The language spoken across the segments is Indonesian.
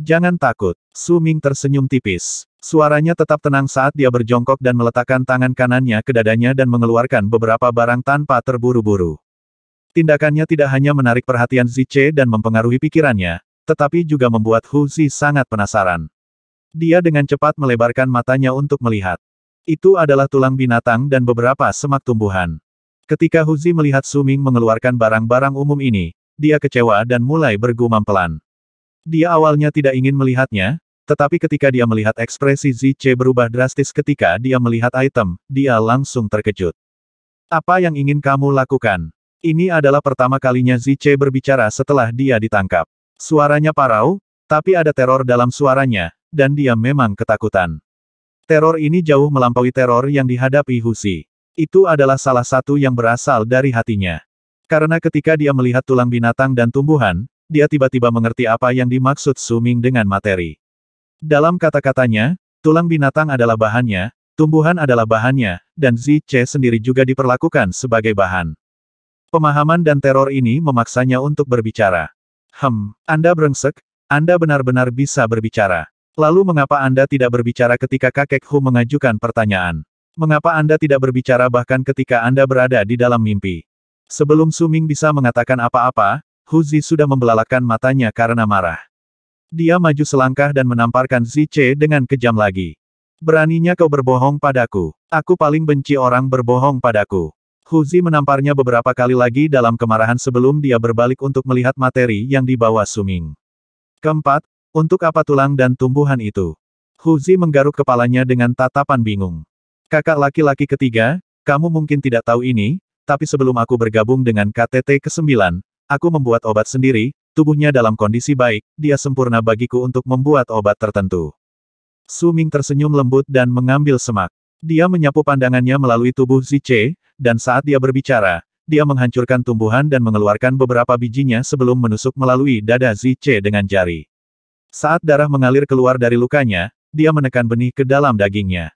Jangan takut. Su Ming tersenyum tipis. Suaranya tetap tenang saat dia berjongkok dan meletakkan tangan kanannya ke dadanya dan mengeluarkan beberapa barang tanpa terburu-buru. Tindakannya tidak hanya menarik perhatian Ziche dan mempengaruhi pikirannya, tetapi juga membuat Hu Zi sangat penasaran. Dia dengan cepat melebarkan matanya untuk melihat. Itu adalah tulang binatang dan beberapa semak tumbuhan. Ketika Hu Huzi melihat Suming mengeluarkan barang-barang umum ini, dia kecewa dan mulai bergumam pelan. Dia awalnya tidak ingin melihatnya, tetapi ketika dia melihat ekspresi Zice berubah drastis ketika dia melihat item, dia langsung terkejut. Apa yang ingin kamu lakukan? Ini adalah pertama kalinya Zice berbicara setelah dia ditangkap. Suaranya parau, tapi ada teror dalam suaranya, dan dia memang ketakutan. Teror ini jauh melampaui teror yang dihadapi Husi. Itu adalah salah satu yang berasal dari hatinya. Karena ketika dia melihat tulang binatang dan tumbuhan, dia tiba-tiba mengerti apa yang dimaksud Suming dengan materi. Dalam kata-katanya, tulang binatang adalah bahannya, tumbuhan adalah bahannya, dan Zi Che sendiri juga diperlakukan sebagai bahan. Pemahaman dan teror ini memaksanya untuk berbicara. Hem, Anda brengsek, Anda benar-benar bisa berbicara. Lalu mengapa Anda tidak berbicara ketika kakek Hu mengajukan pertanyaan? Mengapa Anda tidak berbicara bahkan ketika Anda berada di dalam mimpi? Sebelum Suming bisa mengatakan apa-apa, Huzi sudah membelalakan matanya karena marah. Dia maju selangkah dan menamparkan Zic dengan kejam lagi. Beraninya kau berbohong padaku. Aku paling benci orang berbohong padaku. Huzi menamparnya beberapa kali lagi dalam kemarahan sebelum dia berbalik untuk melihat materi yang dibawa Suming. Keempat, untuk apa tulang dan tumbuhan itu? Huzi menggaruk kepalanya dengan tatapan bingung. Kakak laki-laki ketiga, kamu mungkin tidak tahu ini, tapi sebelum aku bergabung dengan KTT ke-9, Aku membuat obat sendiri, tubuhnya dalam kondisi baik, dia sempurna bagiku untuk membuat obat tertentu. Su Ming tersenyum lembut dan mengambil semak. Dia menyapu pandangannya melalui tubuh Zice, dan saat dia berbicara, dia menghancurkan tumbuhan dan mengeluarkan beberapa bijinya sebelum menusuk melalui dada Zice dengan jari. Saat darah mengalir keluar dari lukanya, dia menekan benih ke dalam dagingnya.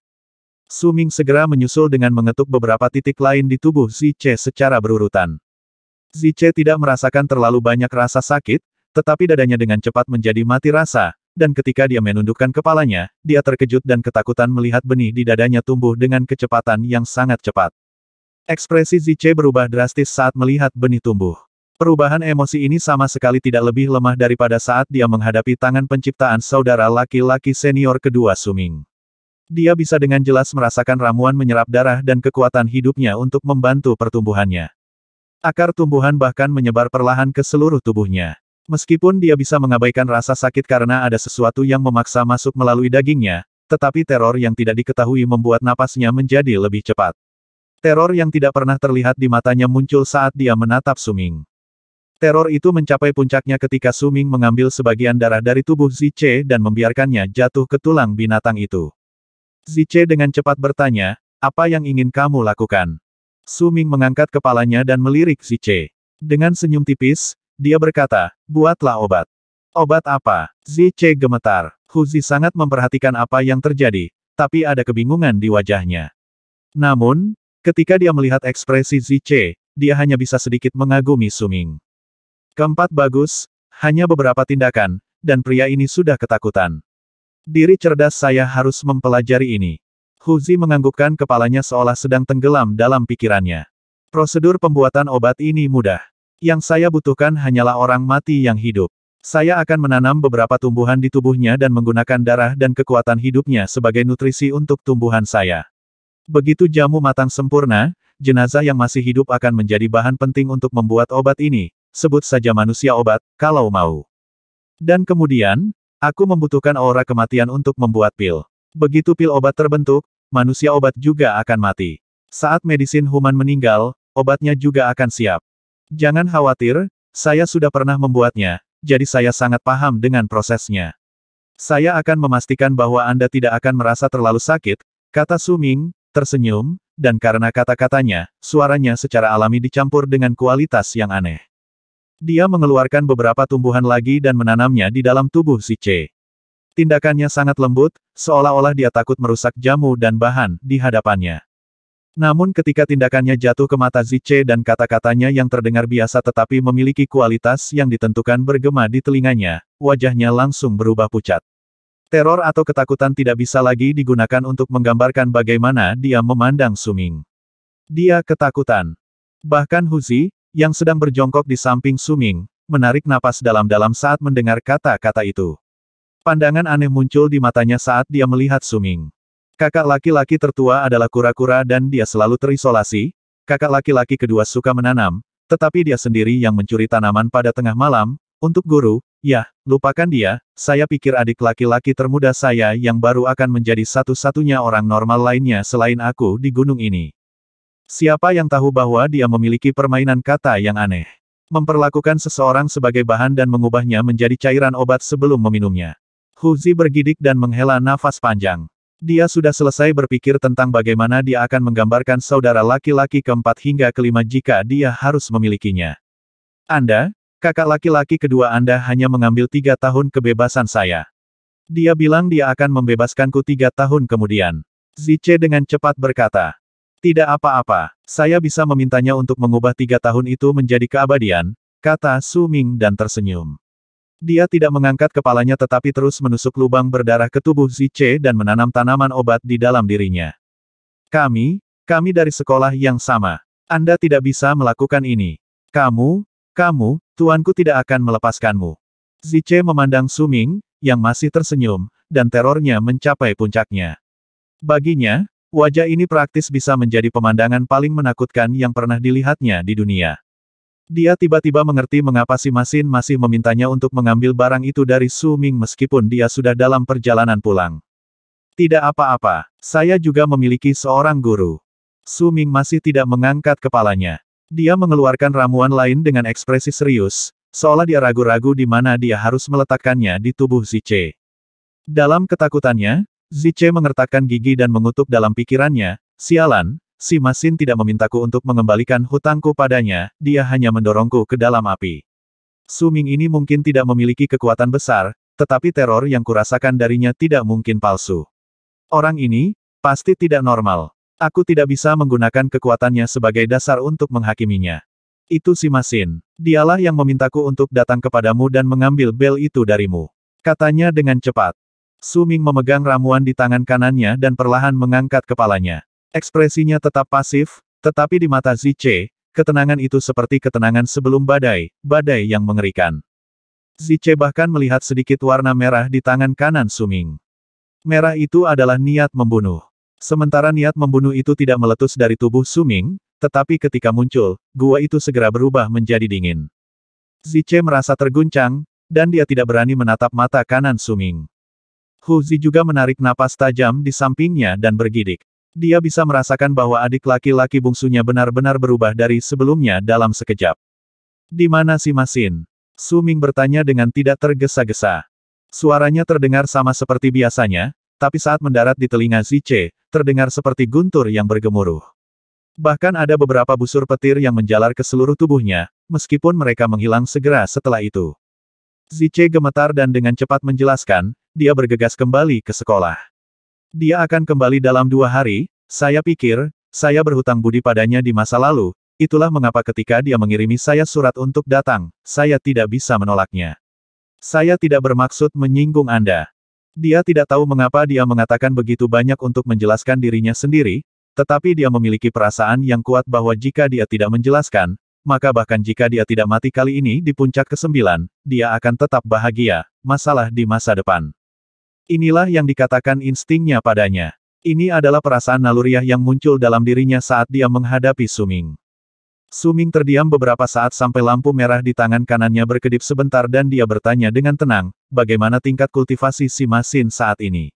Suming segera menyusul dengan mengetuk beberapa titik lain di tubuh Zice secara berurutan. Zice tidak merasakan terlalu banyak rasa sakit, tetapi dadanya dengan cepat menjadi mati rasa, dan ketika dia menundukkan kepalanya, dia terkejut dan ketakutan melihat benih di dadanya tumbuh dengan kecepatan yang sangat cepat. Ekspresi Zice berubah drastis saat melihat benih tumbuh. Perubahan emosi ini sama sekali tidak lebih lemah daripada saat dia menghadapi tangan penciptaan saudara laki-laki senior kedua Suming. Dia bisa dengan jelas merasakan ramuan menyerap darah dan kekuatan hidupnya untuk membantu pertumbuhannya. Akar tumbuhan bahkan menyebar perlahan ke seluruh tubuhnya. Meskipun dia bisa mengabaikan rasa sakit karena ada sesuatu yang memaksa masuk melalui dagingnya, tetapi teror yang tidak diketahui membuat napasnya menjadi lebih cepat. Teror yang tidak pernah terlihat di matanya muncul saat dia menatap Suming. Teror itu mencapai puncaknya ketika Suming mengambil sebagian darah dari tubuh Zice dan membiarkannya jatuh ke tulang binatang itu. Zice dengan cepat bertanya, apa yang ingin kamu lakukan? Su Ming mengangkat kepalanya dan melirik Zi Che. Dengan senyum tipis, dia berkata, buatlah obat. Obat apa? Zi Che gemetar. Huzi sangat memperhatikan apa yang terjadi, tapi ada kebingungan di wajahnya. Namun, ketika dia melihat ekspresi Zi Che, dia hanya bisa sedikit mengagumi Suming. Keempat bagus, hanya beberapa tindakan, dan pria ini sudah ketakutan. Diri cerdas saya harus mempelajari ini. Huzi menganggukkan kepalanya seolah sedang tenggelam dalam pikirannya. Prosedur pembuatan obat ini mudah. Yang saya butuhkan hanyalah orang mati yang hidup. Saya akan menanam beberapa tumbuhan di tubuhnya dan menggunakan darah dan kekuatan hidupnya sebagai nutrisi untuk tumbuhan saya. Begitu jamu matang sempurna, jenazah yang masih hidup akan menjadi bahan penting untuk membuat obat ini, sebut saja manusia obat, kalau mau. Dan kemudian, aku membutuhkan aura kematian untuk membuat pil. Begitu pil obat terbentuk, manusia obat juga akan mati. Saat medisin human meninggal, obatnya juga akan siap. Jangan khawatir, saya sudah pernah membuatnya, jadi saya sangat paham dengan prosesnya. Saya akan memastikan bahwa Anda tidak akan merasa terlalu sakit, kata Suming, tersenyum, dan karena kata-katanya, suaranya secara alami dicampur dengan kualitas yang aneh. Dia mengeluarkan beberapa tumbuhan lagi dan menanamnya di dalam tubuh si C. Tindakannya sangat lembut, seolah-olah dia takut merusak jamu dan bahan di hadapannya. Namun ketika tindakannya jatuh ke mata Zice dan kata-katanya yang terdengar biasa tetapi memiliki kualitas yang ditentukan bergema di telinganya, wajahnya langsung berubah pucat. Teror atau ketakutan tidak bisa lagi digunakan untuk menggambarkan bagaimana dia memandang Suming. Dia ketakutan. Bahkan Huzi, yang sedang berjongkok di samping Suming, menarik napas dalam-dalam saat mendengar kata-kata itu. Pandangan aneh muncul di matanya saat dia melihat Suming. Kakak laki-laki tertua adalah kura-kura dan dia selalu terisolasi, kakak laki-laki kedua suka menanam, tetapi dia sendiri yang mencuri tanaman pada tengah malam, untuk guru, ya, lupakan dia, saya pikir adik laki-laki termuda saya yang baru akan menjadi satu-satunya orang normal lainnya selain aku di gunung ini. Siapa yang tahu bahwa dia memiliki permainan kata yang aneh. Memperlakukan seseorang sebagai bahan dan mengubahnya menjadi cairan obat sebelum meminumnya. Huzi bergidik dan menghela nafas panjang. Dia sudah selesai berpikir tentang bagaimana dia akan menggambarkan saudara laki-laki keempat hingga kelima jika dia harus memilikinya. Anda, kakak laki-laki kedua Anda hanya mengambil tiga tahun kebebasan saya. Dia bilang dia akan membebaskanku tiga tahun kemudian. Zice dengan cepat berkata, Tidak apa-apa, saya bisa memintanya untuk mengubah tiga tahun itu menjadi keabadian, kata Su Ming dan tersenyum. Dia tidak mengangkat kepalanya tetapi terus menusuk lubang berdarah ke tubuh Zice dan menanam tanaman obat di dalam dirinya. Kami, kami dari sekolah yang sama. Anda tidak bisa melakukan ini. Kamu, kamu, tuanku tidak akan melepaskanmu. Zice memandang Suming, yang masih tersenyum, dan terornya mencapai puncaknya. Baginya, wajah ini praktis bisa menjadi pemandangan paling menakutkan yang pernah dilihatnya di dunia. Dia tiba-tiba mengerti mengapa si Masin masih memintanya untuk mengambil barang itu dari Su Ming meskipun dia sudah dalam perjalanan pulang. Tidak apa-apa, saya juga memiliki seorang guru. Su Ming masih tidak mengangkat kepalanya. Dia mengeluarkan ramuan lain dengan ekspresi serius, seolah dia ragu-ragu di mana dia harus meletakkannya di tubuh Zice. Dalam ketakutannya, Zice mengertakkan gigi dan mengutuk dalam pikirannya, sialan, si Masin tidak memintaku untuk mengembalikan hutangku padanya, dia hanya mendorongku ke dalam api. Suming ini mungkin tidak memiliki kekuatan besar, tetapi teror yang kurasakan darinya tidak mungkin palsu. Orang ini, pasti tidak normal. Aku tidak bisa menggunakan kekuatannya sebagai dasar untuk menghakiminya. Itu si Masin. Dialah yang memintaku untuk datang kepadamu dan mengambil bel itu darimu. Katanya dengan cepat. Suming memegang ramuan di tangan kanannya dan perlahan mengangkat kepalanya. Ekspresinya tetap pasif, tetapi di mata Zice, ketenangan itu seperti ketenangan sebelum badai, badai yang mengerikan. Zice bahkan melihat sedikit warna merah di tangan kanan Suming. Merah itu adalah niat membunuh. Sementara niat membunuh itu tidak meletus dari tubuh Suming, tetapi ketika muncul, gua itu segera berubah menjadi dingin. Zice merasa terguncang, dan dia tidak berani menatap mata kanan Suming. Hu Zi juga menarik napas tajam di sampingnya dan bergidik. Dia bisa merasakan bahwa adik laki-laki bungsunya benar-benar berubah dari sebelumnya dalam sekejap. Di mana si Masin? Suming bertanya dengan tidak tergesa-gesa. Suaranya terdengar sama seperti biasanya, tapi saat mendarat di telinga Zice, terdengar seperti guntur yang bergemuruh. Bahkan ada beberapa busur petir yang menjalar ke seluruh tubuhnya, meskipun mereka menghilang segera setelah itu. Zice gemetar dan dengan cepat menjelaskan, dia bergegas kembali ke sekolah. Dia akan kembali dalam dua hari, saya pikir, saya berhutang budi padanya di masa lalu, itulah mengapa ketika dia mengirimi saya surat untuk datang, saya tidak bisa menolaknya. Saya tidak bermaksud menyinggung Anda. Dia tidak tahu mengapa dia mengatakan begitu banyak untuk menjelaskan dirinya sendiri, tetapi dia memiliki perasaan yang kuat bahwa jika dia tidak menjelaskan, maka bahkan jika dia tidak mati kali ini di puncak kesembilan, dia akan tetap bahagia, masalah di masa depan. Inilah yang dikatakan instingnya padanya. Ini adalah perasaan naluriah yang muncul dalam dirinya saat dia menghadapi Suming. Suming terdiam beberapa saat sampai lampu merah di tangan kanannya berkedip sebentar dan dia bertanya dengan tenang, bagaimana tingkat kultivasi si Masin saat ini.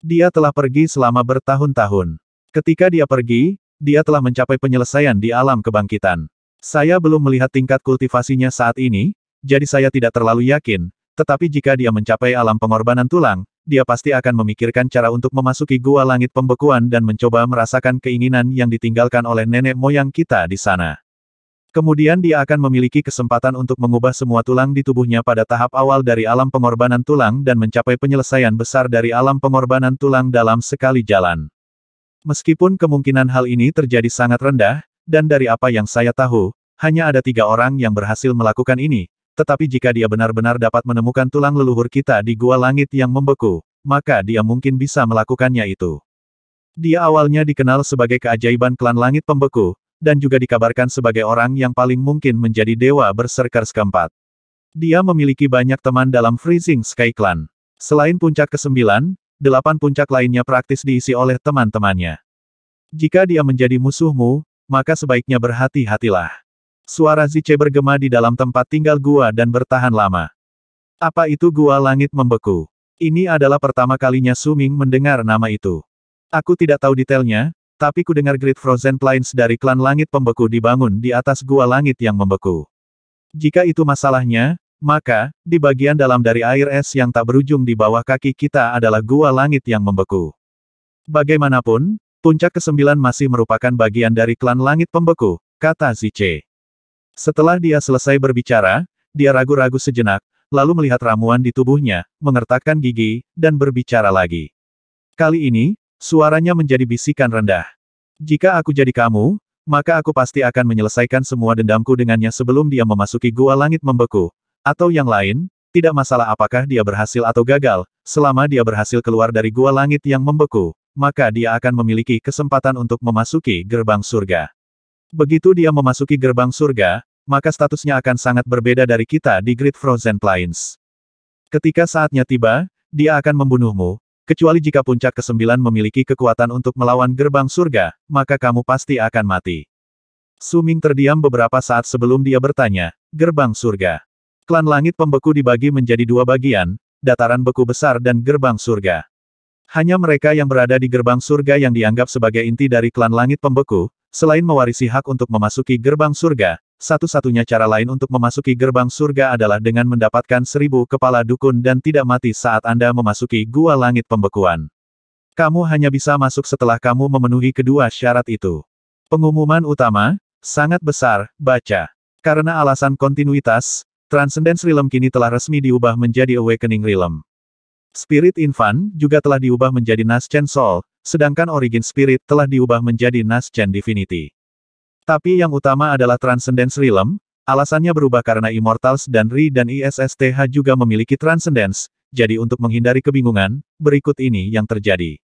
Dia telah pergi selama bertahun-tahun. Ketika dia pergi, dia telah mencapai penyelesaian di alam kebangkitan. Saya belum melihat tingkat kultivasinya saat ini, jadi saya tidak terlalu yakin, tetapi jika dia mencapai alam pengorbanan tulang, dia pasti akan memikirkan cara untuk memasuki gua langit pembekuan dan mencoba merasakan keinginan yang ditinggalkan oleh nenek moyang kita di sana. Kemudian dia akan memiliki kesempatan untuk mengubah semua tulang di tubuhnya pada tahap awal dari alam pengorbanan tulang dan mencapai penyelesaian besar dari alam pengorbanan tulang dalam sekali jalan. Meskipun kemungkinan hal ini terjadi sangat rendah, dan dari apa yang saya tahu, hanya ada tiga orang yang berhasil melakukan ini, tetapi jika dia benar-benar dapat menemukan tulang leluhur kita di gua langit yang membeku, maka dia mungkin bisa melakukannya itu. Dia awalnya dikenal sebagai keajaiban klan langit pembeku, dan juga dikabarkan sebagai orang yang paling mungkin menjadi dewa berserkers keempat. Dia memiliki banyak teman dalam Freezing Sky Clan. Selain puncak ke-9, delapan puncak lainnya praktis diisi oleh teman-temannya. Jika dia menjadi musuhmu, maka sebaiknya berhati-hatilah. Suara Zice bergema di dalam tempat tinggal gua dan bertahan lama. Apa itu gua langit membeku? Ini adalah pertama kalinya Suming mendengar nama itu. Aku tidak tahu detailnya, tapi ku dengar Great Frozen Plains dari klan langit pembeku dibangun di atas gua langit yang membeku. Jika itu masalahnya, maka, di bagian dalam dari air es yang tak berujung di bawah kaki kita adalah gua langit yang membeku. Bagaimanapun, puncak kesembilan masih merupakan bagian dari klan langit pembeku, kata Zice. Setelah dia selesai berbicara, dia ragu-ragu sejenak, lalu melihat ramuan di tubuhnya, mengertakkan gigi, dan berbicara lagi. Kali ini, suaranya menjadi bisikan rendah. Jika aku jadi kamu, maka aku pasti akan menyelesaikan semua dendamku dengannya sebelum dia memasuki gua langit membeku. Atau yang lain, tidak masalah apakah dia berhasil atau gagal, selama dia berhasil keluar dari gua langit yang membeku, maka dia akan memiliki kesempatan untuk memasuki gerbang surga. Begitu dia memasuki gerbang surga, maka statusnya akan sangat berbeda dari kita di Great Frozen Plains. Ketika saatnya tiba, dia akan membunuhmu, kecuali jika puncak kesembilan memiliki kekuatan untuk melawan gerbang surga, maka kamu pasti akan mati. Suming terdiam beberapa saat sebelum dia bertanya, gerbang surga. Klan langit pembeku dibagi menjadi dua bagian, dataran beku besar dan gerbang surga. Hanya mereka yang berada di gerbang surga yang dianggap sebagai inti dari klan langit pembeku, Selain mewarisi hak untuk memasuki gerbang surga, satu-satunya cara lain untuk memasuki gerbang surga adalah dengan mendapatkan seribu kepala dukun dan tidak mati saat Anda memasuki gua langit pembekuan. Kamu hanya bisa masuk setelah kamu memenuhi kedua syarat itu. Pengumuman utama, sangat besar, baca. Karena alasan kontinuitas, Transcendence Realm kini telah resmi diubah menjadi Awakening Realm. Spirit Infant juga telah diubah menjadi Nascent Soul, sedangkan Origin Spirit telah diubah menjadi Nascent Divinity. Tapi yang utama adalah Transcendence Realm, alasannya berubah karena Immortals dan Ri dan ISSTH juga memiliki Transcendence, jadi untuk menghindari kebingungan, berikut ini yang terjadi.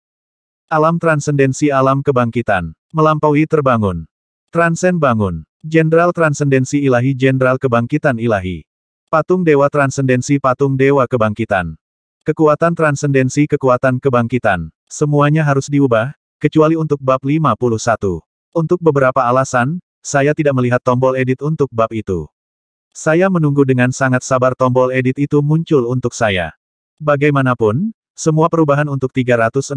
Alam Transcendensi Alam Kebangkitan Melampaui Terbangun Transcend Bangun Jenderal Transcendensi Ilahi Jenderal Kebangkitan Ilahi Patung Dewa Transcendensi Patung Dewa Kebangkitan Kekuatan transendensi kekuatan kebangkitan. Semuanya harus diubah, kecuali untuk bab 51. Untuk beberapa alasan, saya tidak melihat tombol edit untuk bab itu. Saya menunggu dengan sangat sabar tombol edit itu muncul untuk saya. Bagaimanapun, semua perubahan untuk 365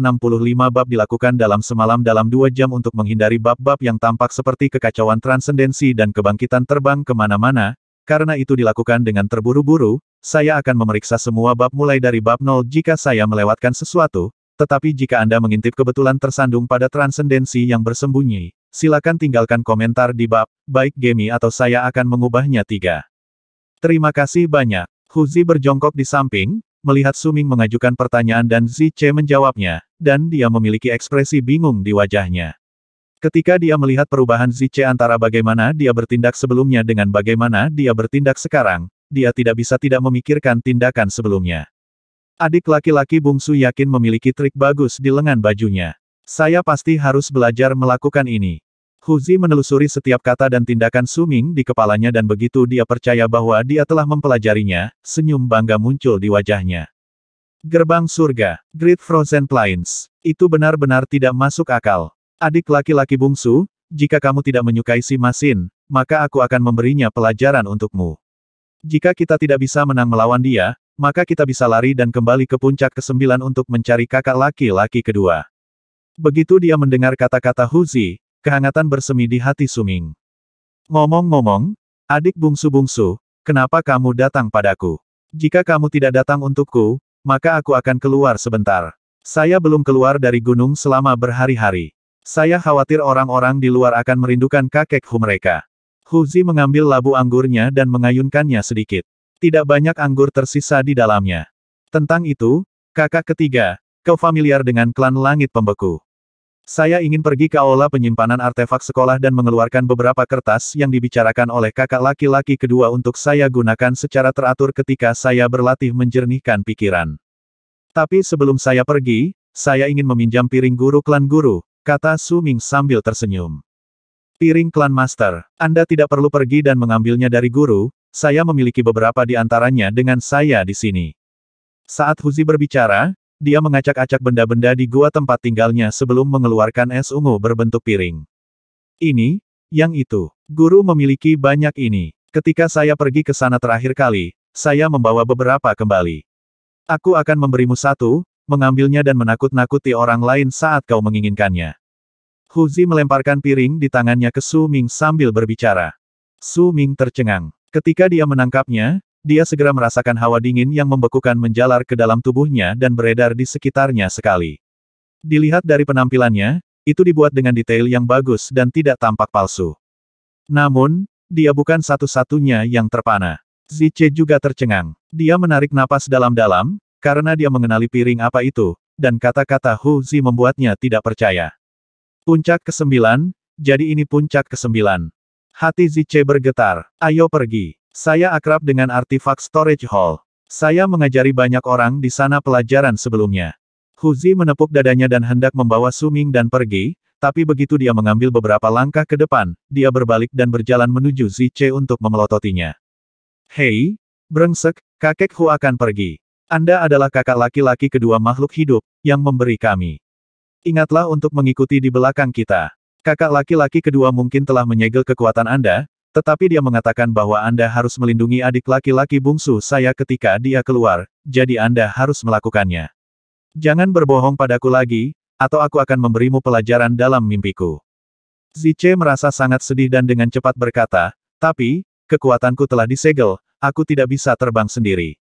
bab dilakukan dalam semalam dalam dua jam untuk menghindari bab-bab yang tampak seperti kekacauan transendensi dan kebangkitan terbang kemana-mana, karena itu dilakukan dengan terburu-buru, saya akan memeriksa semua bab mulai dari bab nol. jika saya melewatkan sesuatu, tetapi jika Anda mengintip kebetulan tersandung pada transendensi yang bersembunyi, silakan tinggalkan komentar di bab, baik Gemi atau saya akan mengubahnya tiga. Terima kasih banyak. Huzi berjongkok di samping, melihat Suming mengajukan pertanyaan dan Zi Che menjawabnya, dan dia memiliki ekspresi bingung di wajahnya. Ketika dia melihat perubahan Zice antara bagaimana dia bertindak sebelumnya dengan bagaimana dia bertindak sekarang, dia tidak bisa tidak memikirkan tindakan sebelumnya. Adik laki-laki bungsu yakin memiliki trik bagus di lengan bajunya. Saya pasti harus belajar melakukan ini. Huzi menelusuri setiap kata dan tindakan Suming di kepalanya dan begitu dia percaya bahwa dia telah mempelajarinya, senyum bangga muncul di wajahnya. Gerbang surga, Great Frozen Plains, itu benar-benar tidak masuk akal. Adik laki-laki bungsu, jika kamu tidak menyukai si Masin, maka aku akan memberinya pelajaran untukmu. Jika kita tidak bisa menang melawan dia, maka kita bisa lari dan kembali ke puncak kesembilan untuk mencari kakak laki-laki kedua. Begitu dia mendengar kata-kata Huzi, kehangatan bersemi di hati Suming. Ngomong-ngomong, adik bungsu-bungsu, kenapa kamu datang padaku? Jika kamu tidak datang untukku, maka aku akan keluar sebentar. Saya belum keluar dari gunung selama berhari-hari. Saya khawatir orang-orang di luar akan merindukan kakek Hu mereka. Zi mengambil labu anggurnya dan mengayunkannya sedikit. Tidak banyak anggur tersisa di dalamnya. Tentang itu, kakak ketiga, kau familiar dengan klan langit pembeku. Saya ingin pergi ke aula penyimpanan artefak sekolah dan mengeluarkan beberapa kertas yang dibicarakan oleh kakak laki-laki kedua untuk saya gunakan secara teratur ketika saya berlatih menjernihkan pikiran. Tapi sebelum saya pergi, saya ingin meminjam piring guru klan guru, kata Su Ming sambil tersenyum. Piring Klan Master, Anda tidak perlu pergi dan mengambilnya dari guru, saya memiliki beberapa di antaranya dengan saya di sini. Saat Huzi berbicara, dia mengacak-acak benda-benda di gua tempat tinggalnya sebelum mengeluarkan es ungu berbentuk piring. Ini, yang itu, guru memiliki banyak ini. Ketika saya pergi ke sana terakhir kali, saya membawa beberapa kembali. Aku akan memberimu satu, mengambilnya dan menakut-nakuti orang lain saat kau menginginkannya. Hu Zi melemparkan piring di tangannya ke Su Ming sambil berbicara. Su Ming tercengang. Ketika dia menangkapnya, dia segera merasakan hawa dingin yang membekukan menjalar ke dalam tubuhnya dan beredar di sekitarnya sekali. Dilihat dari penampilannya, itu dibuat dengan detail yang bagus dan tidak tampak palsu. Namun, dia bukan satu-satunya yang terpana. Zice juga tercengang. Dia menarik napas dalam-dalam, karena dia mengenali piring apa itu, dan kata-kata Hu Zi membuatnya tidak percaya. Puncak ke ke-9, jadi ini puncak ke ke-9. Hati Zice bergetar. Ayo pergi. Saya akrab dengan artifak storage hall. Saya mengajari banyak orang di sana pelajaran sebelumnya. Huzi menepuk dadanya dan hendak membawa Suming dan pergi, tapi begitu dia mengambil beberapa langkah ke depan, dia berbalik dan berjalan menuju Zice untuk memelototinya. Hei, brengsek, kakek Hu akan pergi. Anda adalah kakak laki-laki kedua makhluk hidup, yang memberi kami. Ingatlah untuk mengikuti di belakang kita. Kakak laki-laki kedua mungkin telah menyegel kekuatan Anda, tetapi dia mengatakan bahwa Anda harus melindungi adik laki-laki bungsu saya ketika dia keluar, jadi Anda harus melakukannya. Jangan berbohong padaku lagi, atau aku akan memberimu pelajaran dalam mimpiku. Zice merasa sangat sedih dan dengan cepat berkata, tapi, kekuatanku telah disegel, aku tidak bisa terbang sendiri.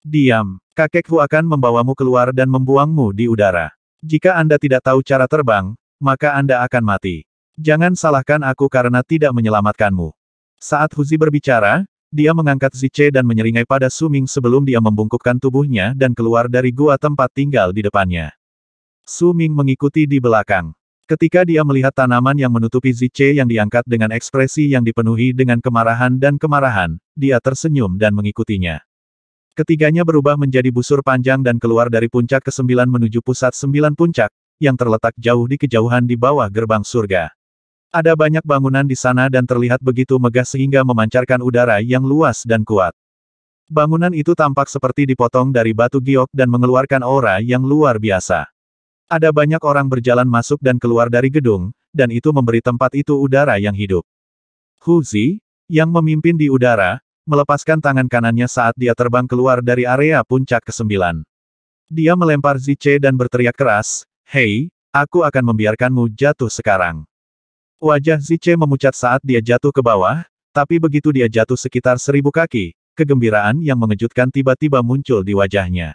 Diam, kakekku akan membawamu keluar dan membuangmu di udara. Jika Anda tidak tahu cara terbang, maka Anda akan mati. Jangan salahkan aku karena tidak menyelamatkanmu. Saat Huzi berbicara, dia mengangkat Zice dan menyeringai pada Suming sebelum dia membungkukkan tubuhnya dan keluar dari gua tempat tinggal di depannya. Suming mengikuti di belakang. Ketika dia melihat tanaman yang menutupi Zice yang diangkat dengan ekspresi yang dipenuhi dengan kemarahan dan kemarahan, dia tersenyum dan mengikutinya. Ketiganya berubah menjadi busur panjang dan keluar dari puncak ke-9 menuju pusat 9 puncak, yang terletak jauh di kejauhan di bawah gerbang surga. Ada banyak bangunan di sana dan terlihat begitu megah sehingga memancarkan udara yang luas dan kuat. Bangunan itu tampak seperti dipotong dari batu giok dan mengeluarkan aura yang luar biasa. Ada banyak orang berjalan masuk dan keluar dari gedung, dan itu memberi tempat itu udara yang hidup. Huzi, yang memimpin di udara, melepaskan tangan kanannya saat dia terbang keluar dari area puncak ke-9. Dia melempar Zice dan berteriak keras, Hei, aku akan membiarkanmu jatuh sekarang. Wajah Zice memucat saat dia jatuh ke bawah, tapi begitu dia jatuh sekitar seribu kaki, kegembiraan yang mengejutkan tiba-tiba muncul di wajahnya.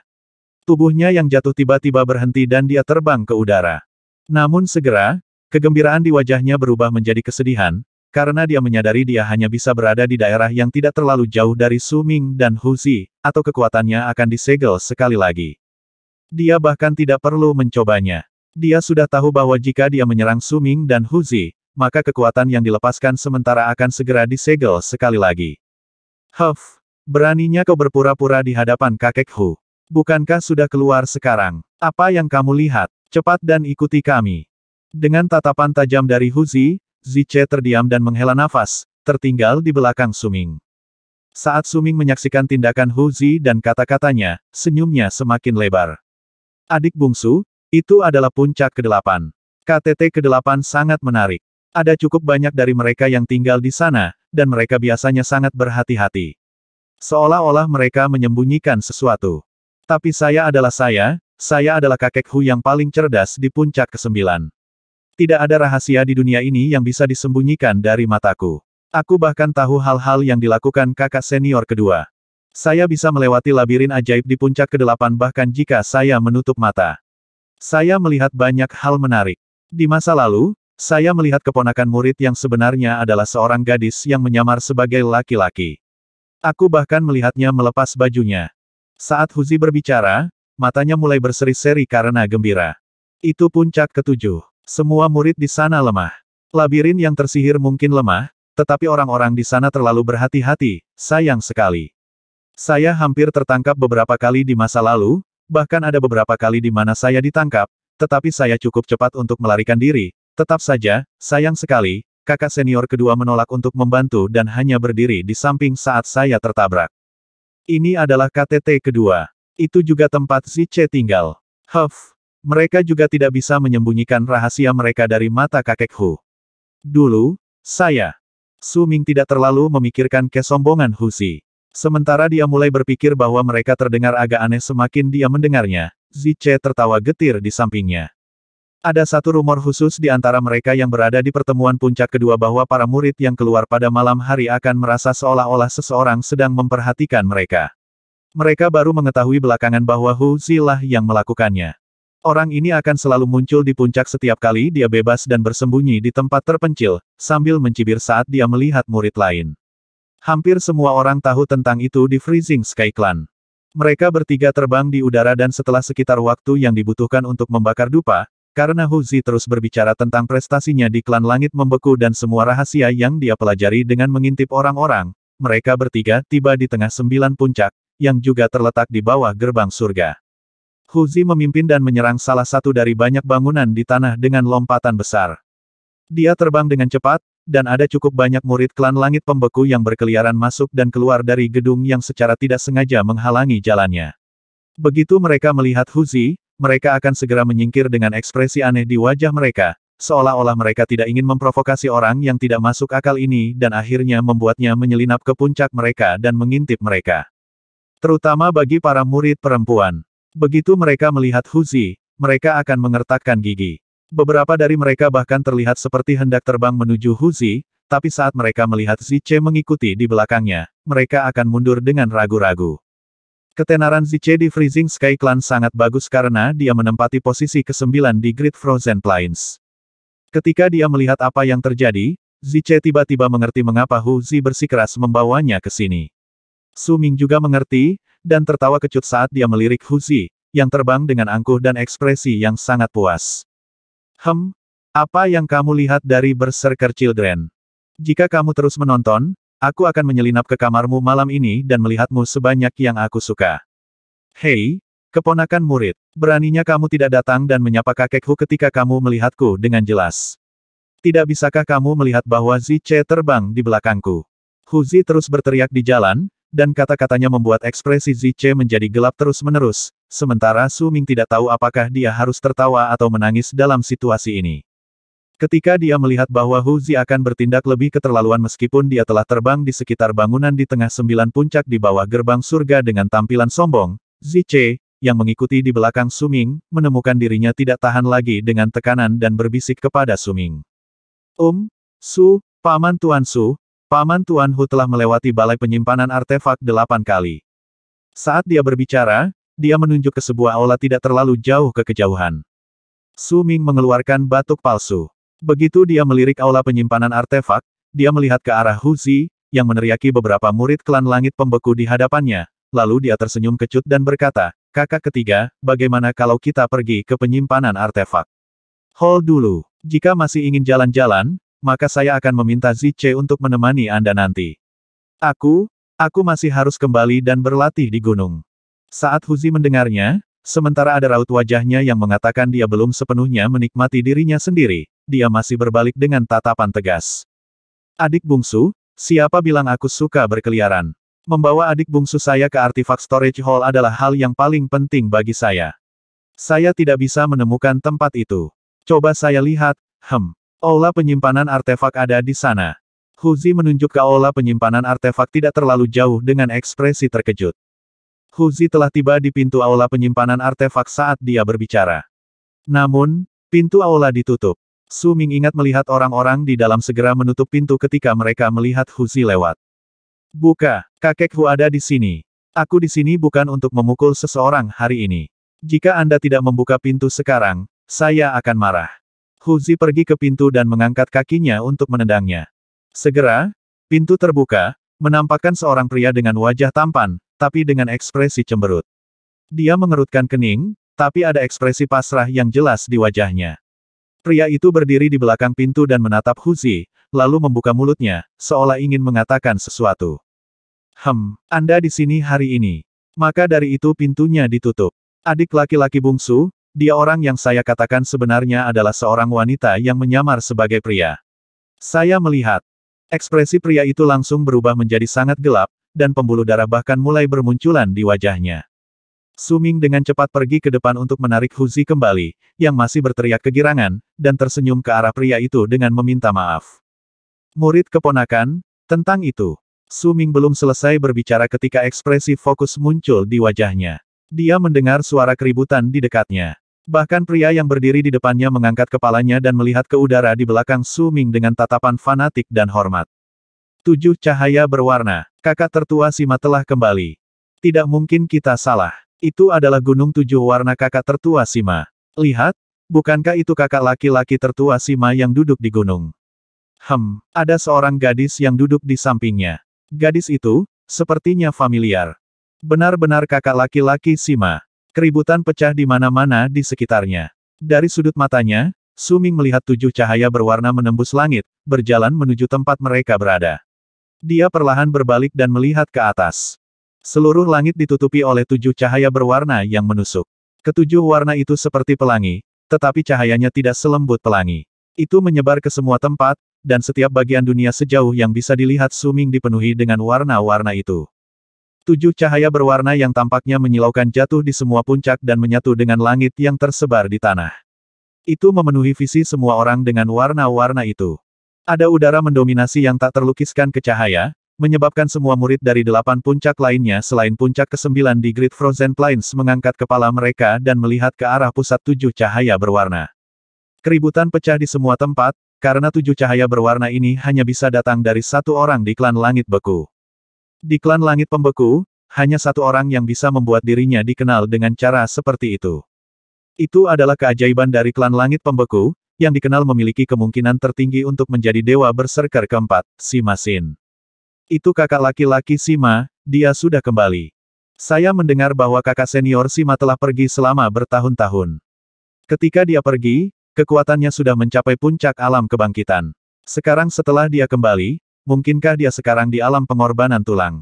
Tubuhnya yang jatuh tiba-tiba berhenti dan dia terbang ke udara. Namun segera, kegembiraan di wajahnya berubah menjadi kesedihan, karena dia menyadari dia hanya bisa berada di daerah yang tidak terlalu jauh dari Su Ming dan Hu Zi, atau kekuatannya akan disegel sekali lagi. Dia bahkan tidak perlu mencobanya. Dia sudah tahu bahwa jika dia menyerang Su Ming dan Hu Zi, maka kekuatan yang dilepaskan sementara akan segera disegel sekali lagi. Huff, beraninya kau berpura-pura di hadapan kakek Hu. Bukankah sudah keluar sekarang? Apa yang kamu lihat? Cepat dan ikuti kami. Dengan tatapan tajam dari Huzi, Zice terdiam dan menghela nafas, tertinggal di belakang Suming. Saat Suming menyaksikan tindakan Hu Zi dan kata-katanya, senyumnya semakin lebar. Adik bungsu, itu adalah puncak kedelapan. KTT kedelapan sangat menarik. Ada cukup banyak dari mereka yang tinggal di sana, dan mereka biasanya sangat berhati-hati. Seolah-olah mereka menyembunyikan sesuatu. Tapi saya adalah saya, saya adalah kakek Hu yang paling cerdas di puncak kesembilan. Tidak ada rahasia di dunia ini yang bisa disembunyikan dari mataku. Aku bahkan tahu hal-hal yang dilakukan kakak senior kedua. Saya bisa melewati labirin ajaib di puncak kedelapan bahkan jika saya menutup mata. Saya melihat banyak hal menarik. Di masa lalu, saya melihat keponakan murid yang sebenarnya adalah seorang gadis yang menyamar sebagai laki-laki. Aku bahkan melihatnya melepas bajunya. Saat Huzi berbicara, matanya mulai berseri-seri karena gembira. Itu puncak ketujuh. Semua murid di sana lemah. Labirin yang tersihir mungkin lemah, tetapi orang-orang di sana terlalu berhati-hati, sayang sekali. Saya hampir tertangkap beberapa kali di masa lalu, bahkan ada beberapa kali di mana saya ditangkap, tetapi saya cukup cepat untuk melarikan diri. Tetap saja, sayang sekali, kakak senior kedua menolak untuk membantu dan hanya berdiri di samping saat saya tertabrak. Ini adalah KTT kedua. Itu juga tempat si C tinggal. Huff, mereka juga tidak bisa menyembunyikan rahasia mereka dari mata kakek Hu. Dulu, saya. Su Ming tidak terlalu memikirkan kesombongan Hu Xi. Sementara dia mulai berpikir bahwa mereka terdengar agak aneh semakin dia mendengarnya, Zice tertawa getir di sampingnya. Ada satu rumor khusus di antara mereka yang berada di pertemuan puncak kedua bahwa para murid yang keluar pada malam hari akan merasa seolah-olah seseorang sedang memperhatikan mereka. Mereka baru mengetahui belakangan bahwa Hu Zilah yang melakukannya. Orang ini akan selalu muncul di puncak setiap kali dia bebas dan bersembunyi di tempat terpencil, sambil mencibir saat dia melihat murid lain. Hampir semua orang tahu tentang itu di Freezing Sky Clan. Mereka bertiga terbang di udara dan setelah sekitar waktu yang dibutuhkan untuk membakar dupa, karena Huzi terus berbicara tentang prestasinya di klan langit membeku dan semua rahasia yang dia pelajari dengan mengintip orang-orang, mereka bertiga tiba di tengah sembilan puncak, yang juga terletak di bawah gerbang surga. Huzi memimpin dan menyerang salah satu dari banyak bangunan di tanah dengan lompatan besar. Dia terbang dengan cepat, dan ada cukup banyak murid klan langit pembeku yang berkeliaran masuk dan keluar dari gedung yang secara tidak sengaja menghalangi jalannya. Begitu mereka melihat Huzi, mereka akan segera menyingkir dengan ekspresi aneh di wajah mereka, seolah-olah mereka tidak ingin memprovokasi orang yang tidak masuk akal ini dan akhirnya membuatnya menyelinap ke puncak mereka dan mengintip mereka. Terutama bagi para murid perempuan. Begitu mereka melihat Huzi, mereka akan mengertakkan gigi. Beberapa dari mereka bahkan terlihat seperti hendak terbang menuju Huzi, tapi saat mereka melihat Zice mengikuti di belakangnya, mereka akan mundur dengan ragu-ragu. Ketenaran Zice di Freezing Sky Clan sangat bagus karena dia menempati posisi ke-9 di Great Frozen Plains. Ketika dia melihat apa yang terjadi, Zice tiba-tiba mengerti mengapa Huzi bersikeras membawanya ke sini. Suming juga mengerti, dan tertawa kecut saat dia melirik Huzi, yang terbang dengan angkuh dan ekspresi yang sangat puas. Hem, apa yang kamu lihat dari Berserker Children? Jika kamu terus menonton, aku akan menyelinap ke kamarmu malam ini dan melihatmu sebanyak yang aku suka. Hei, keponakan murid, beraninya kamu tidak datang dan menyapa kakekku ketika kamu melihatku dengan jelas. Tidak bisakah kamu melihat bahwa Zice terbang di belakangku? Huzi terus berteriak di jalan, dan kata-katanya membuat ekspresi Zice menjadi gelap terus-menerus, sementara Su Ming tidak tahu apakah dia harus tertawa atau menangis dalam situasi ini. Ketika dia melihat bahwa Hu Zi akan bertindak lebih keterlaluan meskipun dia telah terbang di sekitar bangunan di tengah sembilan puncak di bawah gerbang surga dengan tampilan sombong, Zice, yang mengikuti di belakang Su Ming menemukan dirinya tidak tahan lagi dengan tekanan dan berbisik kepada Su Ming, Um, Su, Paman Tuan Su, Paman Tuan Hu telah melewati balai penyimpanan artefak delapan kali. Saat dia berbicara, dia menunjuk ke sebuah aula tidak terlalu jauh ke kejauhan. Su Ming mengeluarkan batuk palsu. Begitu dia melirik aula penyimpanan artefak, dia melihat ke arah Hu Zi, yang meneriaki beberapa murid klan langit pembeku di hadapannya, lalu dia tersenyum kecut dan berkata, kakak ketiga, bagaimana kalau kita pergi ke penyimpanan artefak? Hall dulu. Jika masih ingin jalan-jalan, maka saya akan meminta Zice untuk menemani Anda nanti. Aku, aku masih harus kembali dan berlatih di gunung. Saat Huzi mendengarnya, sementara ada raut wajahnya yang mengatakan dia belum sepenuhnya menikmati dirinya sendiri, dia masih berbalik dengan tatapan tegas. Adik bungsu, siapa bilang aku suka berkeliaran? Membawa adik bungsu saya ke artifak storage hall adalah hal yang paling penting bagi saya. Saya tidak bisa menemukan tempat itu. Coba saya lihat, hem. Aula penyimpanan artefak ada di sana. Huzi menunjuk ke aula penyimpanan artefak tidak terlalu jauh dengan ekspresi terkejut. Huzi telah tiba di pintu aula penyimpanan artefak saat dia berbicara. Namun, pintu aula ditutup. Su Ming ingat melihat orang-orang di dalam segera menutup pintu ketika mereka melihat Huzi lewat. Buka, kakek Hu ada di sini. Aku di sini bukan untuk memukul seseorang hari ini. Jika Anda tidak membuka pintu sekarang, saya akan marah. Huzi pergi ke pintu dan mengangkat kakinya untuk menendangnya. Segera, pintu terbuka, menampakkan seorang pria dengan wajah tampan, tapi dengan ekspresi cemberut. Dia mengerutkan kening, tapi ada ekspresi pasrah yang jelas di wajahnya. Pria itu berdiri di belakang pintu dan menatap Huzi, lalu membuka mulutnya, seolah ingin mengatakan sesuatu. Hem, Anda di sini hari ini. Maka dari itu pintunya ditutup. Adik laki-laki bungsu, dia orang yang saya katakan sebenarnya adalah seorang wanita yang menyamar sebagai pria. Saya melihat. Ekspresi pria itu langsung berubah menjadi sangat gelap, dan pembuluh darah bahkan mulai bermunculan di wajahnya. Suming dengan cepat pergi ke depan untuk menarik Huzi kembali, yang masih berteriak kegirangan, dan tersenyum ke arah pria itu dengan meminta maaf. Murid keponakan, tentang itu. Suming belum selesai berbicara ketika ekspresi fokus muncul di wajahnya. Dia mendengar suara keributan di dekatnya. Bahkan pria yang berdiri di depannya mengangkat kepalanya dan melihat ke udara di belakang Su Ming dengan tatapan fanatik dan hormat. Tujuh cahaya berwarna, kakak tertua Sima telah kembali. Tidak mungkin kita salah. Itu adalah gunung tujuh warna kakak tertua Sima. Lihat, bukankah itu kakak laki-laki tertua Sima yang duduk di gunung? Hem, ada seorang gadis yang duduk di sampingnya. Gadis itu, sepertinya familiar. Benar-benar kakak laki-laki Sima. Keributan pecah di mana-mana di sekitarnya. Dari sudut matanya, Suming melihat tujuh cahaya berwarna menembus langit, berjalan menuju tempat mereka berada. Dia perlahan berbalik dan melihat ke atas. Seluruh langit ditutupi oleh tujuh cahaya berwarna yang menusuk. Ketujuh warna itu seperti pelangi, tetapi cahayanya tidak selembut pelangi. Itu menyebar ke semua tempat, dan setiap bagian dunia sejauh yang bisa dilihat Suming dipenuhi dengan warna-warna itu. Tujuh cahaya berwarna yang tampaknya menyilaukan jatuh di semua puncak dan menyatu dengan langit yang tersebar di tanah. Itu memenuhi visi semua orang dengan warna-warna itu. Ada udara mendominasi yang tak terlukiskan ke cahaya, menyebabkan semua murid dari delapan puncak lainnya selain puncak kesembilan di Great Frozen Plains mengangkat kepala mereka dan melihat ke arah pusat tujuh cahaya berwarna. Keributan pecah di semua tempat, karena tujuh cahaya berwarna ini hanya bisa datang dari satu orang di klan langit beku. Di klan langit pembeku, hanya satu orang yang bisa membuat dirinya dikenal dengan cara seperti itu. Itu adalah keajaiban dari klan langit pembeku, yang dikenal memiliki kemungkinan tertinggi untuk menjadi dewa berserker keempat, Sima Sin. Itu kakak laki-laki Sima, dia sudah kembali. Saya mendengar bahwa kakak senior Sima telah pergi selama bertahun-tahun. Ketika dia pergi, kekuatannya sudah mencapai puncak alam kebangkitan. Sekarang setelah dia kembali, mungkinkah dia sekarang di alam pengorbanan tulang?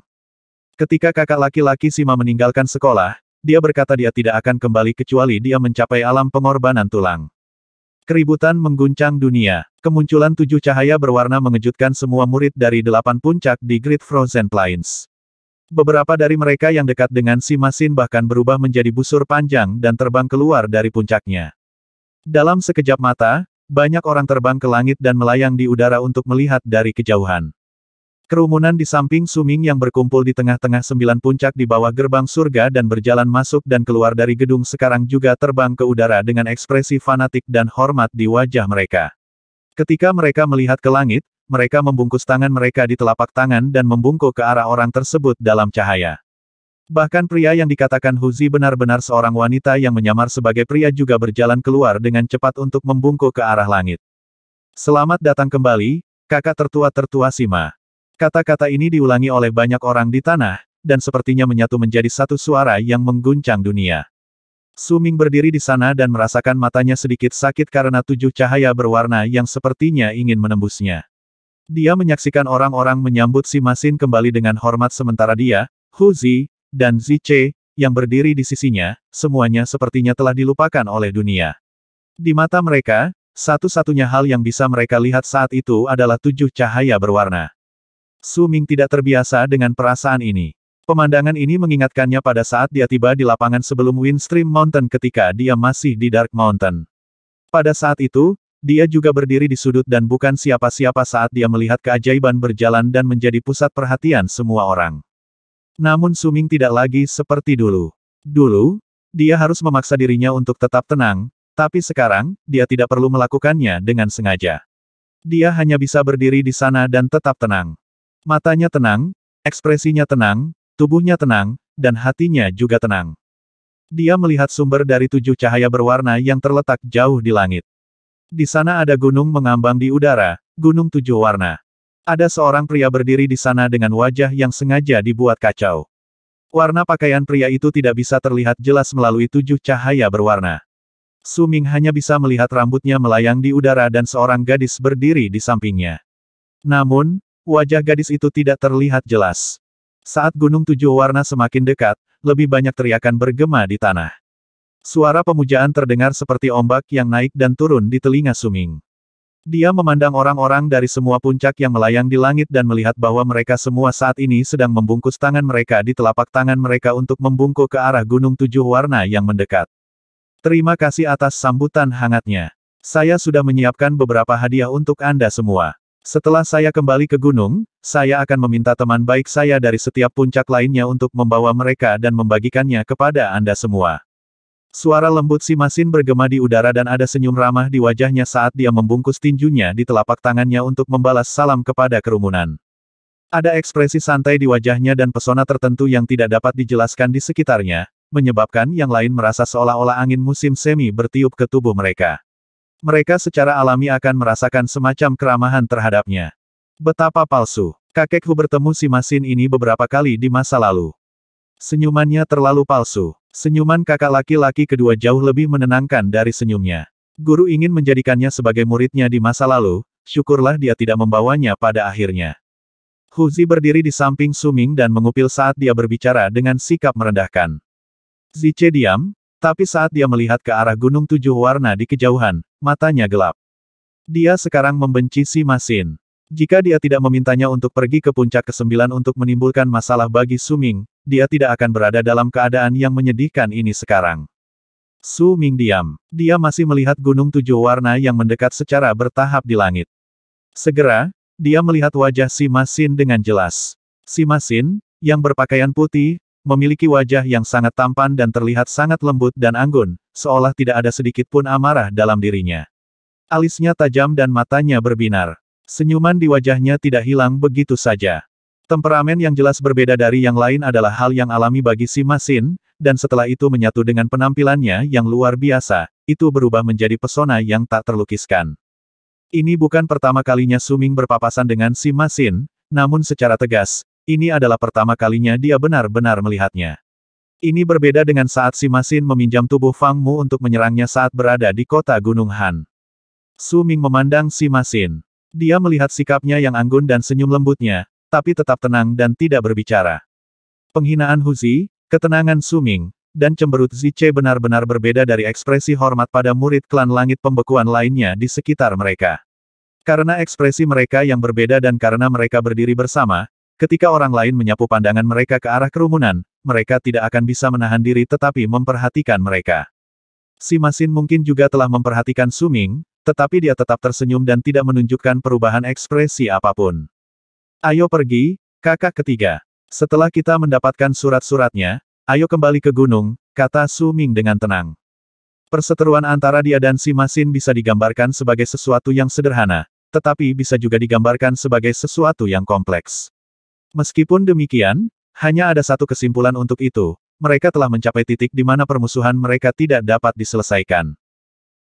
Ketika kakak laki-laki Sima meninggalkan sekolah, dia berkata dia tidak akan kembali kecuali dia mencapai alam pengorbanan tulang. Keributan mengguncang dunia. Kemunculan tujuh cahaya berwarna mengejutkan semua murid dari delapan puncak di Great Frozen Plains. Beberapa dari mereka yang dekat dengan si masin bahkan berubah menjadi busur panjang dan terbang keluar dari puncaknya. Dalam sekejap mata, banyak orang terbang ke langit dan melayang di udara untuk melihat dari kejauhan. Kerumunan di samping Suming yang berkumpul di tengah-tengah sembilan puncak di bawah gerbang surga dan berjalan masuk dan keluar dari gedung sekarang juga terbang ke udara dengan ekspresi fanatik dan hormat di wajah mereka. Ketika mereka melihat ke langit, mereka membungkus tangan mereka di telapak tangan dan membungkuk ke arah orang tersebut dalam cahaya. Bahkan pria yang dikatakan Huzi benar-benar seorang wanita yang menyamar sebagai pria juga berjalan keluar dengan cepat untuk membungkuk ke arah langit. Selamat datang kembali, kakak tertua tertua Sima. Kata-kata ini diulangi oleh banyak orang di tanah, dan sepertinya menyatu menjadi satu suara yang mengguncang dunia. Suming berdiri di sana dan merasakan matanya sedikit sakit karena tujuh cahaya berwarna yang sepertinya ingin menembusnya. Dia menyaksikan orang-orang menyambut si Masin kembali dengan hormat sementara dia, Huzi, dan Zice, yang berdiri di sisinya, semuanya sepertinya telah dilupakan oleh dunia. Di mata mereka, satu-satunya hal yang bisa mereka lihat saat itu adalah tujuh cahaya berwarna. Su Ming tidak terbiasa dengan perasaan ini. Pemandangan ini mengingatkannya pada saat dia tiba di lapangan sebelum Windstream Mountain ketika dia masih di Dark Mountain. Pada saat itu, dia juga berdiri di sudut dan bukan siapa-siapa saat dia melihat keajaiban berjalan dan menjadi pusat perhatian semua orang. Namun Suming tidak lagi seperti dulu. Dulu, dia harus memaksa dirinya untuk tetap tenang, tapi sekarang, dia tidak perlu melakukannya dengan sengaja. Dia hanya bisa berdiri di sana dan tetap tenang. Matanya tenang, ekspresinya tenang, tubuhnya tenang, dan hatinya juga tenang. Dia melihat sumber dari tujuh cahaya berwarna yang terletak jauh di langit. Di sana ada gunung mengambang di udara, gunung tujuh warna. Ada seorang pria berdiri di sana dengan wajah yang sengaja dibuat kacau. Warna pakaian pria itu tidak bisa terlihat jelas melalui tujuh cahaya berwarna. Suming hanya bisa melihat rambutnya melayang di udara dan seorang gadis berdiri di sampingnya. Namun, wajah gadis itu tidak terlihat jelas. Saat gunung tujuh warna semakin dekat, lebih banyak teriakan bergema di tanah. Suara pemujaan terdengar seperti ombak yang naik dan turun di telinga Suming. Dia memandang orang-orang dari semua puncak yang melayang di langit dan melihat bahwa mereka semua saat ini sedang membungkus tangan mereka di telapak tangan mereka untuk membungkuk ke arah gunung tujuh warna yang mendekat. Terima kasih atas sambutan hangatnya. Saya sudah menyiapkan beberapa hadiah untuk Anda semua. Setelah saya kembali ke gunung, saya akan meminta teman baik saya dari setiap puncak lainnya untuk membawa mereka dan membagikannya kepada Anda semua. Suara lembut si masin bergema di udara dan ada senyum ramah di wajahnya saat dia membungkus tinjunya di telapak tangannya untuk membalas salam kepada kerumunan. Ada ekspresi santai di wajahnya dan pesona tertentu yang tidak dapat dijelaskan di sekitarnya, menyebabkan yang lain merasa seolah-olah angin musim semi bertiup ke tubuh mereka. Mereka secara alami akan merasakan semacam keramahan terhadapnya. Betapa palsu, kakekku bertemu si Masin ini beberapa kali di masa lalu. Senyumannya terlalu palsu. Senyuman kakak laki-laki kedua jauh lebih menenangkan dari senyumnya. Guru ingin menjadikannya sebagai muridnya di masa lalu, syukurlah dia tidak membawanya pada akhirnya. Huzi berdiri di samping Suming dan mengupil saat dia berbicara dengan sikap merendahkan. Zice diam, tapi saat dia melihat ke arah gunung tujuh warna di kejauhan, matanya gelap. Dia sekarang membenci si Masin. Jika dia tidak memintanya untuk pergi ke puncak kesembilan untuk menimbulkan masalah bagi Suming, dia tidak akan berada dalam keadaan yang menyedihkan ini sekarang. Su Ming diam. Dia masih melihat gunung tujuh warna yang mendekat secara bertahap di langit. Segera, dia melihat wajah si Masin dengan jelas. Si Masin, yang berpakaian putih, memiliki wajah yang sangat tampan dan terlihat sangat lembut dan anggun, seolah tidak ada sedikit pun amarah dalam dirinya. Alisnya tajam dan matanya berbinar. Senyuman di wajahnya tidak hilang begitu saja. Temperamen yang jelas berbeda dari yang lain adalah hal yang alami bagi si Masin, dan setelah itu menyatu dengan penampilannya yang luar biasa, itu berubah menjadi pesona yang tak terlukiskan. Ini bukan pertama kalinya Suming berpapasan dengan si Masin, namun secara tegas, ini adalah pertama kalinya dia benar-benar melihatnya. Ini berbeda dengan saat si Masin meminjam tubuh Fang Mu untuk menyerangnya saat berada di kota Gunung Han. Suming memandang si Masin. Dia melihat sikapnya yang anggun dan senyum lembutnya, tapi tetap tenang dan tidak berbicara. Penghinaan Huzi, ketenangan Suming, dan cemberut Zice benar-benar berbeda dari ekspresi hormat pada murid klan langit pembekuan lainnya di sekitar mereka. Karena ekspresi mereka yang berbeda dan karena mereka berdiri bersama, ketika orang lain menyapu pandangan mereka ke arah kerumunan, mereka tidak akan bisa menahan diri tetapi memperhatikan mereka. Si Masin mungkin juga telah memperhatikan Suming, tetapi dia tetap tersenyum dan tidak menunjukkan perubahan ekspresi apapun. Ayo pergi, kakak ketiga. Setelah kita mendapatkan surat-suratnya, ayo kembali ke gunung, kata Su Ming dengan tenang. Perseteruan antara dia dan si Masin bisa digambarkan sebagai sesuatu yang sederhana, tetapi bisa juga digambarkan sebagai sesuatu yang kompleks. Meskipun demikian, hanya ada satu kesimpulan untuk itu, mereka telah mencapai titik di mana permusuhan mereka tidak dapat diselesaikan.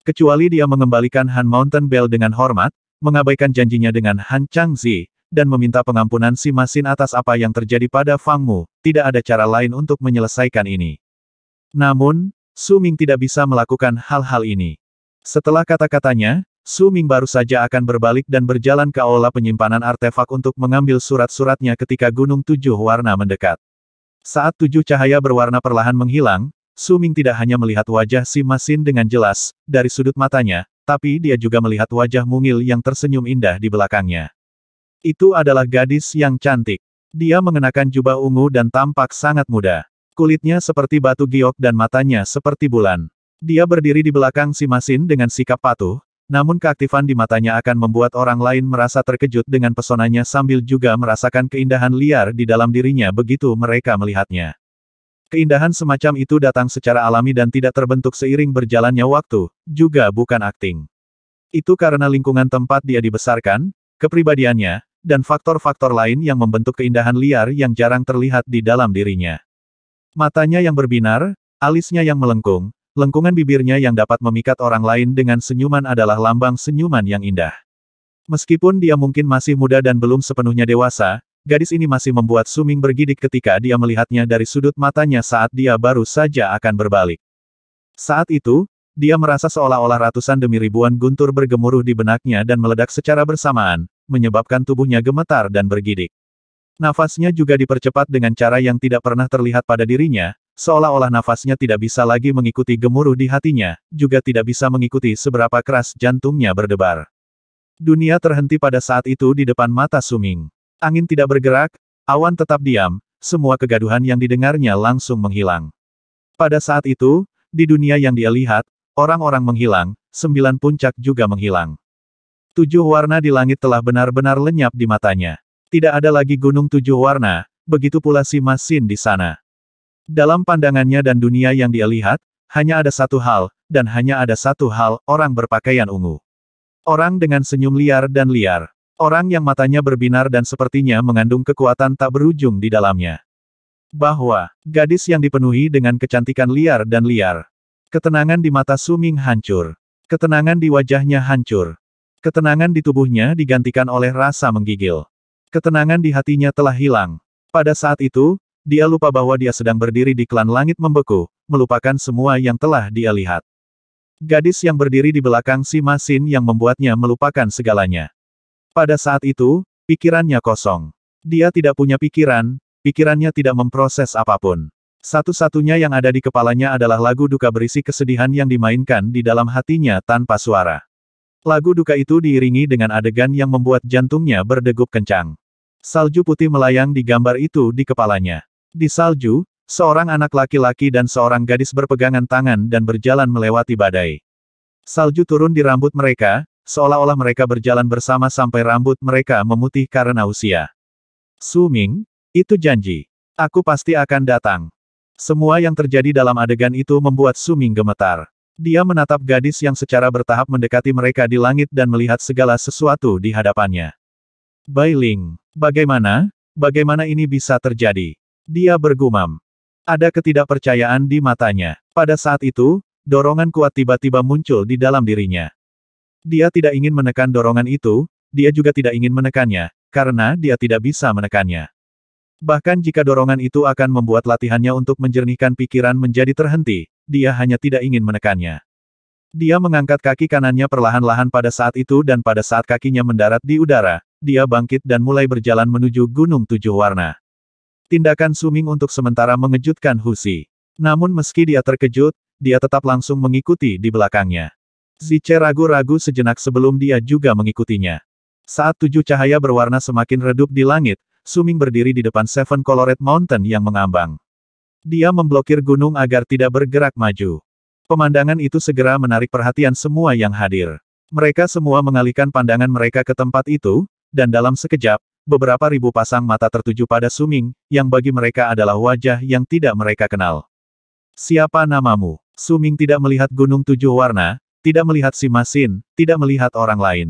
Kecuali dia mengembalikan Han Mountain Bell dengan hormat, mengabaikan janjinya dengan Han Changzi, dan meminta pengampunan si Masin atas apa yang terjadi pada Fang Mu, tidak ada cara lain untuk menyelesaikan ini. Namun, Su Ming tidak bisa melakukan hal-hal ini. Setelah kata-katanya, Su Ming baru saja akan berbalik dan berjalan ke aula penyimpanan artefak untuk mengambil surat-suratnya ketika Gunung Tujuh Warna mendekat. Saat tujuh cahaya berwarna perlahan menghilang, Su Ming tidak hanya melihat wajah si Masin dengan jelas, dari sudut matanya, tapi dia juga melihat wajah mungil yang tersenyum indah di belakangnya. Itu adalah gadis yang cantik. Dia mengenakan jubah ungu dan tampak sangat muda. Kulitnya seperti batu giok dan matanya seperti bulan. Dia berdiri di belakang si Masin dengan sikap patuh, namun keaktifan di matanya akan membuat orang lain merasa terkejut dengan pesonanya sambil juga merasakan keindahan liar di dalam dirinya begitu mereka melihatnya. Keindahan semacam itu datang secara alami dan tidak terbentuk seiring berjalannya waktu, juga bukan akting. Itu karena lingkungan tempat dia dibesarkan, kepribadiannya, dan faktor-faktor lain yang membentuk keindahan liar yang jarang terlihat di dalam dirinya. Matanya yang berbinar, alisnya yang melengkung, lengkungan bibirnya yang dapat memikat orang lain dengan senyuman adalah lambang senyuman yang indah. Meskipun dia mungkin masih muda dan belum sepenuhnya dewasa, gadis ini masih membuat Suming bergidik ketika dia melihatnya dari sudut matanya saat dia baru saja akan berbalik. Saat itu, dia merasa seolah-olah ratusan demi ribuan guntur bergemuruh di benaknya dan meledak secara bersamaan, menyebabkan tubuhnya gemetar dan bergidik. Nafasnya juga dipercepat dengan cara yang tidak pernah terlihat pada dirinya, seolah-olah nafasnya tidak bisa lagi mengikuti gemuruh di hatinya, juga tidak bisa mengikuti seberapa keras jantungnya berdebar. Dunia terhenti pada saat itu di depan mata Suming. Angin tidak bergerak, awan tetap diam, semua kegaduhan yang didengarnya langsung menghilang. Pada saat itu, di dunia yang dia lihat, orang-orang menghilang, sembilan puncak juga menghilang. Tujuh warna di langit telah benar-benar lenyap di matanya. Tidak ada lagi gunung tujuh warna, begitu pula si Masin di sana. Dalam pandangannya dan dunia yang dia lihat, hanya ada satu hal, dan hanya ada satu hal, orang berpakaian ungu. Orang dengan senyum liar dan liar. Orang yang matanya berbinar dan sepertinya mengandung kekuatan tak berujung di dalamnya. Bahwa, gadis yang dipenuhi dengan kecantikan liar dan liar. Ketenangan di mata Suming hancur. Ketenangan di wajahnya hancur. Ketenangan di tubuhnya digantikan oleh rasa menggigil. Ketenangan di hatinya telah hilang. Pada saat itu, dia lupa bahwa dia sedang berdiri di klan langit membeku, melupakan semua yang telah dia lihat. Gadis yang berdiri di belakang si Masin yang membuatnya melupakan segalanya. Pada saat itu, pikirannya kosong. Dia tidak punya pikiran, pikirannya tidak memproses apapun. Satu-satunya yang ada di kepalanya adalah lagu duka berisi kesedihan yang dimainkan di dalam hatinya tanpa suara. Lagu duka itu diiringi dengan adegan yang membuat jantungnya berdegup kencang. Salju putih melayang di gambar itu di kepalanya. Di salju, seorang anak laki-laki dan seorang gadis berpegangan tangan dan berjalan melewati badai. Salju turun di rambut mereka, seolah-olah mereka berjalan bersama sampai rambut mereka memutih karena usia. Su Ming, itu janji. Aku pasti akan datang. Semua yang terjadi dalam adegan itu membuat Su Ming gemetar. Dia menatap gadis yang secara bertahap mendekati mereka di langit dan melihat segala sesuatu di hadapannya. Bailing, bagaimana? Bagaimana ini bisa terjadi? Dia bergumam. Ada ketidakpercayaan di matanya. Pada saat itu, dorongan kuat tiba-tiba muncul di dalam dirinya. Dia tidak ingin menekan dorongan itu, dia juga tidak ingin menekannya, karena dia tidak bisa menekannya. Bahkan jika dorongan itu akan membuat latihannya untuk menjernihkan pikiran menjadi terhenti, dia hanya tidak ingin menekannya. Dia mengangkat kaki kanannya perlahan-lahan pada saat itu dan pada saat kakinya mendarat di udara, dia bangkit dan mulai berjalan menuju Gunung Tujuh Warna. Tindakan Suming untuk sementara mengejutkan Husi. Namun meski dia terkejut, dia tetap langsung mengikuti di belakangnya. Zice ragu-ragu sejenak sebelum dia juga mengikutinya. Saat tujuh cahaya berwarna semakin redup di langit, Suming berdiri di depan Seven Colored Mountain yang mengambang. Dia memblokir gunung agar tidak bergerak maju. Pemandangan itu segera menarik perhatian semua yang hadir. Mereka semua mengalihkan pandangan mereka ke tempat itu, dan dalam sekejap, beberapa ribu pasang mata tertuju pada Suming, yang bagi mereka adalah wajah yang tidak mereka kenal. Siapa namamu? Suming tidak melihat gunung tujuh warna, tidak melihat si Masin, tidak melihat orang lain.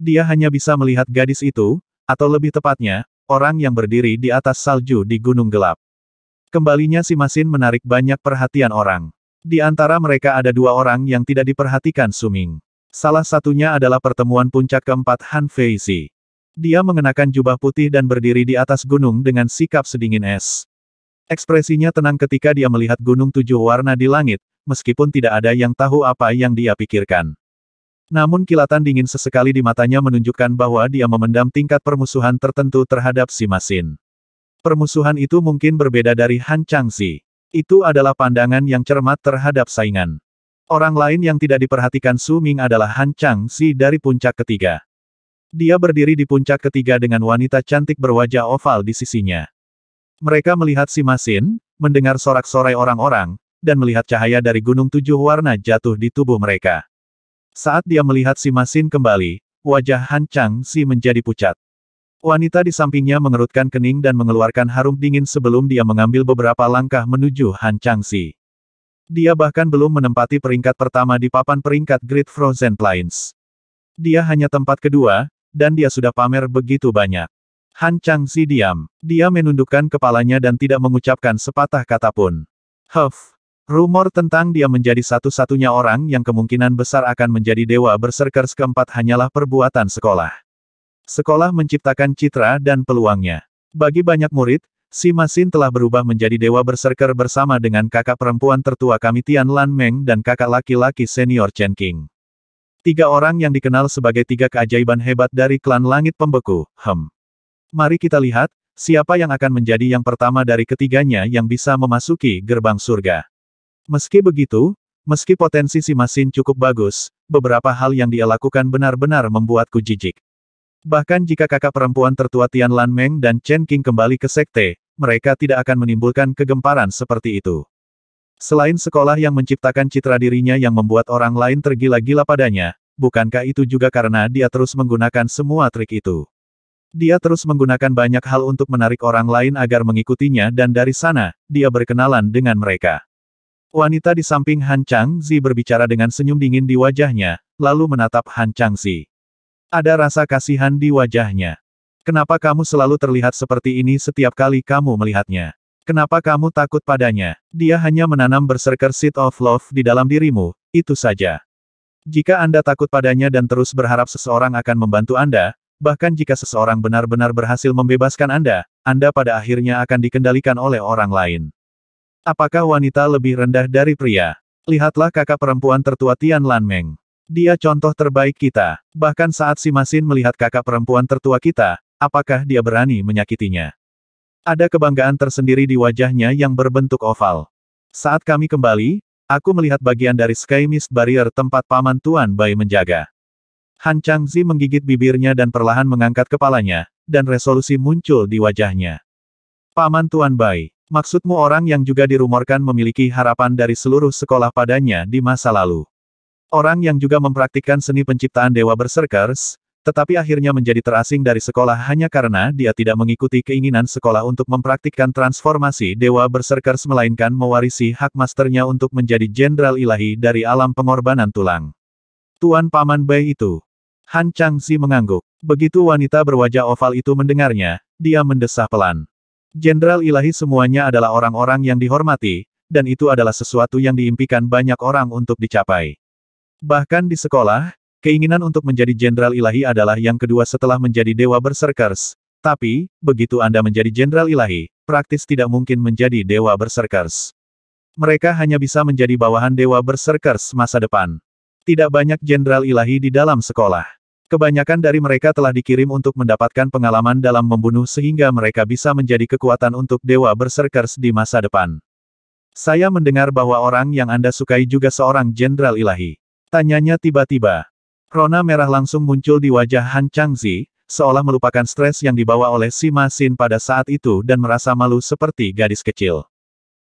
Dia hanya bisa melihat gadis itu, atau lebih tepatnya, orang yang berdiri di atas salju di gunung gelap. Kembalinya si Masin menarik banyak perhatian orang. Di antara mereka ada dua orang yang tidak diperhatikan Suming. Salah satunya adalah pertemuan puncak keempat Han Feizi. Dia mengenakan jubah putih dan berdiri di atas gunung dengan sikap sedingin es. Ekspresinya tenang ketika dia melihat gunung tujuh warna di langit, meskipun tidak ada yang tahu apa yang dia pikirkan. Namun kilatan dingin sesekali di matanya menunjukkan bahwa dia memendam tingkat permusuhan tertentu terhadap si Masin. Permusuhan itu mungkin berbeda dari Han Changxi. Itu adalah pandangan yang cermat terhadap saingan. Orang lain yang tidak diperhatikan Su Ming adalah Han Changxi dari puncak ketiga. Dia berdiri di puncak ketiga dengan wanita cantik berwajah oval di sisinya. Mereka melihat si masin, mendengar sorak-sorai orang-orang, dan melihat cahaya dari gunung tujuh warna jatuh di tubuh mereka. Saat dia melihat si masin kembali, wajah Han Changxi menjadi pucat. Wanita di sampingnya mengerutkan kening dan mengeluarkan harum dingin sebelum dia mengambil beberapa langkah menuju Han Changsi. Dia bahkan belum menempati peringkat pertama di papan peringkat Great Frozen Plains. Dia hanya tempat kedua, dan dia sudah pamer begitu banyak. Han Changsi diam. Dia menundukkan kepalanya dan tidak mengucapkan sepatah kata pun. Huff. Rumor tentang dia menjadi satu-satunya orang yang kemungkinan besar akan menjadi dewa berserkers keempat hanyalah perbuatan sekolah. Sekolah menciptakan citra dan peluangnya. Bagi banyak murid, Si Masin telah berubah menjadi dewa berserker bersama dengan kakak perempuan tertua kami Tian Lan Meng dan kakak laki-laki senior Chen King. Tiga orang yang dikenal sebagai tiga keajaiban hebat dari klan langit pembeku, hem. Mari kita lihat, siapa yang akan menjadi yang pertama dari ketiganya yang bisa memasuki gerbang surga. Meski begitu, meski potensi si Masin cukup bagus, beberapa hal yang dia lakukan benar-benar membuatku jijik. Bahkan jika kakak perempuan tertua Tian Lan Meng dan Chen King kembali ke sekte, mereka tidak akan menimbulkan kegemparan seperti itu. Selain sekolah yang menciptakan citra dirinya yang membuat orang lain tergila-gila padanya, bukankah itu juga karena dia terus menggunakan semua trik itu? Dia terus menggunakan banyak hal untuk menarik orang lain agar mengikutinya dan dari sana, dia berkenalan dengan mereka. Wanita di samping Han Chang Zi berbicara dengan senyum dingin di wajahnya, lalu menatap Han Chang Zi. Ada rasa kasihan di wajahnya. Kenapa kamu selalu terlihat seperti ini setiap kali kamu melihatnya? Kenapa kamu takut padanya? Dia hanya menanam berserker seed of love di dalam dirimu, itu saja. Jika Anda takut padanya dan terus berharap seseorang akan membantu Anda, bahkan jika seseorang benar-benar berhasil membebaskan Anda, Anda pada akhirnya akan dikendalikan oleh orang lain. Apakah wanita lebih rendah dari pria? Lihatlah kakak perempuan tertua Tian Lan Meng. Dia contoh terbaik kita. Bahkan saat si masin melihat kakak perempuan tertua kita, apakah dia berani menyakitinya? Ada kebanggaan tersendiri di wajahnya yang berbentuk oval. Saat kami kembali, aku melihat bagian dari Sky Mist Barrier tempat paman Tuan Bai menjaga. Han Changzi menggigit bibirnya dan perlahan mengangkat kepalanya, dan resolusi muncul di wajahnya. Paman Tuan Bai, maksudmu orang yang juga dirumorkan memiliki harapan dari seluruh sekolah padanya di masa lalu? Orang yang juga mempraktikkan seni penciptaan Dewa Berserkers, tetapi akhirnya menjadi terasing dari sekolah hanya karena dia tidak mengikuti keinginan sekolah untuk mempraktikkan transformasi Dewa Berserkers melainkan mewarisi hak masternya untuk menjadi jenderal ilahi dari alam pengorbanan tulang. Tuan Paman Bai itu. Han Si mengangguk. Begitu wanita berwajah oval itu mendengarnya, dia mendesah pelan. Jenderal ilahi semuanya adalah orang-orang yang dihormati, dan itu adalah sesuatu yang diimpikan banyak orang untuk dicapai. Bahkan di sekolah, keinginan untuk menjadi jenderal ilahi adalah yang kedua setelah menjadi dewa berserkers. Tapi, begitu Anda menjadi jenderal ilahi, praktis tidak mungkin menjadi dewa berserkers. Mereka hanya bisa menjadi bawahan dewa berserkers masa depan. Tidak banyak jenderal ilahi di dalam sekolah. Kebanyakan dari mereka telah dikirim untuk mendapatkan pengalaman dalam membunuh sehingga mereka bisa menjadi kekuatan untuk Dewa Berserkers di masa depan. Saya mendengar bahwa orang yang Anda sukai juga seorang jenderal ilahi. Tanyanya tiba-tiba. Rona merah langsung muncul di wajah Han Changzi, seolah melupakan stres yang dibawa oleh si Masin pada saat itu dan merasa malu seperti gadis kecil.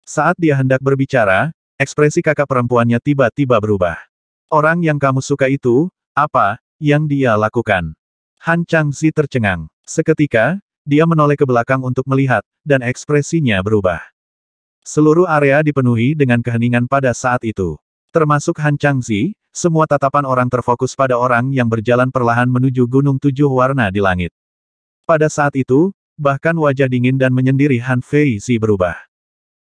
Saat dia hendak berbicara, ekspresi kakak perempuannya tiba-tiba berubah. Orang yang kamu suka itu, apa, yang dia lakukan? Han Changzi tercengang. Seketika, dia menoleh ke belakang untuk melihat, dan ekspresinya berubah. Seluruh area dipenuhi dengan keheningan pada saat itu. Termasuk Han Changzi, semua tatapan orang terfokus pada orang yang berjalan perlahan menuju gunung tujuh warna di langit. Pada saat itu, bahkan wajah dingin dan menyendiri Han Fei Zi berubah.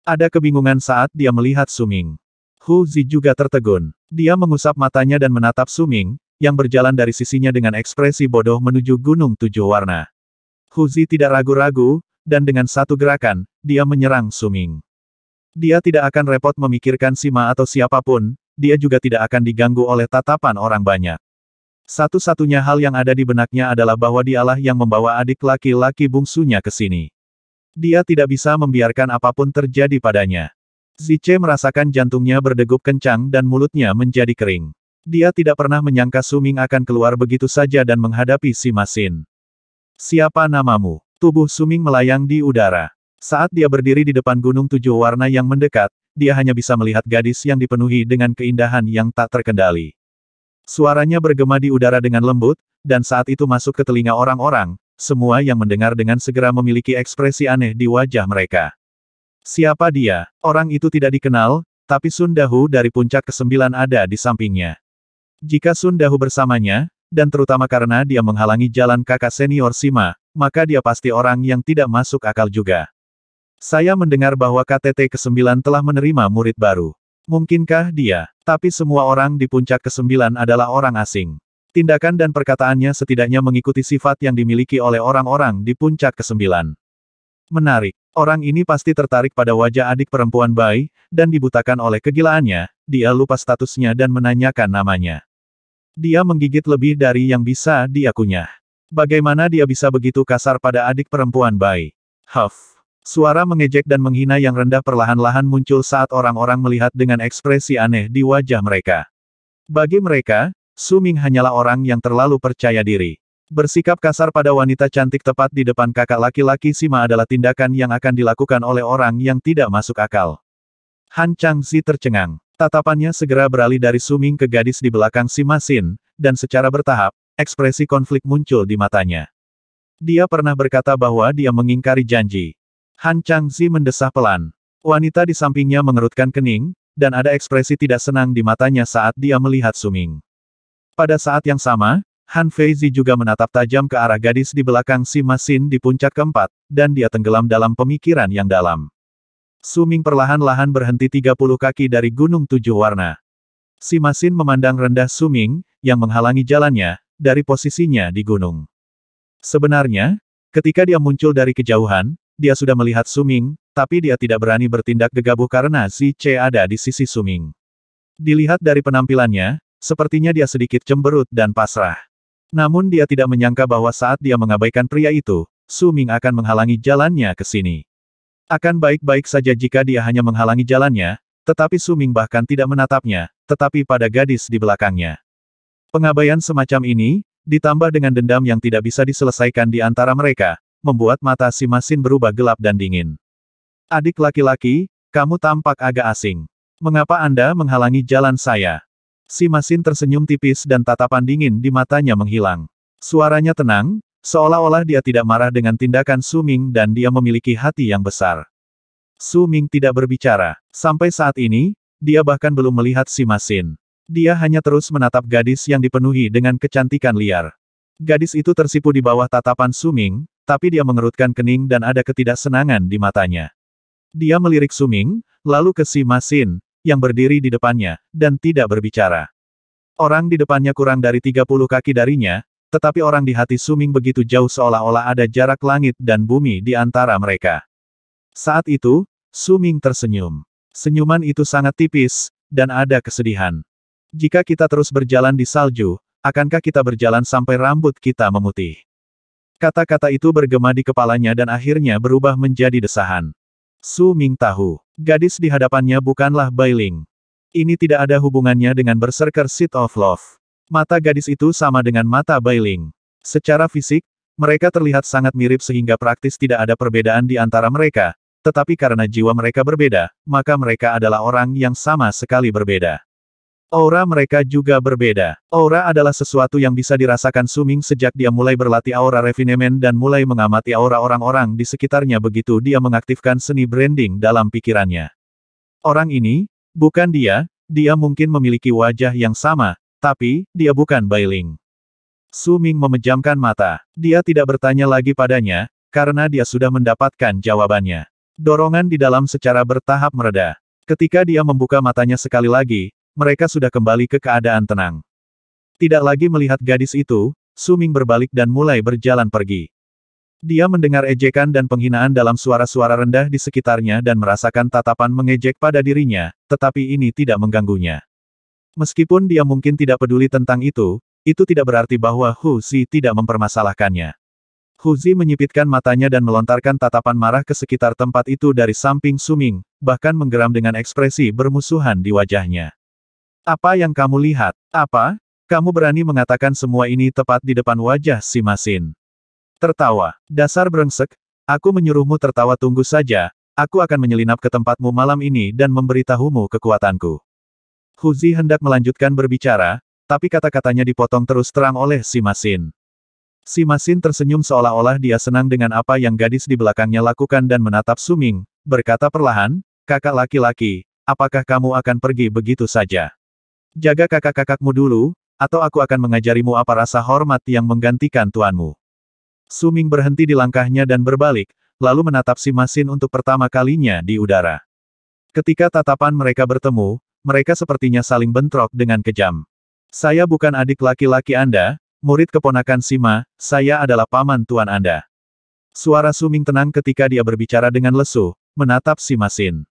Ada kebingungan saat dia melihat Suming. Hu Zi juga tertegun. Dia mengusap matanya dan menatap Suming, yang berjalan dari sisinya dengan ekspresi bodoh menuju gunung tujuh warna. Hu Zi tidak ragu-ragu, dan dengan satu gerakan, dia menyerang Suming. Dia tidak akan repot memikirkan Sima atau siapapun, dia juga tidak akan diganggu oleh tatapan orang banyak. Satu-satunya hal yang ada di benaknya adalah bahwa dialah yang membawa adik laki-laki bungsunya ke sini. Dia tidak bisa membiarkan apapun terjadi padanya. Zice merasakan jantungnya berdegup kencang dan mulutnya menjadi kering. Dia tidak pernah menyangka Suming akan keluar begitu saja dan menghadapi si Masin. Siapa namamu? Tubuh Suming melayang di udara. Saat dia berdiri di depan gunung tujuh warna yang mendekat, dia hanya bisa melihat gadis yang dipenuhi dengan keindahan yang tak terkendali. Suaranya bergema di udara dengan lembut, dan saat itu masuk ke telinga orang-orang, semua yang mendengar dengan segera memiliki ekspresi aneh di wajah mereka. Siapa dia? Orang itu tidak dikenal, tapi Sundahu dari puncak kesembilan ada di sampingnya. Jika Sundahu bersamanya, dan terutama karena dia menghalangi jalan kakak senior Sima, maka dia pasti orang yang tidak masuk akal juga. Saya mendengar bahwa KTT ke-9 telah menerima murid baru. Mungkinkah dia? Tapi semua orang di puncak ke-9 adalah orang asing. Tindakan dan perkataannya setidaknya mengikuti sifat yang dimiliki oleh orang-orang di puncak ke-9. Menarik. Orang ini pasti tertarik pada wajah adik perempuan bayi, dan dibutakan oleh kegilaannya, dia lupa statusnya dan menanyakan namanya. Dia menggigit lebih dari yang bisa diakunya. Bagaimana dia bisa begitu kasar pada adik perempuan bayi? Huff. Suara mengejek dan menghina yang rendah perlahan-lahan muncul saat orang-orang melihat dengan ekspresi aneh di wajah mereka. Bagi mereka, Suming hanyalah orang yang terlalu percaya diri. Bersikap kasar pada wanita cantik tepat di depan kakak laki-laki Sima adalah tindakan yang akan dilakukan oleh orang yang tidak masuk akal. Han Changzi tercengang. Tatapannya segera beralih dari Suming ke gadis di belakang Sima Sin, dan secara bertahap, ekspresi konflik muncul di matanya. Dia pernah berkata bahwa dia mengingkari janji. Han Changzi mendesah pelan. Wanita di sampingnya mengerutkan kening, dan ada ekspresi tidak senang di matanya saat dia melihat Suming. Pada saat yang sama, Han Feizi juga menatap tajam ke arah gadis di belakang si Masin di puncak keempat, dan dia tenggelam dalam pemikiran yang dalam. Suming perlahan-lahan berhenti 30 kaki dari Gunung Tujuh Warna. Si Masin memandang rendah Suming, yang menghalangi jalannya, dari posisinya di gunung. Sebenarnya, ketika dia muncul dari kejauhan, dia sudah melihat Suming, tapi dia tidak berani bertindak gegabah karena Si Che ada di sisi Suming. Dilihat dari penampilannya, sepertinya dia sedikit cemberut dan pasrah. Namun dia tidak menyangka bahwa saat dia mengabaikan pria itu, Suming akan menghalangi jalannya ke sini. Akan baik-baik saja jika dia hanya menghalangi jalannya, tetapi Suming bahkan tidak menatapnya, tetapi pada gadis di belakangnya. Pengabaian semacam ini, ditambah dengan dendam yang tidak bisa diselesaikan di antara mereka, membuat mata si Masin berubah gelap dan dingin. Adik laki-laki, kamu tampak agak asing. Mengapa Anda menghalangi jalan saya? Si Masin tersenyum tipis dan tatapan dingin di matanya menghilang. Suaranya tenang, seolah-olah dia tidak marah dengan tindakan Su Ming dan dia memiliki hati yang besar. Su Ming tidak berbicara. Sampai saat ini, dia bahkan belum melihat si Masin. Dia hanya terus menatap gadis yang dipenuhi dengan kecantikan liar. Gadis itu tersipu di bawah tatapan Suming, tapi dia mengerutkan kening dan ada ketidaksenangan di matanya. Dia melirik Suming, lalu ke si Masin, yang berdiri di depannya, dan tidak berbicara. Orang di depannya kurang dari 30 kaki darinya, tetapi orang di hati Suming begitu jauh seolah-olah ada jarak langit dan bumi di antara mereka. Saat itu, Suming tersenyum. Senyuman itu sangat tipis, dan ada kesedihan. Jika kita terus berjalan di salju, akankah kita berjalan sampai rambut kita memutih? Kata-kata itu bergema di kepalanya dan akhirnya berubah menjadi desahan. Su Ming tahu, gadis di hadapannya bukanlah Bailing. Ini tidak ada hubungannya dengan berserker Seat of Love. Mata gadis itu sama dengan mata Bailing. Secara fisik, mereka terlihat sangat mirip sehingga praktis tidak ada perbedaan di antara mereka, tetapi karena jiwa mereka berbeda, maka mereka adalah orang yang sama sekali berbeda. Aura mereka juga berbeda. Aura adalah sesuatu yang bisa dirasakan Suming sejak dia mulai berlatih aura refinement dan mulai mengamati aura orang-orang di sekitarnya begitu dia mengaktifkan seni branding dalam pikirannya. Orang ini, bukan dia, dia mungkin memiliki wajah yang sama, tapi, dia bukan Bailing. Suming memejamkan mata. Dia tidak bertanya lagi padanya, karena dia sudah mendapatkan jawabannya. Dorongan di dalam secara bertahap mereda. Ketika dia membuka matanya sekali lagi, mereka sudah kembali ke keadaan tenang. Tidak lagi melihat gadis itu, Suming berbalik dan mulai berjalan pergi. Dia mendengar ejekan dan penghinaan dalam suara-suara rendah di sekitarnya dan merasakan tatapan mengejek pada dirinya, tetapi ini tidak mengganggunya. Meskipun dia mungkin tidak peduli tentang itu, itu tidak berarti bahwa Hu Zi tidak mempermasalahkannya. Hu Zi menyipitkan matanya dan melontarkan tatapan marah ke sekitar tempat itu dari samping Suming, bahkan menggeram dengan ekspresi bermusuhan di wajahnya. Apa yang kamu lihat? Apa? Kamu berani mengatakan semua ini tepat di depan wajah si Masin. Tertawa. Dasar brengsek, aku menyuruhmu tertawa tunggu saja, aku akan menyelinap ke tempatmu malam ini dan memberitahumu kekuatanku. Huzi hendak melanjutkan berbicara, tapi kata-katanya dipotong terus terang oleh si Masin. Si Masin tersenyum seolah-olah dia senang dengan apa yang gadis di belakangnya lakukan dan menatap Suming, berkata perlahan, kakak laki-laki, apakah kamu akan pergi begitu saja? Jaga kakak-kakakmu dulu, atau aku akan mengajarimu apa rasa hormat yang menggantikan tuanmu. Suming berhenti di langkahnya dan berbalik, lalu menatap si Masin untuk pertama kalinya di udara. Ketika tatapan mereka bertemu, mereka sepertinya saling bentrok dengan kejam. Saya bukan adik laki-laki Anda, murid keponakan Sima, saya adalah paman tuan Anda. Suara Suming tenang ketika dia berbicara dengan lesu, menatap si Masin.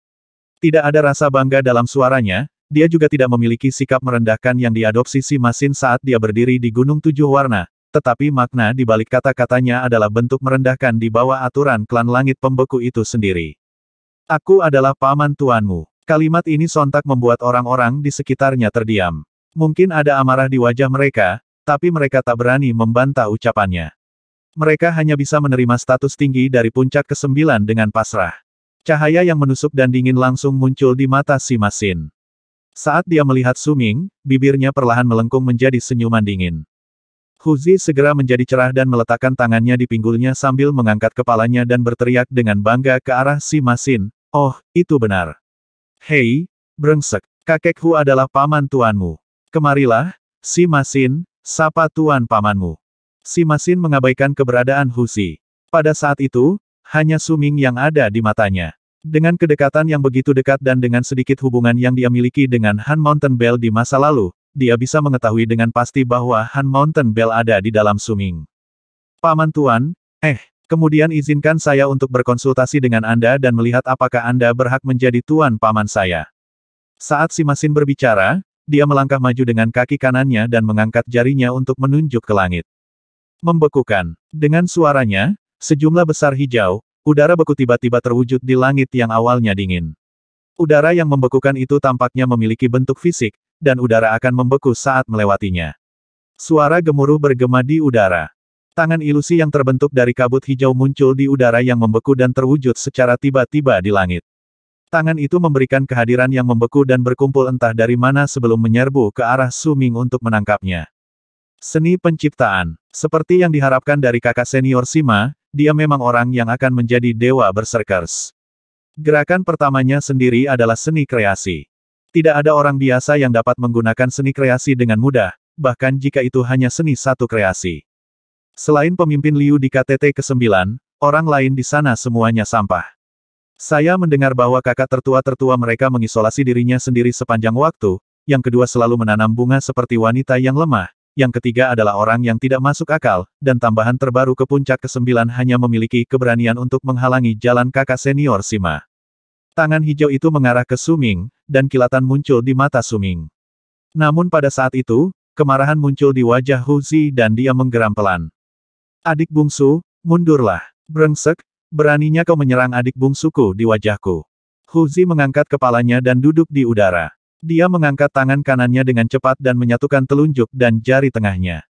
Tidak ada rasa bangga dalam suaranya, dia juga tidak memiliki sikap merendahkan yang diadopsi si Masin saat dia berdiri di Gunung Tujuh Warna, tetapi makna di balik kata-katanya adalah bentuk merendahkan di bawah aturan klan langit pembeku itu sendiri. Aku adalah paman tuanmu. Kalimat ini sontak membuat orang-orang di sekitarnya terdiam. Mungkin ada amarah di wajah mereka, tapi mereka tak berani membantah ucapannya. Mereka hanya bisa menerima status tinggi dari puncak ke-9 dengan pasrah. Cahaya yang menusuk dan dingin langsung muncul di mata si Masin. Saat dia melihat Suming, bibirnya perlahan melengkung menjadi senyuman dingin. Huzi segera menjadi cerah dan meletakkan tangannya di pinggulnya sambil mengangkat kepalanya dan berteriak dengan bangga ke arah si Masin, Oh, itu benar. Hei, brengsek, kakek Hu adalah paman tuanmu. Kemarilah, si Masin, sapa tuan pamanmu. Si Masin mengabaikan keberadaan Huzi. Pada saat itu, hanya Suming yang ada di matanya. Dengan kedekatan yang begitu dekat dan dengan sedikit hubungan yang dia miliki dengan Han Mountain Bell di masa lalu, dia bisa mengetahui dengan pasti bahwa Han Mountain Bell ada di dalam Suming. Paman Tuan, eh, kemudian izinkan saya untuk berkonsultasi dengan Anda dan melihat apakah Anda berhak menjadi Tuan Paman saya. Saat si masin berbicara, dia melangkah maju dengan kaki kanannya dan mengangkat jarinya untuk menunjuk ke langit. Membekukan. Dengan suaranya, sejumlah besar hijau, Udara beku tiba-tiba terwujud di langit yang awalnya dingin. Udara yang membekukan itu tampaknya memiliki bentuk fisik, dan udara akan membeku saat melewatinya. Suara gemuruh bergema di udara. Tangan ilusi yang terbentuk dari kabut hijau muncul di udara yang membeku dan terwujud secara tiba-tiba di langit. Tangan itu memberikan kehadiran yang membeku dan berkumpul entah dari mana sebelum menyerbu ke arah Suming untuk menangkapnya. Seni penciptaan. Seperti yang diharapkan dari kakak senior Sima, dia memang orang yang akan menjadi dewa berserkers. Gerakan pertamanya sendiri adalah seni kreasi. Tidak ada orang biasa yang dapat menggunakan seni kreasi dengan mudah, bahkan jika itu hanya seni satu kreasi. Selain pemimpin Liu di KTT ke-9, orang lain di sana semuanya sampah. Saya mendengar bahwa kakak tertua-tertua mereka mengisolasi dirinya sendiri sepanjang waktu, yang kedua selalu menanam bunga seperti wanita yang lemah, yang ketiga adalah orang yang tidak masuk akal, dan tambahan terbaru ke puncak kesembilan hanya memiliki keberanian untuk menghalangi jalan kakak senior Sima. Tangan hijau itu mengarah ke Suming, dan kilatan muncul di mata Suming. Namun pada saat itu, kemarahan muncul di wajah Hu Zi dan dia menggeram pelan. Adik bungsu, mundurlah. Brengsek, beraninya kau menyerang adik bungsuku di wajahku. Hu Zi mengangkat kepalanya dan duduk di udara. Dia mengangkat tangan kanannya dengan cepat dan menyatukan telunjuk dan jari tengahnya.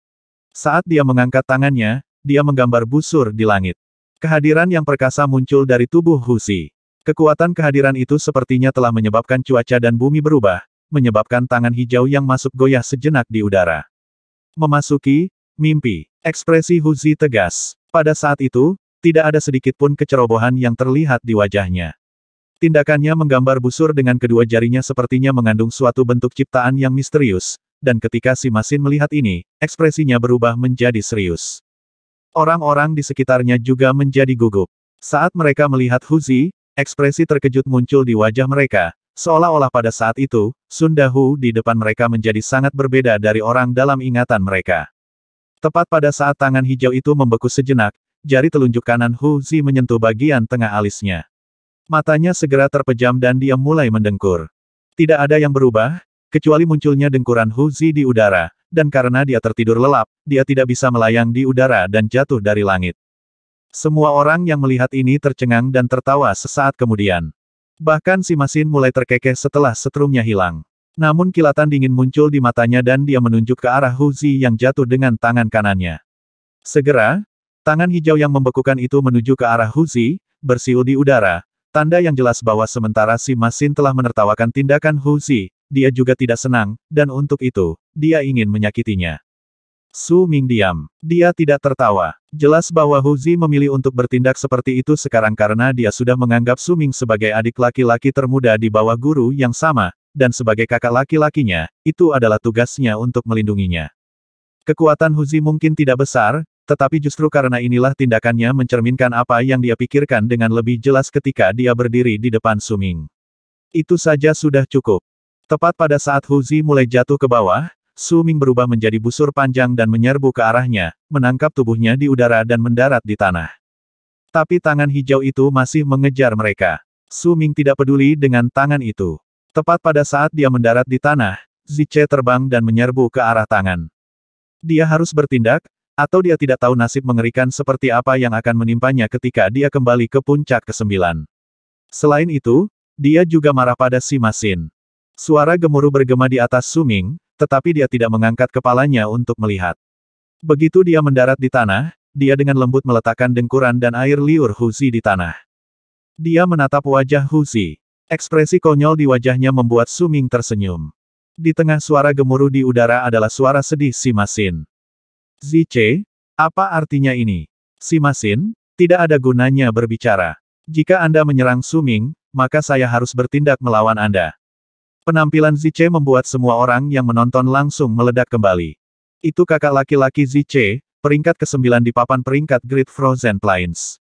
Saat dia mengangkat tangannya, dia menggambar busur di langit. Kehadiran yang perkasa muncul dari tubuh Husi. Kekuatan kehadiran itu sepertinya telah menyebabkan cuaca dan bumi berubah, menyebabkan tangan hijau yang masuk goyah sejenak di udara. Memasuki, mimpi, ekspresi Husi tegas. Pada saat itu, tidak ada sedikit pun kecerobohan yang terlihat di wajahnya. Tindakannya menggambar busur dengan kedua jarinya sepertinya mengandung suatu bentuk ciptaan yang misterius, dan ketika si Masin melihat ini, ekspresinya berubah menjadi serius. Orang-orang di sekitarnya juga menjadi gugup. Saat mereka melihat Huzi, ekspresi terkejut muncul di wajah mereka, seolah-olah pada saat itu, Sundahu di depan mereka menjadi sangat berbeda dari orang dalam ingatan mereka. Tepat pada saat tangan hijau itu membeku sejenak, jari telunjuk kanan Huzi menyentuh bagian tengah alisnya. Matanya segera terpejam dan dia mulai mendengkur. Tidak ada yang berubah, kecuali munculnya dengkuran Huzi di udara, dan karena dia tertidur lelap, dia tidak bisa melayang di udara dan jatuh dari langit. Semua orang yang melihat ini tercengang dan tertawa sesaat kemudian. Bahkan si masin mulai terkekeh setelah setrumnya hilang. Namun kilatan dingin muncul di matanya dan dia menunjuk ke arah Huzi yang jatuh dengan tangan kanannya. Segera, tangan hijau yang membekukan itu menuju ke arah Huzi, bersiul di udara, Tanda yang jelas bahwa sementara si Masin telah menertawakan tindakan Hu Zi, dia juga tidak senang, dan untuk itu, dia ingin menyakitinya. Su Ming diam. Dia tidak tertawa. Jelas bahwa Hu Zi memilih untuk bertindak seperti itu sekarang karena dia sudah menganggap Su Ming sebagai adik laki-laki termuda di bawah guru yang sama, dan sebagai kakak laki-lakinya, itu adalah tugasnya untuk melindunginya. Kekuatan Hu Zi mungkin tidak besar, tetapi justru karena inilah tindakannya mencerminkan apa yang dia pikirkan dengan lebih jelas ketika dia berdiri di depan Suming. Itu saja sudah cukup. Tepat pada saat Huzi mulai jatuh ke bawah, Su Ming berubah menjadi busur panjang dan menyerbu ke arahnya, menangkap tubuhnya di udara dan mendarat di tanah. Tapi tangan hijau itu masih mengejar mereka. Su Ming tidak peduli dengan tangan itu. Tepat pada saat dia mendarat di tanah, Zice terbang dan menyerbu ke arah tangan. Dia harus bertindak, atau dia tidak tahu nasib mengerikan seperti apa yang akan menimpanya ketika dia kembali ke puncak ke-9. Selain itu, dia juga marah pada si Masin. Suara gemuruh bergema di atas Suming, tetapi dia tidak mengangkat kepalanya untuk melihat. Begitu dia mendarat di tanah, dia dengan lembut meletakkan dengkuran dan air liur Huzi di tanah. Dia menatap wajah Huzi. Ekspresi konyol di wajahnya membuat Suming tersenyum. Di tengah suara gemuruh di udara adalah suara sedih si Masin. Zice, apa artinya ini? Simasin, tidak ada gunanya berbicara. Jika Anda menyerang Suming, maka saya harus bertindak melawan Anda. Penampilan Zice membuat semua orang yang menonton langsung meledak kembali. Itu kakak laki-laki Zice, peringkat ke-9 di papan peringkat Great Frozen Plains.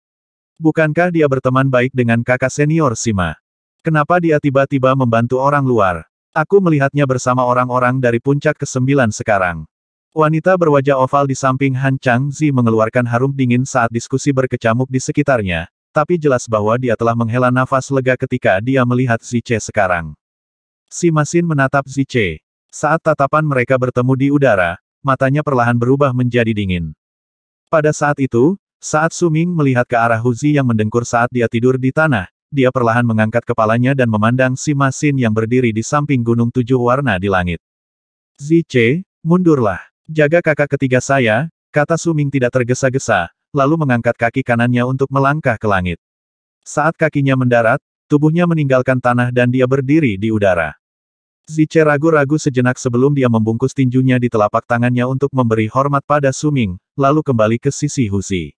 Bukankah dia berteman baik dengan kakak senior Sima? Kenapa dia tiba-tiba membantu orang luar? Aku melihatnya bersama orang-orang dari puncak ke-9 sekarang. Wanita berwajah oval di samping Han Changzi mengeluarkan harum dingin saat diskusi berkecamuk di sekitarnya, tapi jelas bahwa dia telah menghela nafas lega ketika dia melihat Zice sekarang. Si Masin menatap Zice. Saat tatapan mereka bertemu di udara, matanya perlahan berubah menjadi dingin. Pada saat itu, saat Suming melihat ke arah Huzi yang mendengkur saat dia tidur di tanah, dia perlahan mengangkat kepalanya dan memandang si Masin yang berdiri di samping gunung tujuh warna di langit. Zice, mundurlah. Jaga kakak ketiga saya, kata Suming tidak tergesa-gesa, lalu mengangkat kaki kanannya untuk melangkah ke langit. Saat kakinya mendarat, tubuhnya meninggalkan tanah dan dia berdiri di udara. Zice ragu-ragu sejenak sebelum dia membungkus tinjunya di telapak tangannya untuk memberi hormat pada Suming, lalu kembali ke sisi Husi.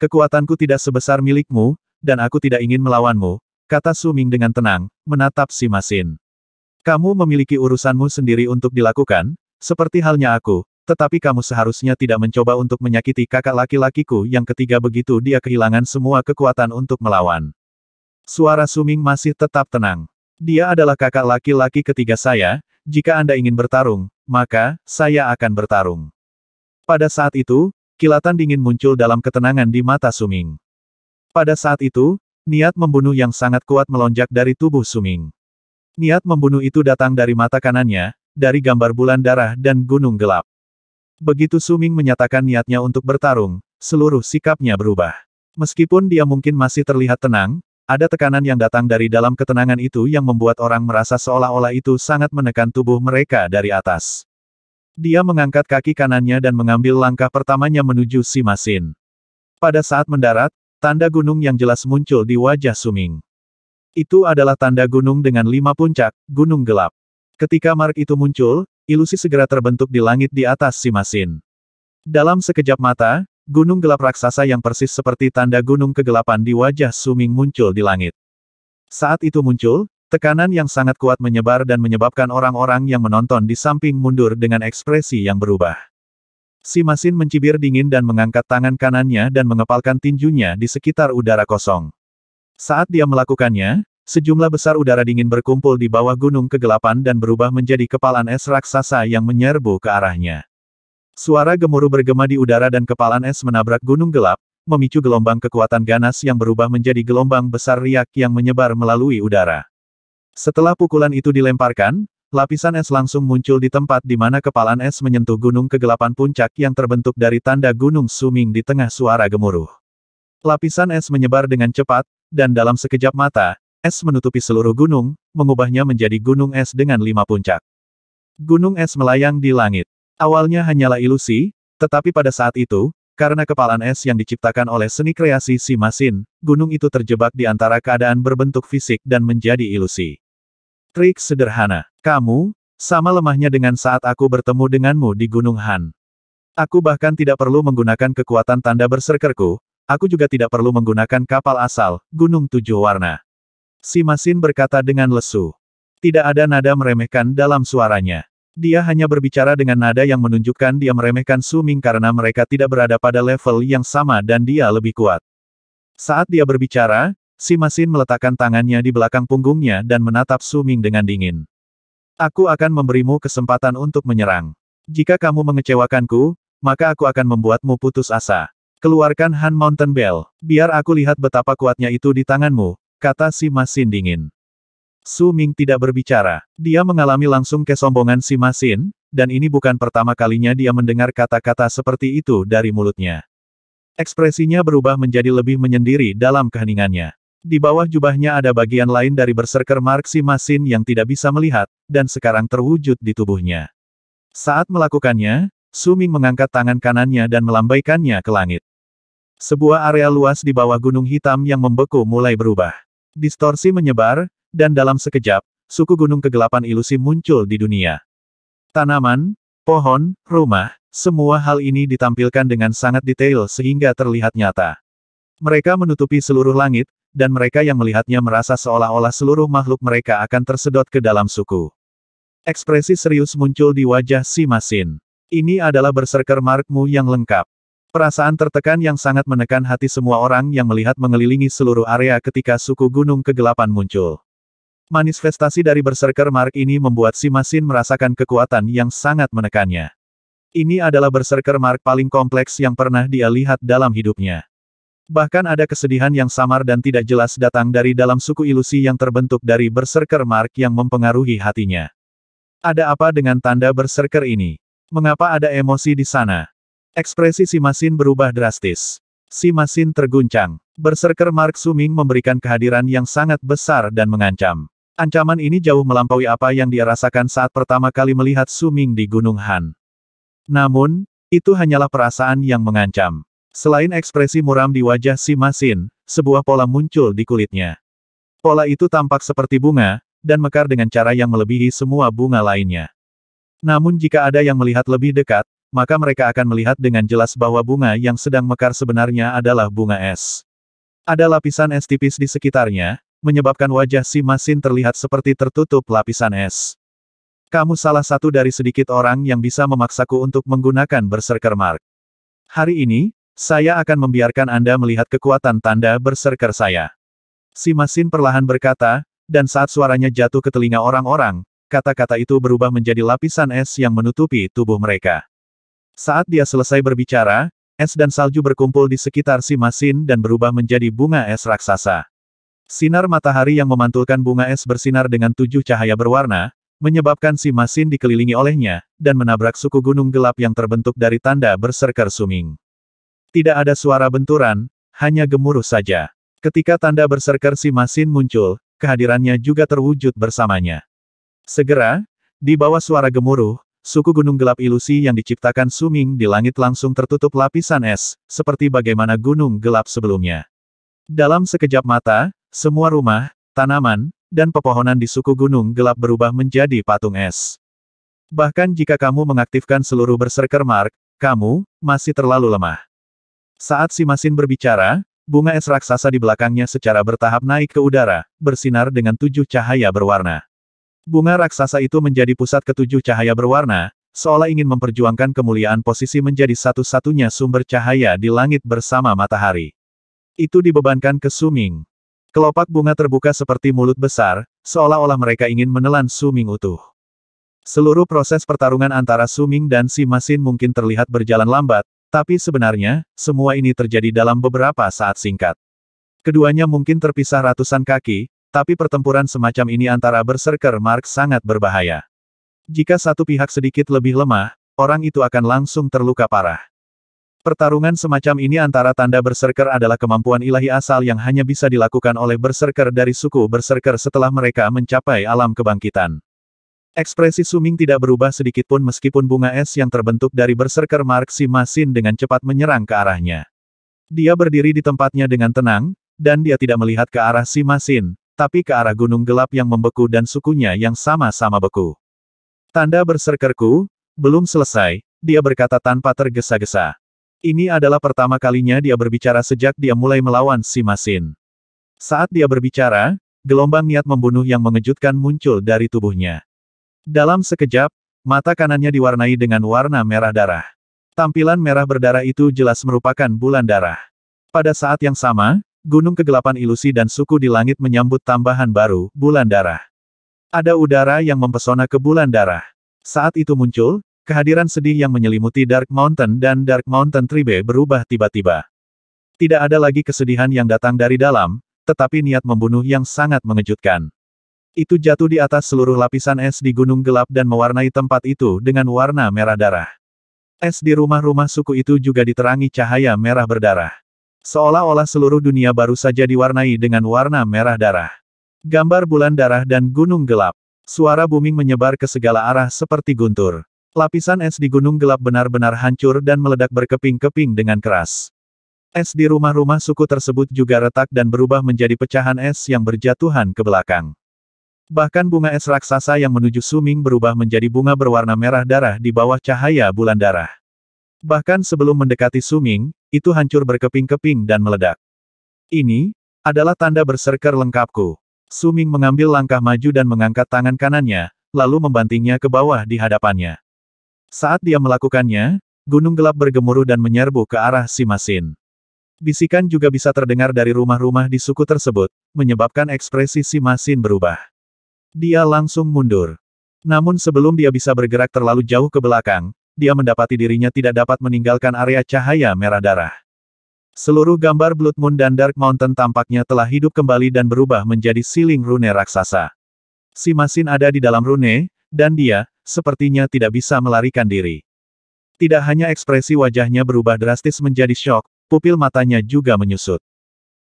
Kekuatanku tidak sebesar milikmu, dan aku tidak ingin melawanmu, kata Suming dengan tenang, menatap si Masin. Kamu memiliki urusanmu sendiri untuk dilakukan, seperti halnya aku, tetapi kamu seharusnya tidak mencoba untuk menyakiti kakak laki-lakiku yang ketiga begitu dia kehilangan semua kekuatan untuk melawan. Suara Suming masih tetap tenang. Dia adalah kakak laki-laki ketiga saya, jika Anda ingin bertarung, maka, saya akan bertarung. Pada saat itu, kilatan dingin muncul dalam ketenangan di mata Suming. Pada saat itu, niat membunuh yang sangat kuat melonjak dari tubuh Suming. Niat membunuh itu datang dari mata kanannya, dari gambar bulan darah dan gunung gelap. Begitu Suming menyatakan niatnya untuk bertarung, seluruh sikapnya berubah. Meskipun dia mungkin masih terlihat tenang, ada tekanan yang datang dari dalam ketenangan itu yang membuat orang merasa seolah-olah itu sangat menekan tubuh mereka dari atas. Dia mengangkat kaki kanannya dan mengambil langkah pertamanya menuju Simasin. Pada saat mendarat, tanda gunung yang jelas muncul di wajah Suming. Itu adalah tanda gunung dengan lima puncak, gunung gelap. Ketika mark itu muncul, ilusi segera terbentuk di langit di atas si masin. Dalam sekejap mata, gunung gelap raksasa yang persis seperti tanda gunung kegelapan di wajah Suming muncul di langit. Saat itu muncul, tekanan yang sangat kuat menyebar dan menyebabkan orang-orang yang menonton di samping mundur dengan ekspresi yang berubah. Si masin mencibir dingin dan mengangkat tangan kanannya dan mengepalkan tinjunya di sekitar udara kosong. Saat dia melakukannya, Sejumlah besar udara dingin berkumpul di bawah gunung kegelapan dan berubah menjadi kepalan es raksasa yang menyerbu ke arahnya. Suara gemuruh bergema di udara dan kepalan es menabrak gunung gelap, memicu gelombang kekuatan ganas yang berubah menjadi gelombang besar riak yang menyebar melalui udara. Setelah pukulan itu dilemparkan, lapisan es langsung muncul di tempat di mana kepalan es menyentuh gunung kegelapan puncak yang terbentuk dari tanda gunung suming di tengah suara gemuruh. Lapisan es menyebar dengan cepat, dan dalam sekejap mata, Es menutupi seluruh gunung, mengubahnya menjadi gunung es dengan lima puncak. Gunung es melayang di langit. Awalnya hanyalah ilusi, tetapi pada saat itu, karena kepalan es yang diciptakan oleh seni kreasi si Masin, gunung itu terjebak di antara keadaan berbentuk fisik dan menjadi ilusi. Trik sederhana. Kamu, sama lemahnya dengan saat aku bertemu denganmu di Gunung Han. Aku bahkan tidak perlu menggunakan kekuatan tanda berserkerku, aku juga tidak perlu menggunakan kapal asal, Gunung Tujuh Warna. Si Masin berkata dengan lesu. Tidak ada nada meremehkan dalam suaranya. Dia hanya berbicara dengan nada yang menunjukkan dia meremehkan Su Ming karena mereka tidak berada pada level yang sama dan dia lebih kuat. Saat dia berbicara, si Masin meletakkan tangannya di belakang punggungnya dan menatap Su Ming dengan dingin. Aku akan memberimu kesempatan untuk menyerang. Jika kamu mengecewakanku, maka aku akan membuatmu putus asa. Keluarkan Han Mountain Bell, biar aku lihat betapa kuatnya itu di tanganmu, kata si Masin dingin. Su Ming tidak berbicara. Dia mengalami langsung kesombongan si Masin, dan ini bukan pertama kalinya dia mendengar kata-kata seperti itu dari mulutnya. Ekspresinya berubah menjadi lebih menyendiri dalam keheningannya. Di bawah jubahnya ada bagian lain dari berserker Mark si Masin yang tidak bisa melihat, dan sekarang terwujud di tubuhnya. Saat melakukannya, Su Ming mengangkat tangan kanannya dan melambaikannya ke langit. Sebuah area luas di bawah gunung hitam yang membeku mulai berubah. Distorsi menyebar, dan dalam sekejap, suku gunung kegelapan ilusi muncul di dunia. Tanaman, pohon, rumah, semua hal ini ditampilkan dengan sangat detail sehingga terlihat nyata. Mereka menutupi seluruh langit, dan mereka yang melihatnya merasa seolah-olah seluruh makhluk mereka akan tersedot ke dalam suku. Ekspresi serius muncul di wajah si Masin. Ini adalah berserker markmu yang lengkap. Perasaan tertekan yang sangat menekan hati semua orang yang melihat mengelilingi seluruh area ketika suku gunung kegelapan muncul. Manifestasi dari Berserker Mark ini membuat si Masin merasakan kekuatan yang sangat menekannya. Ini adalah Berserker Mark paling kompleks yang pernah dia lihat dalam hidupnya. Bahkan ada kesedihan yang samar dan tidak jelas datang dari dalam suku ilusi yang terbentuk dari Berserker Mark yang mempengaruhi hatinya. Ada apa dengan tanda Berserker ini? Mengapa ada emosi di sana? Ekspresi si Masin berubah drastis. Si Masin terguncang. Berserker Mark Suming memberikan kehadiran yang sangat besar dan mengancam. Ancaman ini jauh melampaui apa yang dia rasakan saat pertama kali melihat Suming di Gunung Han. Namun, itu hanyalah perasaan yang mengancam. Selain ekspresi muram di wajah si Masin, sebuah pola muncul di kulitnya. Pola itu tampak seperti bunga, dan mekar dengan cara yang melebihi semua bunga lainnya. Namun jika ada yang melihat lebih dekat, maka mereka akan melihat dengan jelas bahwa bunga yang sedang mekar sebenarnya adalah bunga es. Ada lapisan es tipis di sekitarnya, menyebabkan wajah si Masin terlihat seperti tertutup lapisan es. Kamu salah satu dari sedikit orang yang bisa memaksaku untuk menggunakan berserker mark. Hari ini, saya akan membiarkan Anda melihat kekuatan tanda berserker saya. Si Masin perlahan berkata, dan saat suaranya jatuh ke telinga orang-orang, kata-kata itu berubah menjadi lapisan es yang menutupi tubuh mereka. Saat dia selesai berbicara, es dan salju berkumpul di sekitar si masin dan berubah menjadi bunga es raksasa. Sinar matahari yang memantulkan bunga es bersinar dengan tujuh cahaya berwarna, menyebabkan si masin dikelilingi olehnya, dan menabrak suku gunung gelap yang terbentuk dari tanda berserker suming. Tidak ada suara benturan, hanya gemuruh saja. Ketika tanda berserker si masin muncul, kehadirannya juga terwujud bersamanya. Segera, di bawah suara gemuruh, suku gunung gelap ilusi yang diciptakan Suming di langit langsung tertutup lapisan es, seperti bagaimana gunung gelap sebelumnya. Dalam sekejap mata, semua rumah, tanaman, dan pepohonan di suku gunung gelap berubah menjadi patung es. Bahkan jika kamu mengaktifkan seluruh berserker mark, kamu masih terlalu lemah. Saat si masin berbicara, bunga es raksasa di belakangnya secara bertahap naik ke udara, bersinar dengan tujuh cahaya berwarna. Bunga raksasa itu menjadi pusat ketujuh cahaya berwarna, seolah ingin memperjuangkan kemuliaan posisi menjadi satu-satunya sumber cahaya di langit bersama matahari. Itu dibebankan ke Suming. Kelopak bunga terbuka seperti mulut besar, seolah-olah mereka ingin menelan Suming utuh. Seluruh proses pertarungan antara Suming dan si Masin mungkin terlihat berjalan lambat, tapi sebenarnya, semua ini terjadi dalam beberapa saat singkat. Keduanya mungkin terpisah ratusan kaki, tapi pertempuran semacam ini antara berserker Mark sangat berbahaya. Jika satu pihak sedikit lebih lemah, orang itu akan langsung terluka parah. Pertarungan semacam ini antara tanda berserker adalah kemampuan ilahi asal yang hanya bisa dilakukan oleh berserker dari suku berserker setelah mereka mencapai alam kebangkitan. Ekspresi Suming tidak berubah sedikit pun meskipun bunga es yang terbentuk dari berserker Mark Si Masin dengan cepat menyerang ke arahnya. Dia berdiri di tempatnya dengan tenang, dan dia tidak melihat ke arah Si Masin, tapi ke arah gunung gelap yang membeku dan sukunya yang sama-sama beku. Tanda berserkerku, belum selesai, dia berkata tanpa tergesa-gesa. Ini adalah pertama kalinya dia berbicara sejak dia mulai melawan si Masin. Saat dia berbicara, gelombang niat membunuh yang mengejutkan muncul dari tubuhnya. Dalam sekejap, mata kanannya diwarnai dengan warna merah darah. Tampilan merah berdarah itu jelas merupakan bulan darah. Pada saat yang sama, gunung kegelapan ilusi dan suku di langit menyambut tambahan baru, bulan darah. Ada udara yang mempesona ke bulan darah. Saat itu muncul, kehadiran sedih yang menyelimuti Dark Mountain dan Dark Mountain Tribe berubah tiba-tiba. Tidak ada lagi kesedihan yang datang dari dalam, tetapi niat membunuh yang sangat mengejutkan. Itu jatuh di atas seluruh lapisan es di gunung gelap dan mewarnai tempat itu dengan warna merah darah. Es di rumah-rumah suku itu juga diterangi cahaya merah berdarah. Seolah-olah seluruh dunia baru saja diwarnai dengan warna merah darah. Gambar bulan darah dan gunung gelap. Suara booming menyebar ke segala arah seperti guntur. Lapisan es di gunung gelap benar-benar hancur dan meledak berkeping-keping dengan keras. Es di rumah-rumah suku tersebut juga retak dan berubah menjadi pecahan es yang berjatuhan ke belakang. Bahkan bunga es raksasa yang menuju Suming berubah menjadi bunga berwarna merah darah di bawah cahaya bulan darah. Bahkan sebelum mendekati Suming, itu hancur berkeping-keping dan meledak. Ini adalah tanda berserker lengkapku. Suming mengambil langkah maju dan mengangkat tangan kanannya, lalu membantingnya ke bawah di hadapannya. Saat dia melakukannya, gunung gelap bergemuruh dan menyerbu ke arah Simasin. Bisikan juga bisa terdengar dari rumah-rumah di suku tersebut, menyebabkan ekspresi Simasin berubah. Dia langsung mundur. Namun sebelum dia bisa bergerak terlalu jauh ke belakang, dia mendapati dirinya tidak dapat meninggalkan area cahaya merah darah. Seluruh gambar Blood Moon dan Dark Mountain tampaknya telah hidup kembali dan berubah menjadi siling rune raksasa. Si Masin ada di dalam rune, dan dia, sepertinya tidak bisa melarikan diri. Tidak hanya ekspresi wajahnya berubah drastis menjadi shock, pupil matanya juga menyusut.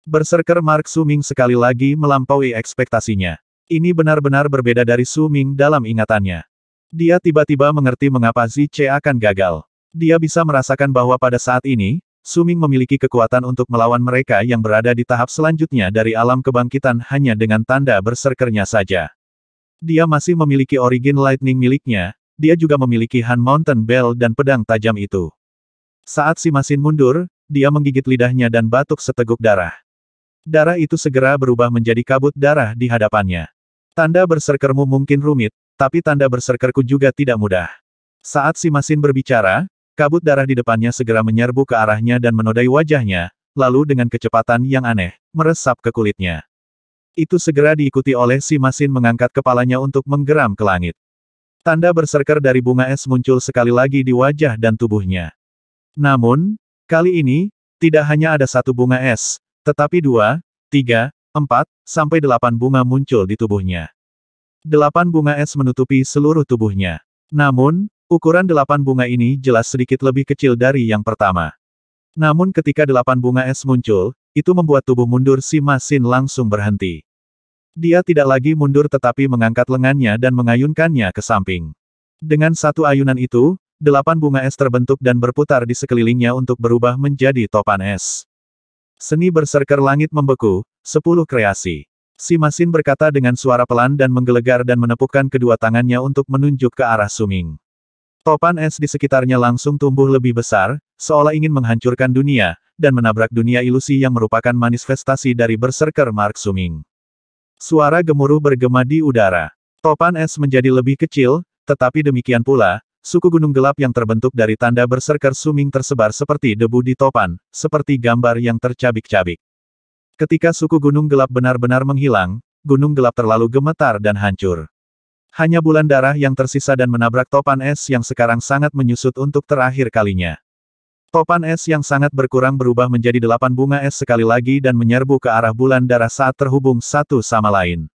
Berserker Mark Suming sekali lagi melampaui ekspektasinya. Ini benar-benar berbeda dari Suming dalam ingatannya. Dia tiba-tiba mengerti mengapa Zice akan gagal. Dia bisa merasakan bahwa pada saat ini, Suming memiliki kekuatan untuk melawan mereka yang berada di tahap selanjutnya dari alam kebangkitan hanya dengan tanda berserkernya saja. Dia masih memiliki origin lightning miliknya, dia juga memiliki Han Mountain Bell dan pedang tajam itu. Saat si masin mundur, dia menggigit lidahnya dan batuk seteguk darah. Darah itu segera berubah menjadi kabut darah di hadapannya. Tanda berserkermu mungkin rumit, tapi tanda berserkerku juga tidak mudah. Saat si masin berbicara, kabut darah di depannya segera menyerbu ke arahnya dan menodai wajahnya, lalu dengan kecepatan yang aneh, meresap ke kulitnya. Itu segera diikuti oleh si masin mengangkat kepalanya untuk menggeram ke langit. Tanda berserker dari bunga es muncul sekali lagi di wajah dan tubuhnya. Namun, kali ini, tidak hanya ada satu bunga es, tetapi dua, tiga, empat, sampai delapan bunga muncul di tubuhnya. Delapan bunga es menutupi seluruh tubuhnya. Namun, ukuran delapan bunga ini jelas sedikit lebih kecil dari yang pertama. Namun ketika delapan bunga es muncul, itu membuat tubuh mundur si Masin langsung berhenti. Dia tidak lagi mundur tetapi mengangkat lengannya dan mengayunkannya ke samping. Dengan satu ayunan itu, delapan bunga es terbentuk dan berputar di sekelilingnya untuk berubah menjadi topan es. Seni berserker langit membeku, sepuluh kreasi. Si Masin berkata dengan suara pelan dan menggelegar dan menepukkan kedua tangannya untuk menunjuk ke arah Suming. Topan es di sekitarnya langsung tumbuh lebih besar, seolah ingin menghancurkan dunia, dan menabrak dunia ilusi yang merupakan manifestasi dari berserker Mark Suming. Suara gemuruh bergema di udara. Topan es menjadi lebih kecil, tetapi demikian pula, suku gunung gelap yang terbentuk dari tanda berserker Suming tersebar seperti debu di topan, seperti gambar yang tercabik-cabik. Ketika suku gunung gelap benar-benar menghilang, gunung gelap terlalu gemetar dan hancur. Hanya bulan darah yang tersisa dan menabrak topan es yang sekarang sangat menyusut untuk terakhir kalinya. Topan es yang sangat berkurang berubah menjadi delapan bunga es sekali lagi dan menyerbu ke arah bulan darah saat terhubung satu sama lain.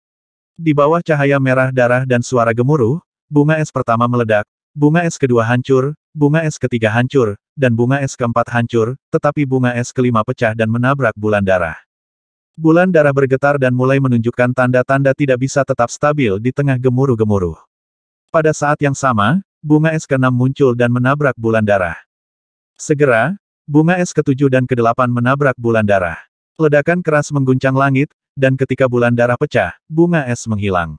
Di bawah cahaya merah darah dan suara gemuruh, bunga es pertama meledak, bunga es kedua hancur, bunga es ketiga hancur, dan bunga es keempat hancur, tetapi bunga es kelima pecah dan menabrak bulan darah. Bulan darah bergetar dan mulai menunjukkan tanda-tanda tidak bisa tetap stabil di tengah gemuruh-gemuruh. Pada saat yang sama, bunga es ke-6 muncul dan menabrak bulan darah. Segera, bunga es ke-7 dan ke-8 menabrak bulan darah. Ledakan keras mengguncang langit, dan ketika bulan darah pecah, bunga es menghilang.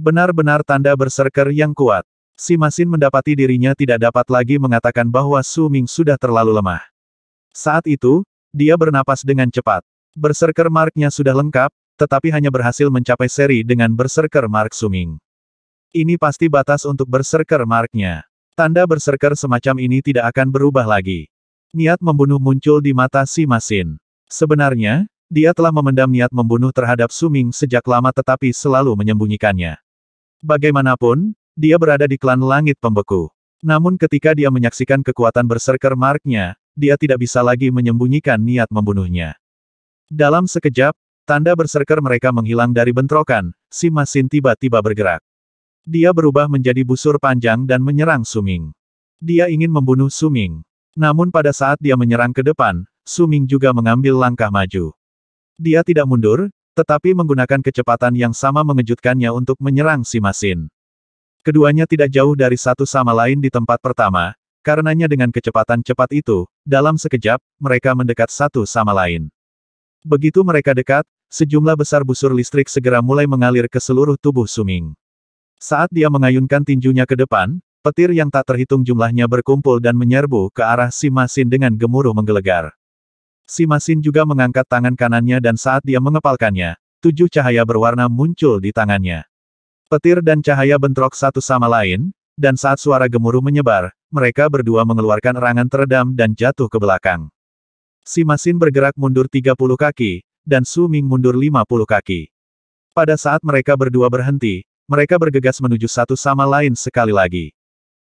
Benar-benar tanda berserker yang kuat. Si Masin mendapati dirinya tidak dapat lagi mengatakan bahwa Su Ming sudah terlalu lemah. Saat itu, dia bernapas dengan cepat. Berserker Marknya sudah lengkap, tetapi hanya berhasil mencapai seri dengan Berserker Mark Suming. Ini pasti batas untuk Berserker Marknya. Tanda Berserker semacam ini tidak akan berubah lagi. Niat membunuh muncul di mata si Masin. Sebenarnya, dia telah memendam niat membunuh terhadap Suming sejak lama tetapi selalu menyembunyikannya. Bagaimanapun, dia berada di klan langit pembeku. Namun ketika dia menyaksikan kekuatan berserker Marknya, dia tidak bisa lagi menyembunyikan niat membunuhnya. Dalam sekejap, tanda berserker mereka menghilang dari bentrokan, si masin tiba-tiba bergerak. Dia berubah menjadi busur panjang dan menyerang Suming. Dia ingin membunuh Suming. Namun pada saat dia menyerang ke depan, Suming juga mengambil langkah maju. Dia tidak mundur, tetapi menggunakan kecepatan yang sama mengejutkannya untuk menyerang si masin. Keduanya tidak jauh dari satu sama lain di tempat pertama, karenanya dengan kecepatan cepat itu, dalam sekejap, mereka mendekat satu sama lain. Begitu mereka dekat, sejumlah besar busur listrik segera mulai mengalir ke seluruh tubuh Suming. Saat dia mengayunkan tinjunya ke depan, petir yang tak terhitung jumlahnya berkumpul dan menyerbu ke arah si Masin dengan gemuruh menggelegar. Si Masin juga mengangkat tangan kanannya dan saat dia mengepalkannya, tujuh cahaya berwarna muncul di tangannya. Petir dan cahaya bentrok satu sama lain, dan saat suara gemuruh menyebar, mereka berdua mengeluarkan erangan teredam dan jatuh ke belakang. Si Masin bergerak mundur 30 kaki, dan Su Ming mundur 50 kaki. Pada saat mereka berdua berhenti, mereka bergegas menuju satu sama lain sekali lagi.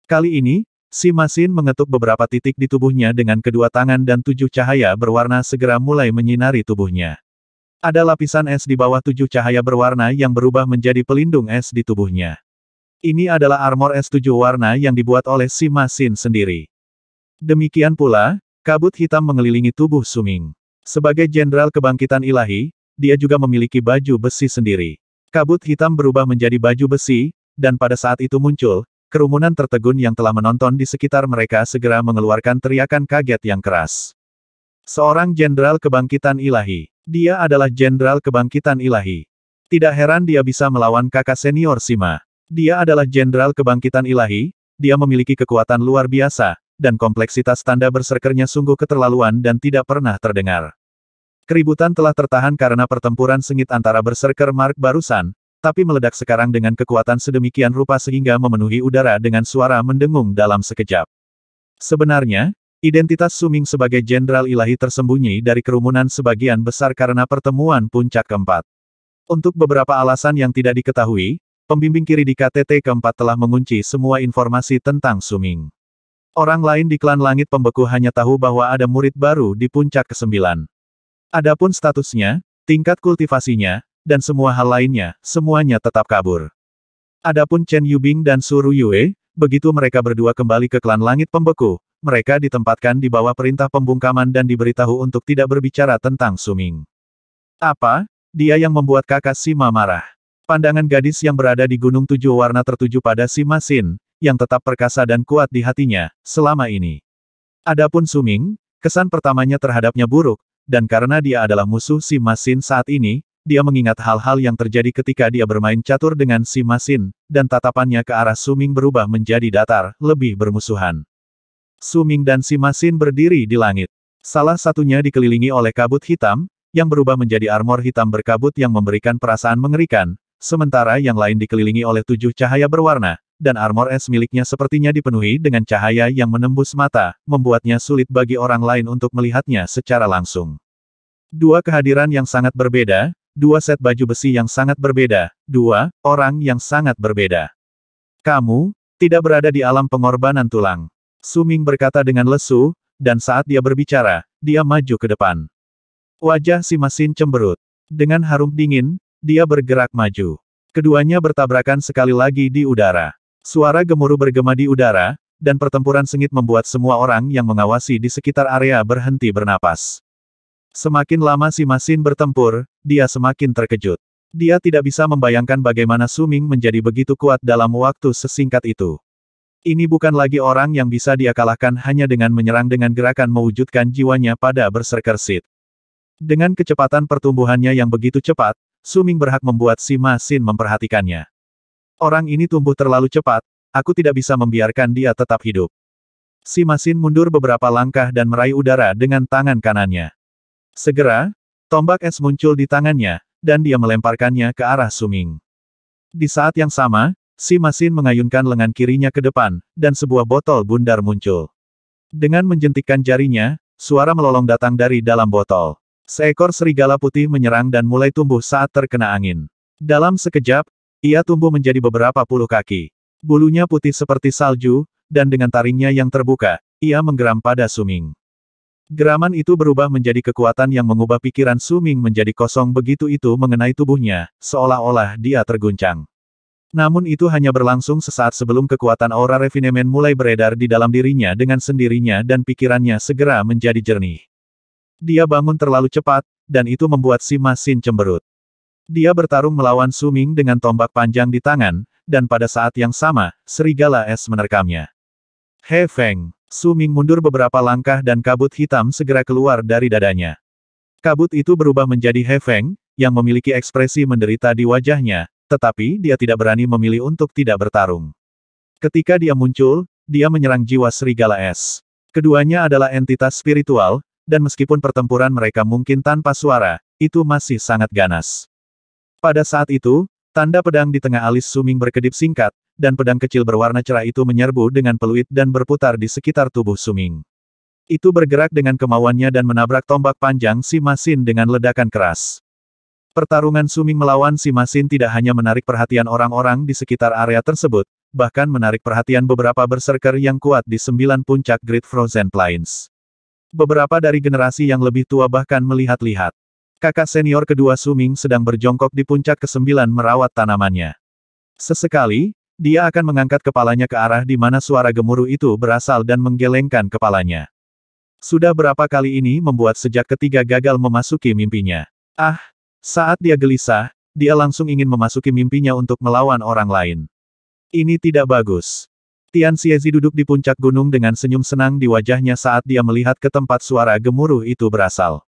Kali ini, si Masin mengetuk beberapa titik di tubuhnya dengan kedua tangan dan tujuh cahaya berwarna segera mulai menyinari tubuhnya. Ada lapisan es di bawah tujuh cahaya berwarna yang berubah menjadi pelindung es di tubuhnya. Ini adalah armor es tujuh warna yang dibuat oleh si Masin sendiri. Demikian pula, Kabut hitam mengelilingi tubuh Suming. Sebagai jenderal kebangkitan ilahi, dia juga memiliki baju besi sendiri. Kabut hitam berubah menjadi baju besi, dan pada saat itu muncul, kerumunan tertegun yang telah menonton di sekitar mereka segera mengeluarkan teriakan kaget yang keras. Seorang jenderal kebangkitan ilahi. Dia adalah jenderal kebangkitan ilahi. Tidak heran dia bisa melawan kakak senior Sima. Dia adalah jenderal kebangkitan ilahi, dia memiliki kekuatan luar biasa, dan kompleksitas tanda berserkernya sungguh keterlaluan dan tidak pernah terdengar. Keributan telah tertahan karena pertempuran sengit antara berserker Mark barusan, tapi meledak sekarang dengan kekuatan sedemikian rupa sehingga memenuhi udara dengan suara mendengung dalam sekejap. Sebenarnya, identitas Suming sebagai Jenderal Ilahi tersembunyi dari kerumunan sebagian besar karena pertemuan puncak keempat. Untuk beberapa alasan yang tidak diketahui, pembimbing kiri di KTT keempat telah mengunci semua informasi tentang Suming. Orang lain di klan langit pembeku hanya tahu bahwa ada murid baru di puncak kesembilan. Adapun statusnya, tingkat kultivasinya, dan semua hal lainnya, semuanya tetap kabur. Adapun Chen Yubing dan Su Yue, begitu mereka berdua kembali ke klan langit pembeku, mereka ditempatkan di bawah perintah pembungkaman dan diberitahu untuk tidak berbicara tentang Suming. Apa? Dia yang membuat kakak Sima marah. Pandangan gadis yang berada di Gunung Tujuh Warna tertuju pada Sima Sin, yang tetap perkasa dan kuat di hatinya, selama ini. Adapun Suming, kesan pertamanya terhadapnya buruk, dan karena dia adalah musuh si Masin saat ini, dia mengingat hal-hal yang terjadi ketika dia bermain catur dengan si Masin, dan tatapannya ke arah Suming berubah menjadi datar, lebih bermusuhan. Suming dan si Masin berdiri di langit. Salah satunya dikelilingi oleh kabut hitam, yang berubah menjadi armor hitam berkabut yang memberikan perasaan mengerikan, sementara yang lain dikelilingi oleh tujuh cahaya berwarna, dan armor es miliknya sepertinya dipenuhi dengan cahaya yang menembus mata, membuatnya sulit bagi orang lain untuk melihatnya secara langsung. Dua kehadiran yang sangat berbeda, dua set baju besi yang sangat berbeda, dua orang yang sangat berbeda. Kamu, tidak berada di alam pengorbanan tulang. Suming berkata dengan lesu, dan saat dia berbicara, dia maju ke depan. Wajah si mesin cemberut. Dengan harum dingin, dia bergerak maju. Keduanya bertabrakan sekali lagi di udara. Suara gemuruh bergema di udara, dan pertempuran sengit membuat semua orang yang mengawasi di sekitar area berhenti bernapas. Semakin lama si Masin bertempur, dia semakin terkejut. Dia tidak bisa membayangkan bagaimana Suming menjadi begitu kuat dalam waktu sesingkat itu. Ini bukan lagi orang yang bisa dia kalahkan hanya dengan menyerang dengan gerakan mewujudkan jiwanya pada berserker sit. Dengan kecepatan pertumbuhannya yang begitu cepat, Suming berhak membuat si Masin memperhatikannya. Orang ini tumbuh terlalu cepat, aku tidak bisa membiarkan dia tetap hidup. Si Masin mundur beberapa langkah dan meraih udara dengan tangan kanannya. Segera, tombak es muncul di tangannya, dan dia melemparkannya ke arah Suming. Di saat yang sama, si Masin mengayunkan lengan kirinya ke depan, dan sebuah botol bundar muncul. Dengan menjentikkan jarinya, suara melolong datang dari dalam botol. Seekor serigala putih menyerang dan mulai tumbuh saat terkena angin. Dalam sekejap, ia tumbuh menjadi beberapa puluh kaki. Bulunya putih seperti salju, dan dengan taringnya yang terbuka, ia menggeram pada Suming. Geraman itu berubah menjadi kekuatan yang mengubah pikiran Suming menjadi kosong begitu itu mengenai tubuhnya, seolah-olah dia terguncang. Namun itu hanya berlangsung sesaat sebelum kekuatan aura refinemen mulai beredar di dalam dirinya dengan sendirinya dan pikirannya segera menjadi jernih. Dia bangun terlalu cepat, dan itu membuat si Masin cemberut. Dia bertarung melawan Suming dengan tombak panjang di tangan, dan pada saat yang sama, serigala es menerkamnya. He Feng! Suming mundur beberapa langkah dan kabut hitam segera keluar dari dadanya. Kabut itu berubah menjadi He Feng, yang memiliki ekspresi menderita di wajahnya, tetapi dia tidak berani memilih untuk tidak bertarung. Ketika dia muncul, dia menyerang jiwa serigala es. Keduanya adalah entitas spiritual, dan meskipun pertempuran mereka mungkin tanpa suara, itu masih sangat ganas. Pada saat itu, tanda pedang di tengah alis Suming berkedip singkat, dan pedang kecil berwarna cerah itu menyerbu dengan peluit dan berputar di sekitar tubuh Suming. Itu bergerak dengan kemauannya dan menabrak tombak panjang si Masin dengan ledakan keras. Pertarungan Suming melawan si Masin tidak hanya menarik perhatian orang-orang di sekitar area tersebut, bahkan menarik perhatian beberapa berserker yang kuat di sembilan puncak Great Frozen Plains. Beberapa dari generasi yang lebih tua bahkan melihat-lihat. Kakak senior kedua Suming sedang berjongkok di puncak kesembilan merawat tanamannya. Sesekali, dia akan mengangkat kepalanya ke arah di mana suara gemuruh itu berasal dan menggelengkan kepalanya. Sudah berapa kali ini membuat sejak ketiga gagal memasuki mimpinya. Ah, saat dia gelisah, dia langsung ingin memasuki mimpinya untuk melawan orang lain. Ini tidak bagus. Tian Xiezi duduk di puncak gunung dengan senyum senang di wajahnya saat dia melihat ke tempat suara gemuruh itu berasal.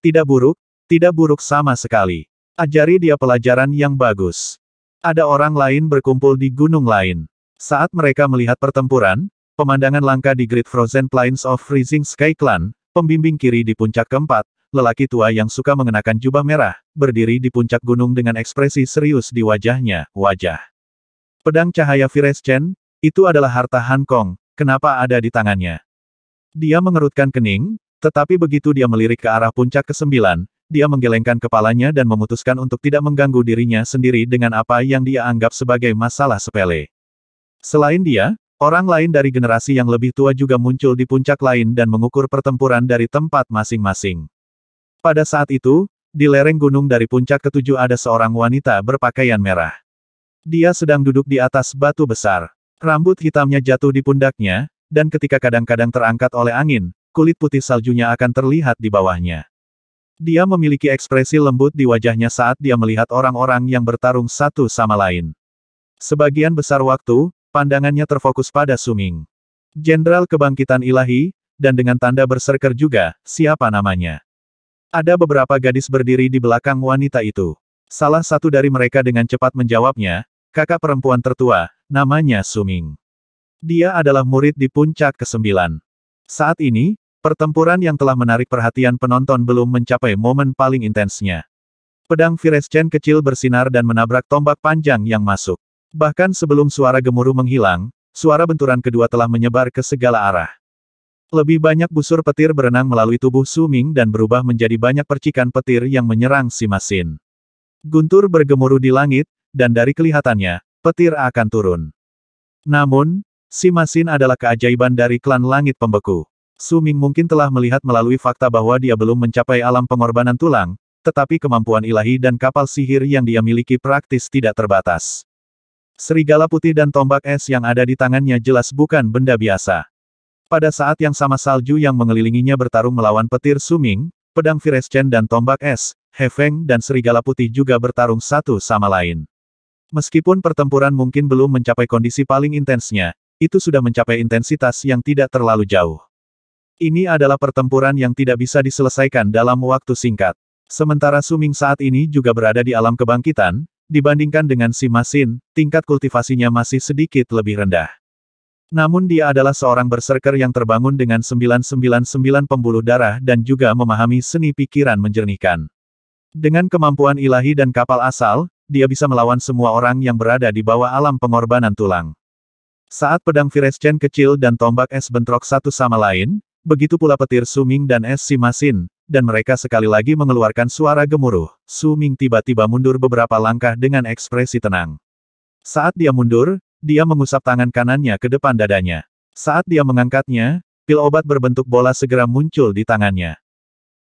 Tidak buruk, tidak buruk sama sekali. Ajari dia pelajaran yang bagus. Ada orang lain berkumpul di gunung lain. Saat mereka melihat pertempuran, pemandangan langka di Great Frozen Plains of Freezing Sky Clan, pembimbing kiri di puncak keempat, lelaki tua yang suka mengenakan jubah merah, berdiri di puncak gunung dengan ekspresi serius di wajahnya, wajah. Pedang cahaya Fires Chen, itu adalah harta Han Kong, kenapa ada di tangannya? Dia mengerutkan kening, tetapi begitu dia melirik ke arah puncak kesembilan, dia menggelengkan kepalanya dan memutuskan untuk tidak mengganggu dirinya sendiri dengan apa yang dia anggap sebagai masalah sepele. Selain dia, orang lain dari generasi yang lebih tua juga muncul di puncak lain dan mengukur pertempuran dari tempat masing-masing. Pada saat itu, di lereng gunung dari puncak ketujuh ada seorang wanita berpakaian merah. Dia sedang duduk di atas batu besar. Rambut hitamnya jatuh di pundaknya, dan ketika kadang-kadang terangkat oleh angin, kulit putih saljunya akan terlihat di bawahnya. Dia memiliki ekspresi lembut di wajahnya saat dia melihat orang-orang yang bertarung satu sama lain. Sebagian besar waktu, pandangannya terfokus pada Suming. Jenderal Kebangkitan Ilahi, dan dengan tanda berserker juga, siapa namanya. Ada beberapa gadis berdiri di belakang wanita itu. Salah satu dari mereka dengan cepat menjawabnya, kakak perempuan tertua, namanya Suming. Dia adalah murid di puncak kesembilan. Saat ini, Pertempuran yang telah menarik perhatian penonton belum mencapai momen paling intensnya. Pedang Virescen kecil bersinar dan menabrak tombak panjang yang masuk. Bahkan sebelum suara gemuruh menghilang, suara benturan kedua telah menyebar ke segala arah. Lebih banyak busur petir berenang melalui tubuh Suming dan berubah menjadi banyak percikan petir yang menyerang si masin. Guntur bergemuruh di langit, dan dari kelihatannya, petir akan turun. Namun, si masin adalah keajaiban dari klan langit pembeku. Su Ming mungkin telah melihat melalui fakta bahwa dia belum mencapai alam pengorbanan tulang, tetapi kemampuan ilahi dan kapal sihir yang dia miliki praktis tidak terbatas. Serigala putih dan tombak es yang ada di tangannya jelas bukan benda biasa. Pada saat yang sama salju yang mengelilinginya bertarung melawan petir Suming, pedang Virescen dan tombak es, Hefeng dan serigala putih juga bertarung satu sama lain. Meskipun pertempuran mungkin belum mencapai kondisi paling intensnya, itu sudah mencapai intensitas yang tidak terlalu jauh. Ini adalah pertempuran yang tidak bisa diselesaikan dalam waktu singkat. Sementara Suming saat ini juga berada di alam kebangkitan, dibandingkan dengan si Masin, tingkat kultivasinya masih sedikit lebih rendah. Namun dia adalah seorang berserker yang terbangun dengan 999 pembuluh darah dan juga memahami seni pikiran menjernihkan. Dengan kemampuan ilahi dan kapal asal, dia bisa melawan semua orang yang berada di bawah alam pengorbanan tulang. Saat pedang Virescen kecil dan tombak es bentrok satu sama lain, begitu pula petir Suming dan es Simasin, dan mereka sekali lagi mengeluarkan suara gemuruh. Suming tiba-tiba mundur beberapa langkah dengan ekspresi tenang. Saat dia mundur, dia mengusap tangan kanannya ke depan dadanya. Saat dia mengangkatnya, pil obat berbentuk bola segera muncul di tangannya.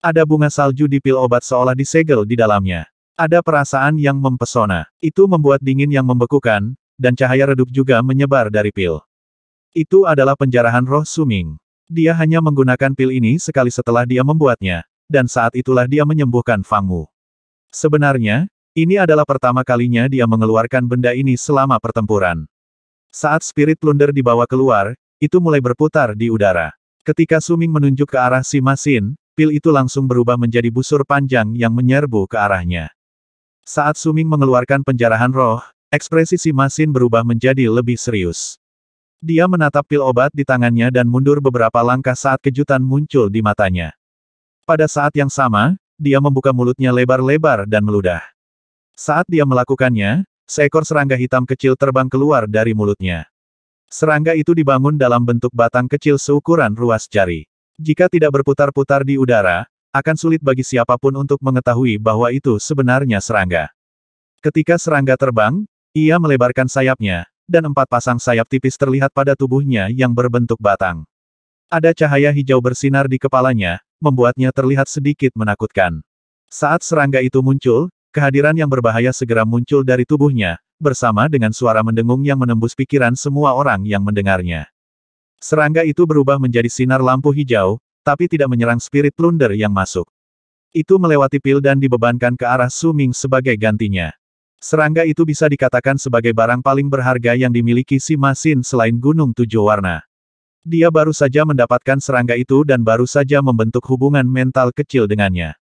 Ada bunga salju di pil obat seolah disegel di dalamnya. Ada perasaan yang mempesona. Itu membuat dingin yang membekukan, dan cahaya redup juga menyebar dari pil. Itu adalah penjarahan roh Suming. Dia hanya menggunakan pil ini sekali setelah dia membuatnya, dan saat itulah dia menyembuhkan Fang Wu. Sebenarnya, ini adalah pertama kalinya dia mengeluarkan benda ini selama pertempuran. Saat spirit plunder dibawa keluar, itu mulai berputar di udara. Ketika Suming menunjuk ke arah si Masin, pil itu langsung berubah menjadi busur panjang yang menyerbu ke arahnya. Saat Suming mengeluarkan penjarahan roh, ekspresi si Masin berubah menjadi lebih serius. Dia menatap pil obat di tangannya dan mundur beberapa langkah saat kejutan muncul di matanya. Pada saat yang sama, dia membuka mulutnya lebar-lebar dan meludah. Saat dia melakukannya, seekor serangga hitam kecil terbang keluar dari mulutnya. Serangga itu dibangun dalam bentuk batang kecil seukuran ruas jari. Jika tidak berputar-putar di udara, akan sulit bagi siapapun untuk mengetahui bahwa itu sebenarnya serangga. Ketika serangga terbang, ia melebarkan sayapnya, dan empat pasang sayap tipis terlihat pada tubuhnya yang berbentuk batang. Ada cahaya hijau bersinar di kepalanya, membuatnya terlihat sedikit menakutkan. Saat serangga itu muncul, kehadiran yang berbahaya segera muncul dari tubuhnya, bersama dengan suara mendengung yang menembus pikiran semua orang yang mendengarnya. Serangga itu berubah menjadi sinar lampu hijau, tapi tidak menyerang spirit plunder yang masuk. Itu melewati pil dan dibebankan ke arah Suming sebagai gantinya. Serangga itu bisa dikatakan sebagai barang paling berharga yang dimiliki si Masin selain Gunung Tujuh Warna. Dia baru saja mendapatkan serangga itu dan baru saja membentuk hubungan mental kecil dengannya.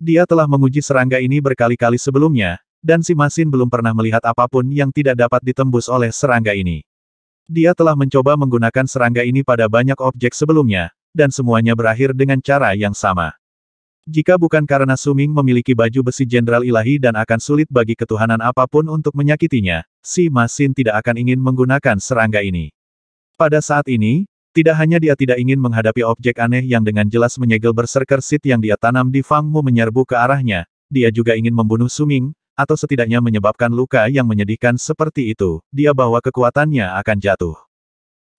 Dia telah menguji serangga ini berkali-kali sebelumnya, dan si Masin belum pernah melihat apapun yang tidak dapat ditembus oleh serangga ini. Dia telah mencoba menggunakan serangga ini pada banyak objek sebelumnya, dan semuanya berakhir dengan cara yang sama. Jika bukan karena Suming memiliki baju besi Jenderal Ilahi dan akan sulit bagi ketuhanan apapun untuk menyakitinya, si Masin tidak akan ingin menggunakan serangga ini. Pada saat ini, tidak hanya dia tidak ingin menghadapi objek aneh yang dengan jelas menyegel berserker sit yang dia tanam di Fangmu menyerbu ke arahnya, dia juga ingin membunuh Suming, atau setidaknya menyebabkan luka yang menyedihkan seperti itu, dia bahwa kekuatannya akan jatuh.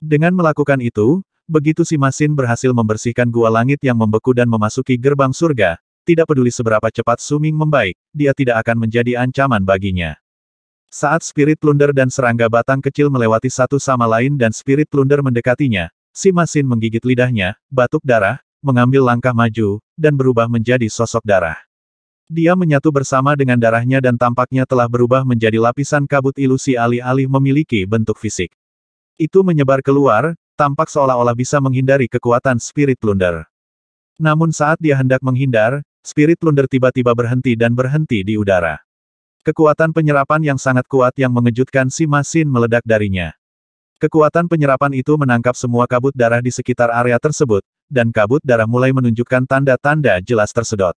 Dengan melakukan itu, Begitu si Masin berhasil membersihkan gua langit yang membeku dan memasuki gerbang surga, tidak peduli seberapa cepat Suming membaik, dia tidak akan menjadi ancaman baginya. Saat spirit plunder dan serangga batang kecil melewati satu sama lain dan spirit plunder mendekatinya, si Masin menggigit lidahnya, batuk darah, mengambil langkah maju, dan berubah menjadi sosok darah. Dia menyatu bersama dengan darahnya dan tampaknya telah berubah menjadi lapisan kabut ilusi alih-alih memiliki bentuk fisik. Itu menyebar keluar, tampak seolah-olah bisa menghindari kekuatan Spirit Plunder. Namun saat dia hendak menghindar, Spirit Plunder tiba-tiba berhenti dan berhenti di udara. Kekuatan penyerapan yang sangat kuat yang mengejutkan si Masin meledak darinya. Kekuatan penyerapan itu menangkap semua kabut darah di sekitar area tersebut, dan kabut darah mulai menunjukkan tanda-tanda jelas tersedot.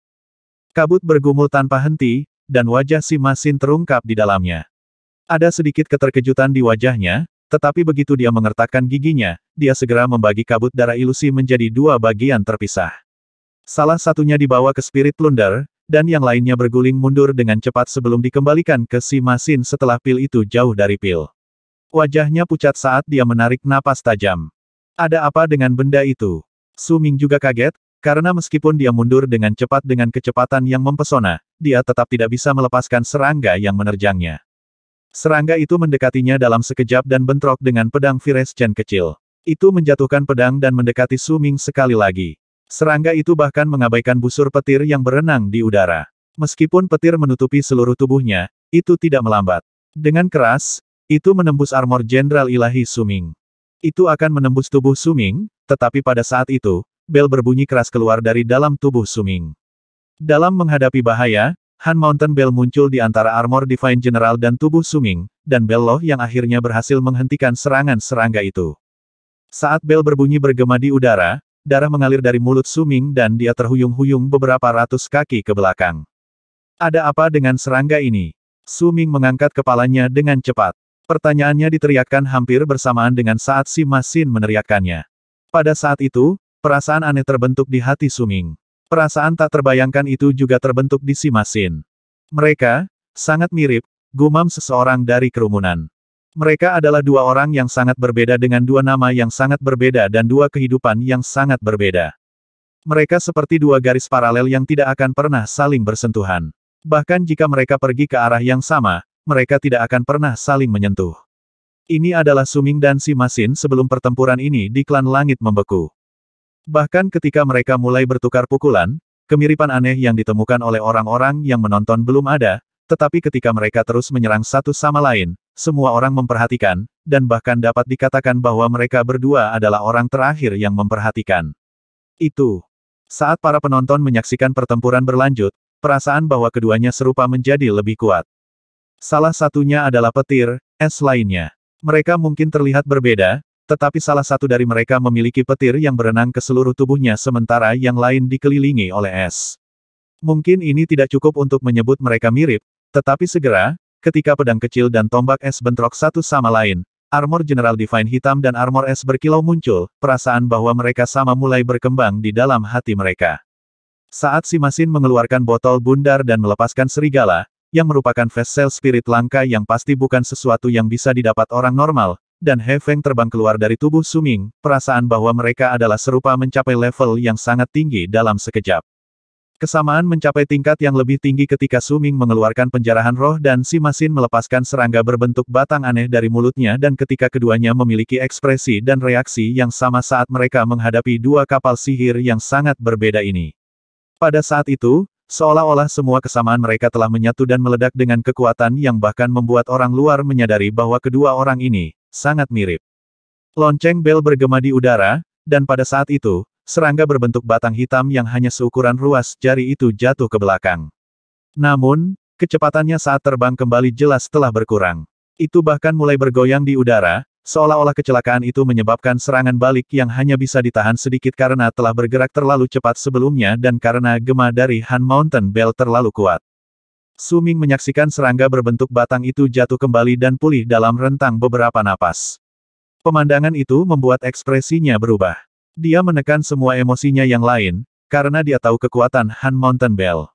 Kabut bergumul tanpa henti, dan wajah si Masin terungkap di dalamnya. Ada sedikit keterkejutan di wajahnya, tetapi begitu dia mengertakkan giginya, dia segera membagi kabut darah ilusi menjadi dua bagian terpisah. Salah satunya dibawa ke Spirit Plunder, dan yang lainnya berguling mundur dengan cepat sebelum dikembalikan ke si masin setelah pil itu jauh dari pil. Wajahnya pucat saat dia menarik napas tajam. Ada apa dengan benda itu? Suming juga kaget, karena meskipun dia mundur dengan cepat dengan kecepatan yang mempesona, dia tetap tidak bisa melepaskan serangga yang menerjangnya. Serangga itu mendekatinya dalam sekejap dan bentrok dengan pedang Chen kecil. Itu menjatuhkan pedang dan mendekati Suming sekali lagi. Serangga itu bahkan mengabaikan busur petir yang berenang di udara. Meskipun petir menutupi seluruh tubuhnya, itu tidak melambat. Dengan keras, itu menembus armor Jenderal Ilahi Suming. Itu akan menembus tubuh Suming, tetapi pada saat itu, bel berbunyi keras keluar dari dalam tubuh Suming. Dalam menghadapi bahaya, Han Mountain Bell muncul di antara armor Divine General dan tubuh Suming, dan Bell loh yang akhirnya berhasil menghentikan serangan serangga itu. Saat Bell berbunyi bergema di udara, darah mengalir dari mulut Suming dan dia terhuyung-huyung beberapa ratus kaki ke belakang. Ada apa dengan serangga ini? Suming mengangkat kepalanya dengan cepat. Pertanyaannya diteriakkan hampir bersamaan dengan saat si Masin meneriakkannya. Pada saat itu, perasaan aneh terbentuk di hati Suming. Perasaan tak terbayangkan itu juga terbentuk di Simasin. Mereka, sangat mirip, gumam seseorang dari kerumunan. Mereka adalah dua orang yang sangat berbeda dengan dua nama yang sangat berbeda dan dua kehidupan yang sangat berbeda. Mereka seperti dua garis paralel yang tidak akan pernah saling bersentuhan. Bahkan jika mereka pergi ke arah yang sama, mereka tidak akan pernah saling menyentuh. Ini adalah Suming dan Simasin sebelum pertempuran ini di klan langit membeku. Bahkan ketika mereka mulai bertukar pukulan, kemiripan aneh yang ditemukan oleh orang-orang yang menonton belum ada, tetapi ketika mereka terus menyerang satu sama lain, semua orang memperhatikan, dan bahkan dapat dikatakan bahwa mereka berdua adalah orang terakhir yang memperhatikan. Itu. Saat para penonton menyaksikan pertempuran berlanjut, perasaan bahwa keduanya serupa menjadi lebih kuat. Salah satunya adalah petir, es lainnya. Mereka mungkin terlihat berbeda, tetapi salah satu dari mereka memiliki petir yang berenang ke seluruh tubuhnya sementara yang lain dikelilingi oleh es. Mungkin ini tidak cukup untuk menyebut mereka mirip, tetapi segera, ketika pedang kecil dan tombak es bentrok satu sama lain, armor General Divine hitam dan armor es berkilau muncul, perasaan bahwa mereka sama mulai berkembang di dalam hati mereka. Saat si masin mengeluarkan botol bundar dan melepaskan serigala, yang merupakan vessel spirit langka yang pasti bukan sesuatu yang bisa didapat orang normal, dan He Feng terbang keluar dari tubuh Suming, perasaan bahwa mereka adalah serupa mencapai level yang sangat tinggi dalam sekejap. Kesamaan mencapai tingkat yang lebih tinggi ketika Suming mengeluarkan penjarahan roh dan si Masin melepaskan serangga berbentuk batang aneh dari mulutnya dan ketika keduanya memiliki ekspresi dan reaksi yang sama saat mereka menghadapi dua kapal sihir yang sangat berbeda ini. Pada saat itu, Seolah-olah semua kesamaan mereka telah menyatu dan meledak dengan kekuatan yang bahkan membuat orang luar menyadari bahwa kedua orang ini, sangat mirip. Lonceng bel bergema di udara, dan pada saat itu, serangga berbentuk batang hitam yang hanya seukuran ruas jari itu jatuh ke belakang. Namun, kecepatannya saat terbang kembali jelas telah berkurang. Itu bahkan mulai bergoyang di udara, seolah-olah kecelakaan itu menyebabkan serangan balik yang hanya bisa ditahan sedikit karena telah bergerak terlalu cepat sebelumnya dan karena gema dari Han Mountain Bell terlalu kuat. Suming menyaksikan serangga berbentuk batang itu jatuh kembali dan pulih dalam rentang beberapa napas. Pemandangan itu membuat ekspresinya berubah. Dia menekan semua emosinya yang lain, karena dia tahu kekuatan Han Mountain Bell.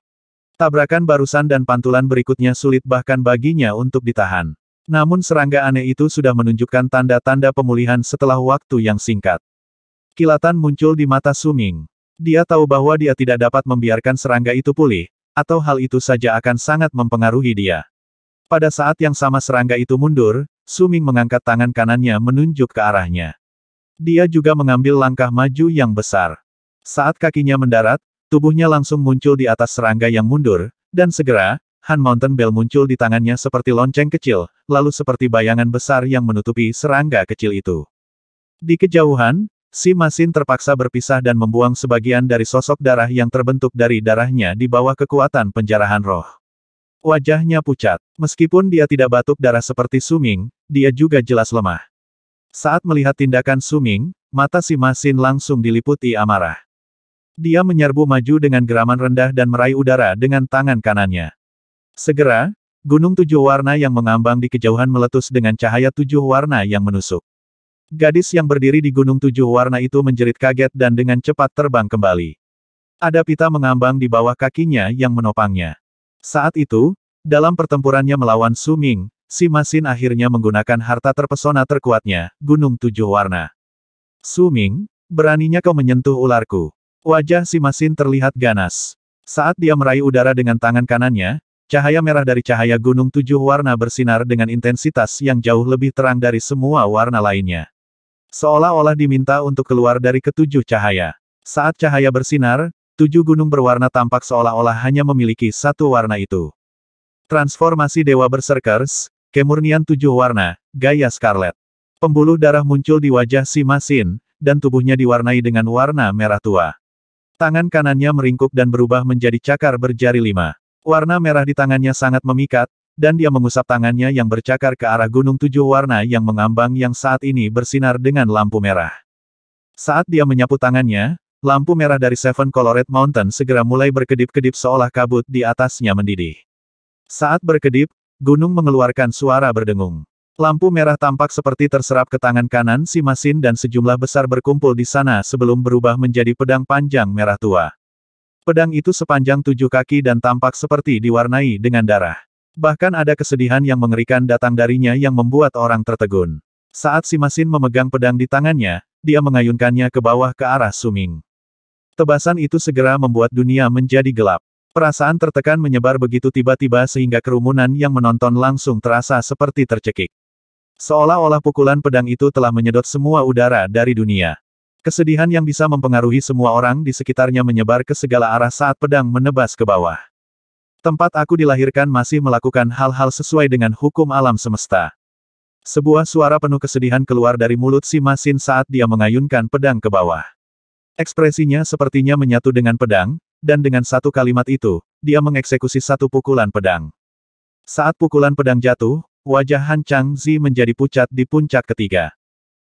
Tabrakan barusan dan pantulan berikutnya sulit bahkan baginya untuk ditahan. Namun serangga aneh itu sudah menunjukkan tanda-tanda pemulihan setelah waktu yang singkat. Kilatan muncul di mata Suming. Dia tahu bahwa dia tidak dapat membiarkan serangga itu pulih, atau hal itu saja akan sangat mempengaruhi dia. Pada saat yang sama serangga itu mundur, Suming mengangkat tangan kanannya menunjuk ke arahnya. Dia juga mengambil langkah maju yang besar. Saat kakinya mendarat, tubuhnya langsung muncul di atas serangga yang mundur, dan segera, Han Mountain Bell muncul di tangannya seperti lonceng kecil, lalu seperti bayangan besar yang menutupi serangga kecil itu. Di kejauhan, Si Masin terpaksa berpisah dan membuang sebagian dari sosok darah yang terbentuk dari darahnya di bawah kekuatan penjarahan roh. Wajahnya pucat. Meskipun dia tidak batuk darah seperti Suming, dia juga jelas lemah. Saat melihat tindakan Suming, mata si Masin langsung diliputi amarah. Dia menyerbu maju dengan geraman rendah dan meraih udara dengan tangan kanannya. Segera, gunung tujuh warna yang mengambang di kejauhan meletus dengan cahaya tujuh warna yang menusuk. Gadis yang berdiri di gunung tujuh warna itu menjerit kaget dan dengan cepat terbang kembali. Ada pita mengambang di bawah kakinya yang menopangnya. Saat itu, dalam pertempurannya melawan Su Ming, si Masin akhirnya menggunakan harta terpesona terkuatnya, Gunung Tujuh Warna. Su Ming, beraninya kau menyentuh ularku. Wajah si Masin terlihat ganas. Saat dia meraih udara dengan tangan kanannya, cahaya merah dari cahaya gunung tujuh warna bersinar dengan intensitas yang jauh lebih terang dari semua warna lainnya. Seolah-olah diminta untuk keluar dari ketujuh cahaya. Saat cahaya bersinar, tujuh gunung berwarna tampak seolah-olah hanya memiliki satu warna itu. Transformasi Dewa Berserkers, kemurnian tujuh warna, gaya scarlet. Pembuluh darah muncul di wajah si Masin, dan tubuhnya diwarnai dengan warna merah tua. Tangan kanannya meringkuk dan berubah menjadi cakar berjari lima. Warna merah di tangannya sangat memikat, dan dia mengusap tangannya yang bercakar ke arah gunung tujuh warna yang mengambang yang saat ini bersinar dengan lampu merah. Saat dia menyapu tangannya, lampu merah dari Seven Colored Mountain segera mulai berkedip-kedip seolah kabut di atasnya mendidih. Saat berkedip, gunung mengeluarkan suara berdengung. Lampu merah tampak seperti terserap ke tangan kanan si masin dan sejumlah besar berkumpul di sana sebelum berubah menjadi pedang panjang merah tua. Pedang itu sepanjang tujuh kaki dan tampak seperti diwarnai dengan darah. Bahkan ada kesedihan yang mengerikan datang darinya yang membuat orang tertegun. Saat si masin memegang pedang di tangannya, dia mengayunkannya ke bawah ke arah Suming. Tebasan itu segera membuat dunia menjadi gelap. Perasaan tertekan menyebar begitu tiba-tiba sehingga kerumunan yang menonton langsung terasa seperti tercekik. Seolah-olah pukulan pedang itu telah menyedot semua udara dari dunia. Kesedihan yang bisa mempengaruhi semua orang di sekitarnya menyebar ke segala arah saat pedang menebas ke bawah. Tempat aku dilahirkan masih melakukan hal-hal sesuai dengan hukum alam semesta. Sebuah suara penuh kesedihan keluar dari mulut si Masin saat dia mengayunkan pedang ke bawah. Ekspresinya sepertinya menyatu dengan pedang, dan dengan satu kalimat itu, dia mengeksekusi satu pukulan pedang. Saat pukulan pedang jatuh, wajah Han Chang Zi menjadi pucat di puncak ketiga.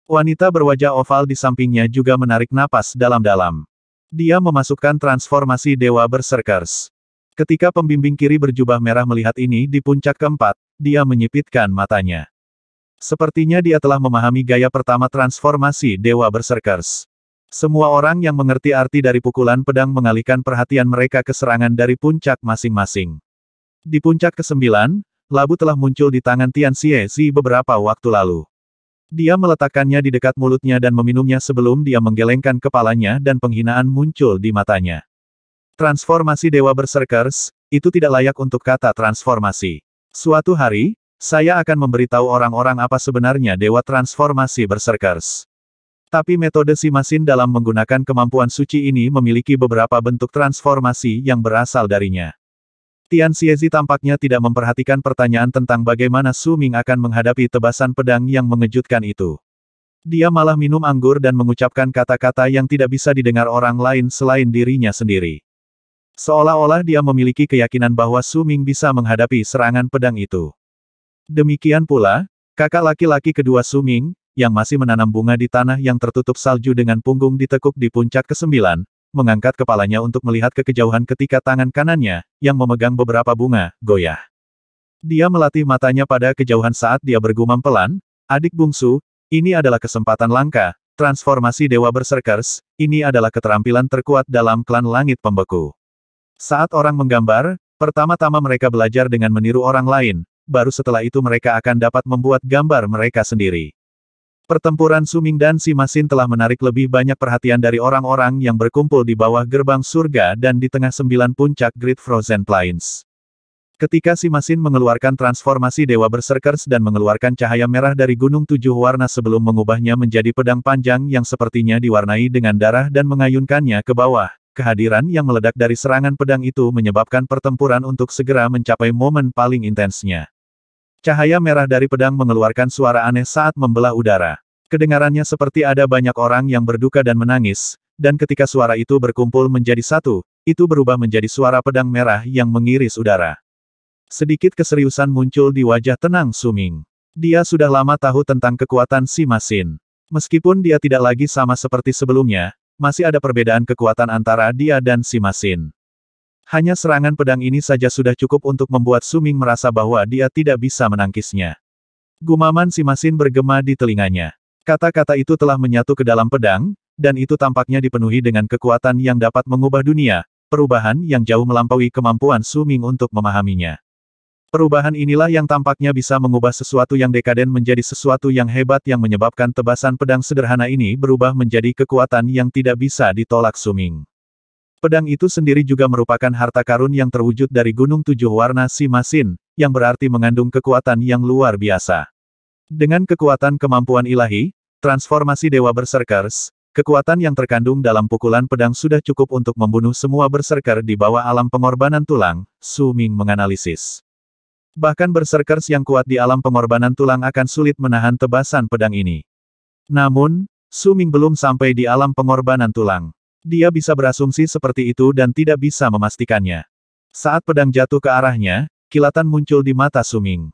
Wanita berwajah oval di sampingnya juga menarik napas dalam-dalam. Dia memasukkan transformasi Dewa Berserkers. Ketika pembimbing kiri berjubah merah melihat ini di puncak keempat, dia menyipitkan matanya. Sepertinya dia telah memahami gaya pertama transformasi Dewa Berserkers. Semua orang yang mengerti arti dari pukulan pedang mengalihkan perhatian mereka ke serangan dari puncak masing-masing. Di puncak kesembilan, labu telah muncul di tangan Tian Xie beberapa waktu lalu. Dia meletakkannya di dekat mulutnya dan meminumnya sebelum dia menggelengkan kepalanya dan penghinaan muncul di matanya. Transformasi Dewa Berserkers, itu tidak layak untuk kata transformasi. Suatu hari, saya akan memberitahu orang-orang apa sebenarnya Dewa Transformasi Berserkers. Tapi metode si masin dalam menggunakan kemampuan suci ini memiliki beberapa bentuk transformasi yang berasal darinya. Tian Xiezi tampaknya tidak memperhatikan pertanyaan tentang bagaimana Su Ming akan menghadapi tebasan pedang yang mengejutkan itu. Dia malah minum anggur dan mengucapkan kata-kata yang tidak bisa didengar orang lain selain dirinya sendiri. Seolah-olah dia memiliki keyakinan bahwa Su Ming bisa menghadapi serangan pedang itu. Demikian pula, kakak laki-laki kedua Su Ming, yang masih menanam bunga di tanah yang tertutup salju dengan punggung ditekuk di puncak kesembilan, mengangkat kepalanya untuk melihat ke kejauhan ketika tangan kanannya, yang memegang beberapa bunga, goyah. Dia melatih matanya pada kejauhan saat dia bergumam pelan, adik bungsu, ini adalah kesempatan langka, transformasi Dewa Berserkers, ini adalah keterampilan terkuat dalam klan langit pembeku. Saat orang menggambar, pertama-tama mereka belajar dengan meniru orang lain, baru setelah itu mereka akan dapat membuat gambar mereka sendiri. Pertempuran Suming dan Simasin telah menarik lebih banyak perhatian dari orang-orang yang berkumpul di bawah gerbang surga dan di tengah sembilan puncak Great Frozen Plains. Ketika Simasin mengeluarkan transformasi Dewa Berserkers dan mengeluarkan cahaya merah dari Gunung Tujuh Warna sebelum mengubahnya menjadi pedang panjang yang sepertinya diwarnai dengan darah dan mengayunkannya ke bawah, Kehadiran yang meledak dari serangan pedang itu menyebabkan pertempuran untuk segera mencapai momen paling intensnya. Cahaya merah dari pedang mengeluarkan suara aneh saat membelah udara. Kedengarannya seperti ada banyak orang yang berduka dan menangis, dan ketika suara itu berkumpul menjadi satu, itu berubah menjadi suara pedang merah yang mengiris udara. Sedikit keseriusan muncul di wajah tenang Suming. Dia sudah lama tahu tentang kekuatan si Masin. Meskipun dia tidak lagi sama seperti sebelumnya, masih ada perbedaan kekuatan antara dia dan si Masin. Hanya serangan pedang ini saja sudah cukup untuk membuat Suming merasa bahwa dia tidak bisa menangkisnya. Gumaman si Masin bergema di telinganya. Kata-kata itu telah menyatu ke dalam pedang, dan itu tampaknya dipenuhi dengan kekuatan yang dapat mengubah dunia, perubahan yang jauh melampaui kemampuan Suming untuk memahaminya. Perubahan inilah yang tampaknya bisa mengubah sesuatu yang dekaden menjadi sesuatu yang hebat yang menyebabkan tebasan pedang sederhana ini berubah menjadi kekuatan yang tidak bisa ditolak suming. Pedang itu sendiri juga merupakan harta karun yang terwujud dari gunung tujuh warna si masin, yang berarti mengandung kekuatan yang luar biasa. Dengan kekuatan kemampuan ilahi, transformasi Dewa Berserkers, kekuatan yang terkandung dalam pukulan pedang sudah cukup untuk membunuh semua berserker di bawah alam pengorbanan tulang, Su Ming menganalisis. Bahkan berserkers yang kuat di alam pengorbanan tulang akan sulit menahan tebasan pedang ini. Namun, Suming belum sampai di alam pengorbanan tulang. Dia bisa berasumsi seperti itu dan tidak bisa memastikannya. Saat pedang jatuh ke arahnya, kilatan muncul di mata Suming.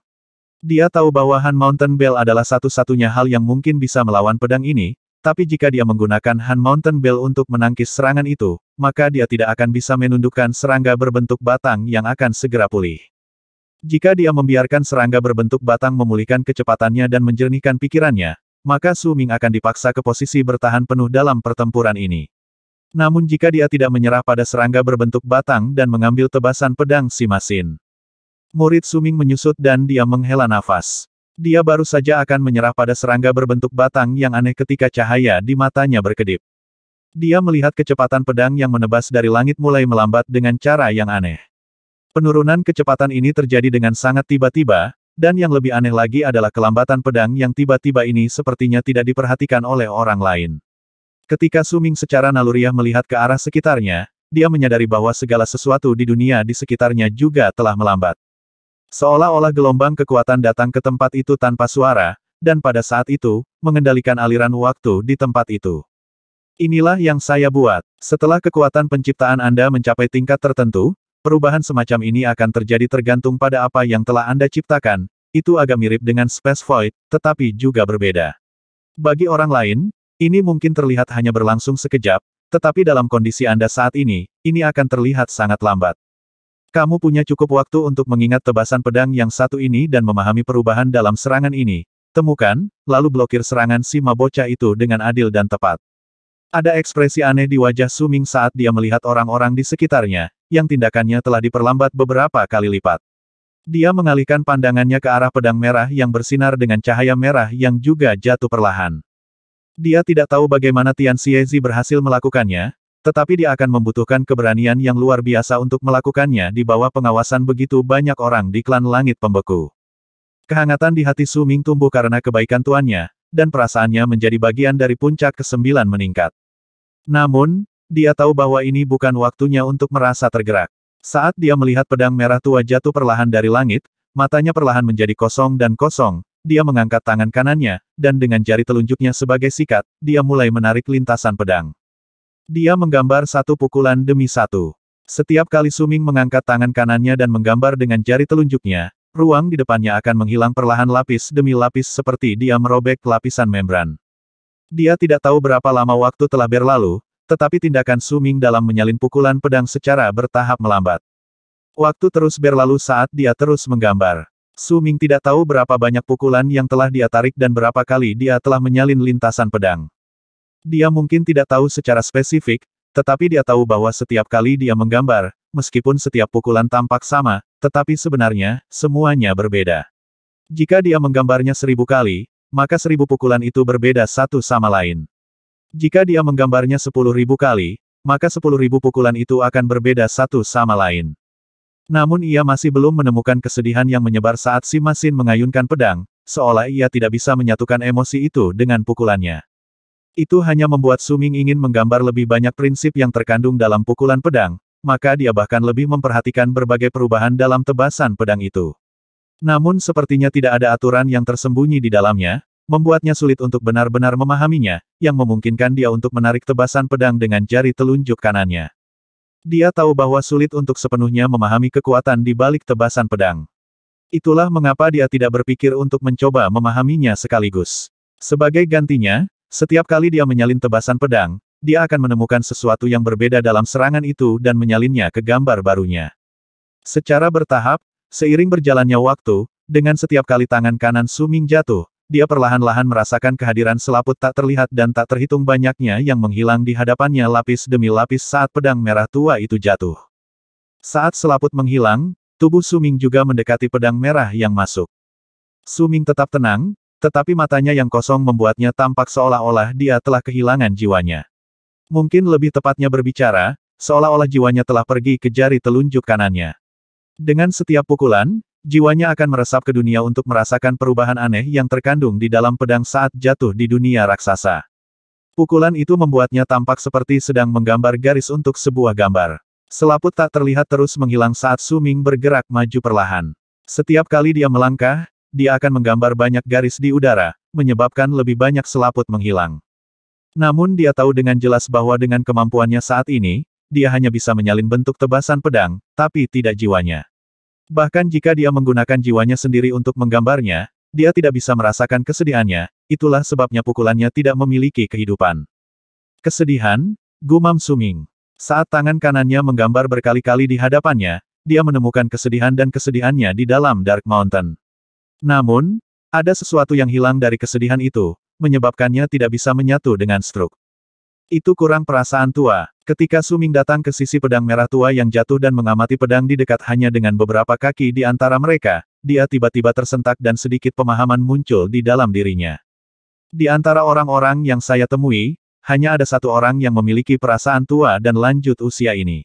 Dia tahu bahwa Han Mountain Bell adalah satu-satunya hal yang mungkin bisa melawan pedang ini, tapi jika dia menggunakan Han Mountain Bell untuk menangkis serangan itu, maka dia tidak akan bisa menundukkan serangga berbentuk batang yang akan segera pulih. Jika dia membiarkan serangga berbentuk batang memulihkan kecepatannya dan menjernihkan pikirannya, maka Su Ming akan dipaksa ke posisi bertahan penuh dalam pertempuran ini. Namun jika dia tidak menyerah pada serangga berbentuk batang dan mengambil tebasan pedang si Masin, murid Ming menyusut dan dia menghela nafas. Dia baru saja akan menyerah pada serangga berbentuk batang yang aneh ketika cahaya di matanya berkedip. Dia melihat kecepatan pedang yang menebas dari langit mulai melambat dengan cara yang aneh. Penurunan kecepatan ini terjadi dengan sangat tiba-tiba, dan yang lebih aneh lagi adalah kelambatan pedang yang tiba-tiba ini sepertinya tidak diperhatikan oleh orang lain. Ketika Suming secara naluriah melihat ke arah sekitarnya, dia menyadari bahwa segala sesuatu di dunia di sekitarnya juga telah melambat. Seolah-olah gelombang kekuatan datang ke tempat itu tanpa suara, dan pada saat itu, mengendalikan aliran waktu di tempat itu. Inilah yang saya buat. Setelah kekuatan penciptaan Anda mencapai tingkat tertentu, Perubahan semacam ini akan terjadi tergantung pada apa yang telah Anda ciptakan, itu agak mirip dengan Space Void, tetapi juga berbeda. Bagi orang lain, ini mungkin terlihat hanya berlangsung sekejap, tetapi dalam kondisi Anda saat ini, ini akan terlihat sangat lambat. Kamu punya cukup waktu untuk mengingat tebasan pedang yang satu ini dan memahami perubahan dalam serangan ini. Temukan, lalu blokir serangan si bocah itu dengan adil dan tepat. Ada ekspresi aneh di wajah Suming saat dia melihat orang-orang di sekitarnya, yang tindakannya telah diperlambat beberapa kali lipat. Dia mengalihkan pandangannya ke arah pedang merah yang bersinar dengan cahaya merah yang juga jatuh perlahan. Dia tidak tahu bagaimana Tian Xiezi berhasil melakukannya, tetapi dia akan membutuhkan keberanian yang luar biasa untuk melakukannya di bawah pengawasan begitu banyak orang di klan langit pembeku. Kehangatan di hati Su Ming tumbuh karena kebaikan tuannya, dan perasaannya menjadi bagian dari puncak kesembilan meningkat. Namun, dia tahu bahwa ini bukan waktunya untuk merasa tergerak. Saat dia melihat pedang merah tua jatuh perlahan dari langit, matanya perlahan menjadi kosong dan kosong, dia mengangkat tangan kanannya, dan dengan jari telunjuknya sebagai sikat, dia mulai menarik lintasan pedang. Dia menggambar satu pukulan demi satu. Setiap kali Suming mengangkat tangan kanannya dan menggambar dengan jari telunjuknya, ruang di depannya akan menghilang perlahan lapis demi lapis seperti dia merobek lapisan membran. Dia tidak tahu berapa lama waktu telah berlalu, tetapi tindakan Suming dalam menyalin pukulan pedang secara bertahap melambat. Waktu terus berlalu saat dia terus menggambar. Suming tidak tahu berapa banyak pukulan yang telah dia tarik dan berapa kali dia telah menyalin lintasan pedang. Dia mungkin tidak tahu secara spesifik, tetapi dia tahu bahwa setiap kali dia menggambar, meskipun setiap pukulan tampak sama, tetapi sebenarnya, semuanya berbeda. Jika dia menggambarnya seribu kali, maka seribu pukulan itu berbeda satu sama lain. Jika dia menggambarnya sepuluh ribu kali, maka sepuluh ribu pukulan itu akan berbeda satu sama lain. Namun ia masih belum menemukan kesedihan yang menyebar saat si Masin mengayunkan pedang, seolah ia tidak bisa menyatukan emosi itu dengan pukulannya. Itu hanya membuat Suming ingin menggambar lebih banyak prinsip yang terkandung dalam pukulan pedang, maka dia bahkan lebih memperhatikan berbagai perubahan dalam tebasan pedang itu. Namun sepertinya tidak ada aturan yang tersembunyi di dalamnya, membuatnya sulit untuk benar-benar memahaminya, yang memungkinkan dia untuk menarik tebasan pedang dengan jari telunjuk kanannya. Dia tahu bahwa sulit untuk sepenuhnya memahami kekuatan di balik tebasan pedang. Itulah mengapa dia tidak berpikir untuk mencoba memahaminya sekaligus. Sebagai gantinya, setiap kali dia menyalin tebasan pedang, dia akan menemukan sesuatu yang berbeda dalam serangan itu dan menyalinnya ke gambar barunya. Secara bertahap, seiring berjalannya waktu, dengan setiap kali tangan kanan Suming jatuh, dia perlahan-lahan merasakan kehadiran selaput tak terlihat dan tak terhitung banyaknya yang menghilang di hadapannya lapis demi lapis saat pedang merah tua itu jatuh. Saat selaput menghilang, tubuh Suming juga mendekati pedang merah yang masuk. Suming tetap tenang, tetapi matanya yang kosong membuatnya tampak seolah-olah dia telah kehilangan jiwanya. Mungkin lebih tepatnya berbicara, seolah-olah jiwanya telah pergi ke jari telunjuk kanannya. Dengan setiap pukulan, Jiwanya akan meresap ke dunia untuk merasakan perubahan aneh yang terkandung di dalam pedang saat jatuh di dunia raksasa. Pukulan itu membuatnya tampak seperti sedang menggambar garis untuk sebuah gambar. Selaput tak terlihat terus menghilang saat Suming bergerak maju perlahan. Setiap kali dia melangkah, dia akan menggambar banyak garis di udara, menyebabkan lebih banyak selaput menghilang. Namun dia tahu dengan jelas bahwa dengan kemampuannya saat ini, dia hanya bisa menyalin bentuk tebasan pedang, tapi tidak jiwanya. Bahkan jika dia menggunakan jiwanya sendiri untuk menggambarnya, dia tidak bisa merasakan kesedihannya, itulah sebabnya pukulannya tidak memiliki kehidupan. Kesedihan? Gumam Suming. Saat tangan kanannya menggambar berkali-kali di hadapannya, dia menemukan kesedihan dan kesedihannya di dalam Dark Mountain. Namun, ada sesuatu yang hilang dari kesedihan itu, menyebabkannya tidak bisa menyatu dengan struk. Itu kurang perasaan tua. Ketika Suming datang ke sisi pedang merah tua yang jatuh dan mengamati pedang di dekat hanya dengan beberapa kaki di antara mereka, dia tiba-tiba tersentak dan sedikit pemahaman muncul di dalam dirinya. Di antara orang-orang yang saya temui, hanya ada satu orang yang memiliki perasaan tua dan lanjut usia ini.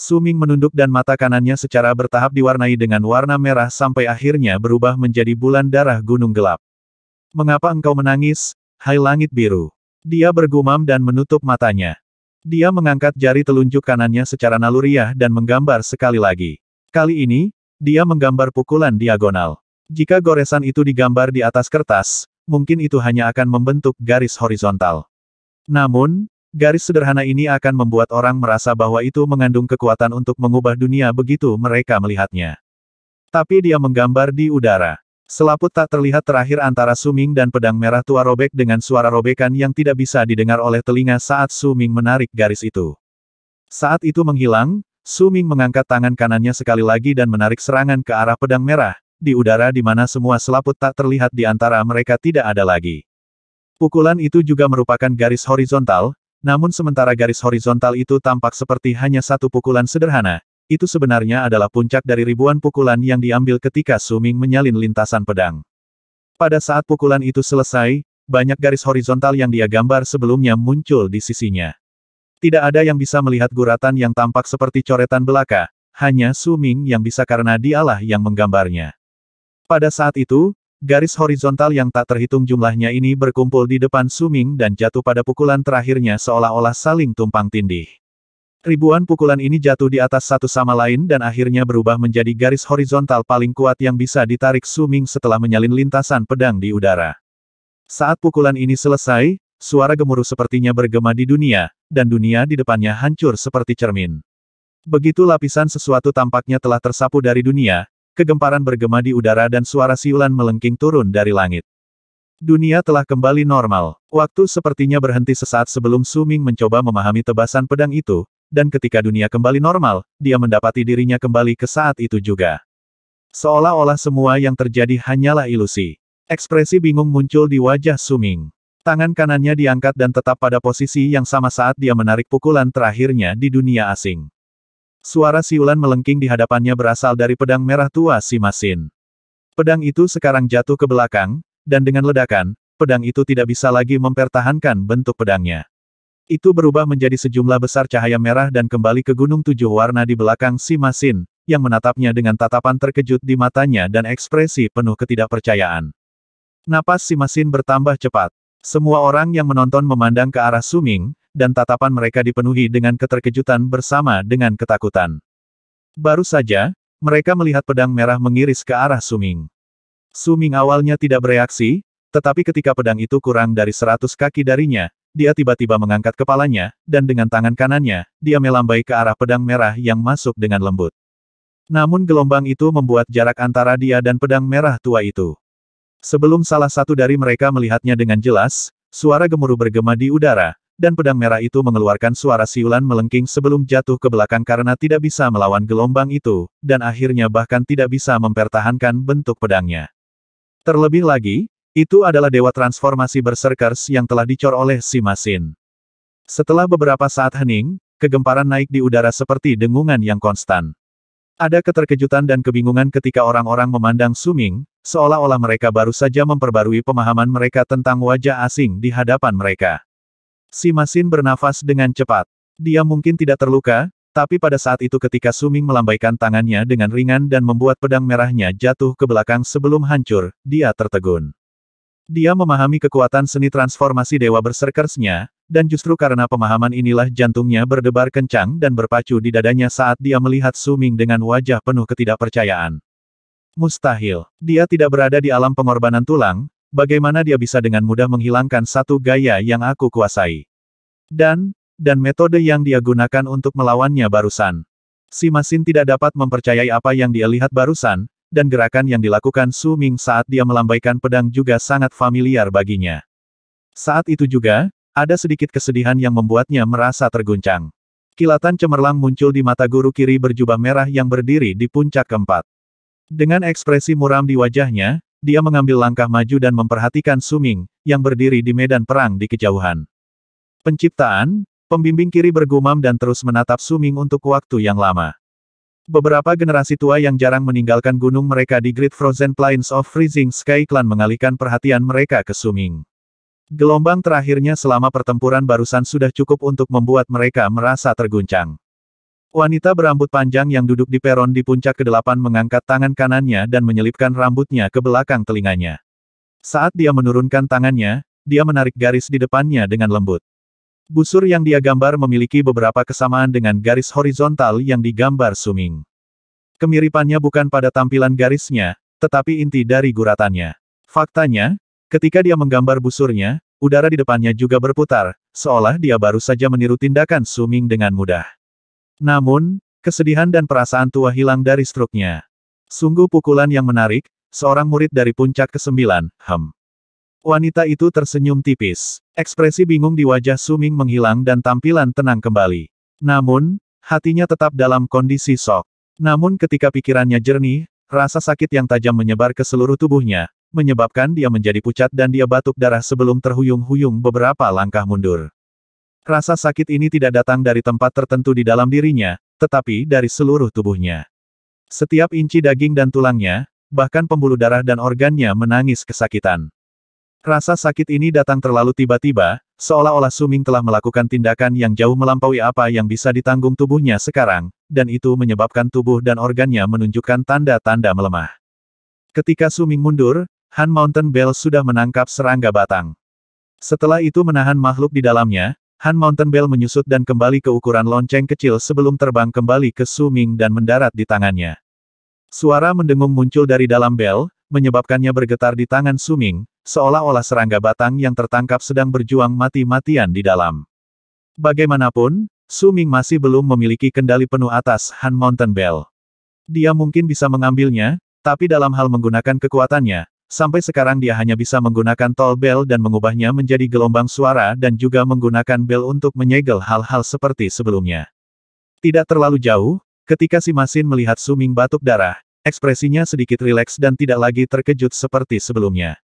Suming menunduk dan mata kanannya secara bertahap diwarnai dengan warna merah sampai akhirnya berubah menjadi bulan darah gunung gelap. Mengapa engkau menangis, hai langit biru? Dia bergumam dan menutup matanya. Dia mengangkat jari telunjuk kanannya secara naluriah dan menggambar sekali lagi. Kali ini, dia menggambar pukulan diagonal. Jika goresan itu digambar di atas kertas, mungkin itu hanya akan membentuk garis horizontal. Namun, garis sederhana ini akan membuat orang merasa bahwa itu mengandung kekuatan untuk mengubah dunia begitu mereka melihatnya. Tapi dia menggambar di udara. Selaput tak terlihat terakhir antara Suming dan pedang merah tua robek dengan suara robekan yang tidak bisa didengar oleh telinga saat Suming menarik garis itu. Saat itu menghilang, Suming mengangkat tangan kanannya sekali lagi dan menarik serangan ke arah pedang merah, di udara di mana semua selaput tak terlihat di antara mereka tidak ada lagi. Pukulan itu juga merupakan garis horizontal, namun sementara garis horizontal itu tampak seperti hanya satu pukulan sederhana, itu sebenarnya adalah puncak dari ribuan pukulan yang diambil ketika Suming menyalin lintasan pedang. Pada saat pukulan itu selesai, banyak garis horizontal yang dia gambar sebelumnya muncul di sisinya. Tidak ada yang bisa melihat guratan yang tampak seperti coretan belaka, hanya Suming yang bisa karena dialah yang menggambarnya. Pada saat itu, garis horizontal yang tak terhitung jumlahnya ini berkumpul di depan Suming dan jatuh pada pukulan terakhirnya seolah-olah saling tumpang tindih. Ribuan pukulan ini jatuh di atas satu sama lain dan akhirnya berubah menjadi garis horizontal paling kuat yang bisa ditarik Su Ming setelah menyalin lintasan pedang di udara. Saat pukulan ini selesai, suara gemuruh sepertinya bergema di dunia, dan dunia di depannya hancur seperti cermin. Begitu lapisan sesuatu tampaknya telah tersapu dari dunia, kegemparan bergema di udara dan suara siulan melengking turun dari langit. Dunia telah kembali normal. Waktu sepertinya berhenti sesaat sebelum Suming mencoba memahami tebasan pedang itu, dan ketika dunia kembali normal, dia mendapati dirinya kembali ke saat itu juga. Seolah-olah semua yang terjadi hanyalah ilusi. Ekspresi bingung muncul di wajah Suming. Tangan kanannya diangkat dan tetap pada posisi yang sama saat dia menarik pukulan terakhirnya di dunia asing. Suara siulan melengking di hadapannya berasal dari pedang merah tua si Masin. Pedang itu sekarang jatuh ke belakang, dan dengan ledakan, pedang itu tidak bisa lagi mempertahankan bentuk pedangnya. Itu berubah menjadi sejumlah besar cahaya merah dan kembali ke gunung tujuh warna di belakang si Masin, yang menatapnya dengan tatapan terkejut di matanya dan ekspresi penuh ketidakpercayaan. Napas si Masin bertambah cepat. Semua orang yang menonton memandang ke arah Suming, dan tatapan mereka dipenuhi dengan keterkejutan bersama dengan ketakutan. Baru saja, mereka melihat pedang merah mengiris ke arah Suming. Suming awalnya tidak bereaksi, tetapi ketika pedang itu kurang dari seratus kaki darinya, dia tiba-tiba mengangkat kepalanya, dan dengan tangan kanannya, dia melambai ke arah pedang merah yang masuk dengan lembut. Namun gelombang itu membuat jarak antara dia dan pedang merah tua itu. Sebelum salah satu dari mereka melihatnya dengan jelas, suara gemuruh bergema di udara, dan pedang merah itu mengeluarkan suara siulan melengking sebelum jatuh ke belakang karena tidak bisa melawan gelombang itu, dan akhirnya bahkan tidak bisa mempertahankan bentuk pedangnya. Terlebih lagi, itu adalah dewa transformasi berserkers yang telah dicor oleh si masin. Setelah beberapa saat hening, kegemparan naik di udara seperti dengungan yang konstan. Ada keterkejutan dan kebingungan ketika orang-orang memandang Suming, seolah-olah mereka baru saja memperbarui pemahaman mereka tentang wajah asing di hadapan mereka. Si Masin bernafas dengan cepat. Dia mungkin tidak terluka, tapi pada saat itu ketika Suming melambaikan tangannya dengan ringan dan membuat pedang merahnya jatuh ke belakang sebelum hancur, dia tertegun. Dia memahami kekuatan seni transformasi dewa berserkersnya, dan justru karena pemahaman inilah jantungnya berdebar kencang dan berpacu di dadanya saat dia melihat Suming dengan wajah penuh ketidakpercayaan. Mustahil. Dia tidak berada di alam pengorbanan tulang, bagaimana dia bisa dengan mudah menghilangkan satu gaya yang aku kuasai. Dan, dan metode yang dia gunakan untuk melawannya barusan. Si Masin tidak dapat mempercayai apa yang dia lihat barusan, dan gerakan yang dilakukan Su Ming saat dia melambaikan pedang juga sangat familiar baginya. Saat itu juga, ada sedikit kesedihan yang membuatnya merasa terguncang. Kilatan cemerlang muncul di mata guru kiri berjubah merah yang berdiri di puncak keempat. Dengan ekspresi muram di wajahnya, dia mengambil langkah maju dan memperhatikan Suming, yang berdiri di medan perang di kejauhan. Penciptaan, Pembimbing kiri bergumam dan terus menatap Suming untuk waktu yang lama. Beberapa generasi tua yang jarang meninggalkan gunung mereka di Great Frozen Plains of Freezing Sky Clan mengalihkan perhatian mereka ke Suming. Gelombang terakhirnya selama pertempuran barusan sudah cukup untuk membuat mereka merasa terguncang. Wanita berambut panjang yang duduk di peron di puncak kedelapan mengangkat tangan kanannya dan menyelipkan rambutnya ke belakang telinganya. Saat dia menurunkan tangannya, dia menarik garis di depannya dengan lembut. Busur yang dia gambar memiliki beberapa kesamaan dengan garis horizontal yang digambar Suming. Kemiripannya bukan pada tampilan garisnya, tetapi inti dari guratannya. Faktanya, ketika dia menggambar busurnya, udara di depannya juga berputar, seolah dia baru saja meniru tindakan Suming dengan mudah. Namun, kesedihan dan perasaan tua hilang dari struknya. Sungguh pukulan yang menarik, seorang murid dari puncak ke-9, Hem. Wanita itu tersenyum tipis. Ekspresi bingung di wajah Suming menghilang dan tampilan tenang kembali. Namun, hatinya tetap dalam kondisi sok. Namun ketika pikirannya jernih, rasa sakit yang tajam menyebar ke seluruh tubuhnya, menyebabkan dia menjadi pucat dan dia batuk darah sebelum terhuyung-huyung beberapa langkah mundur. Rasa sakit ini tidak datang dari tempat tertentu di dalam dirinya, tetapi dari seluruh tubuhnya. Setiap inci daging dan tulangnya, bahkan pembuluh darah dan organnya menangis kesakitan. Rasa sakit ini datang terlalu tiba-tiba, seolah-olah Suming telah melakukan tindakan yang jauh melampaui apa yang bisa ditanggung tubuhnya sekarang, dan itu menyebabkan tubuh dan organnya menunjukkan tanda-tanda melemah. Ketika Suming mundur, Han Mountain Bell sudah menangkap serangga batang. Setelah itu menahan makhluk di dalamnya, Han Mountain Bell menyusut dan kembali ke ukuran lonceng kecil sebelum terbang kembali ke Suming dan mendarat di tangannya. Suara mendengung muncul dari dalam bel, menyebabkannya bergetar di tangan Suming, seolah-olah serangga batang yang tertangkap sedang berjuang mati-matian di dalam. Bagaimanapun, Su Ming masih belum memiliki kendali penuh atas Han Mountain Bell. Dia mungkin bisa mengambilnya, tapi dalam hal menggunakan kekuatannya, sampai sekarang dia hanya bisa menggunakan tol bell dan mengubahnya menjadi gelombang suara dan juga menggunakan bell untuk menyegel hal-hal seperti sebelumnya. Tidak terlalu jauh, ketika si Masin melihat Suming batuk darah, ekspresinya sedikit rileks dan tidak lagi terkejut seperti sebelumnya.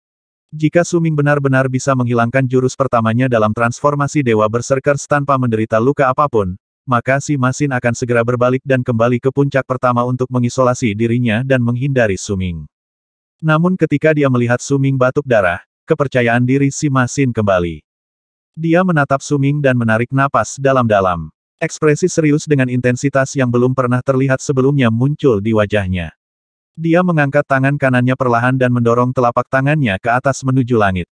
Jika Suming benar-benar bisa menghilangkan jurus pertamanya dalam transformasi Dewa Berserkers tanpa menderita luka apapun, maka si Masin akan segera berbalik dan kembali ke puncak pertama untuk mengisolasi dirinya dan menghindari Suming. Namun ketika dia melihat Suming batuk darah, kepercayaan diri si Masin kembali. Dia menatap Suming dan menarik napas dalam-dalam. Ekspresi serius dengan intensitas yang belum pernah terlihat sebelumnya muncul di wajahnya. Dia mengangkat tangan kanannya perlahan dan mendorong telapak tangannya ke atas menuju langit.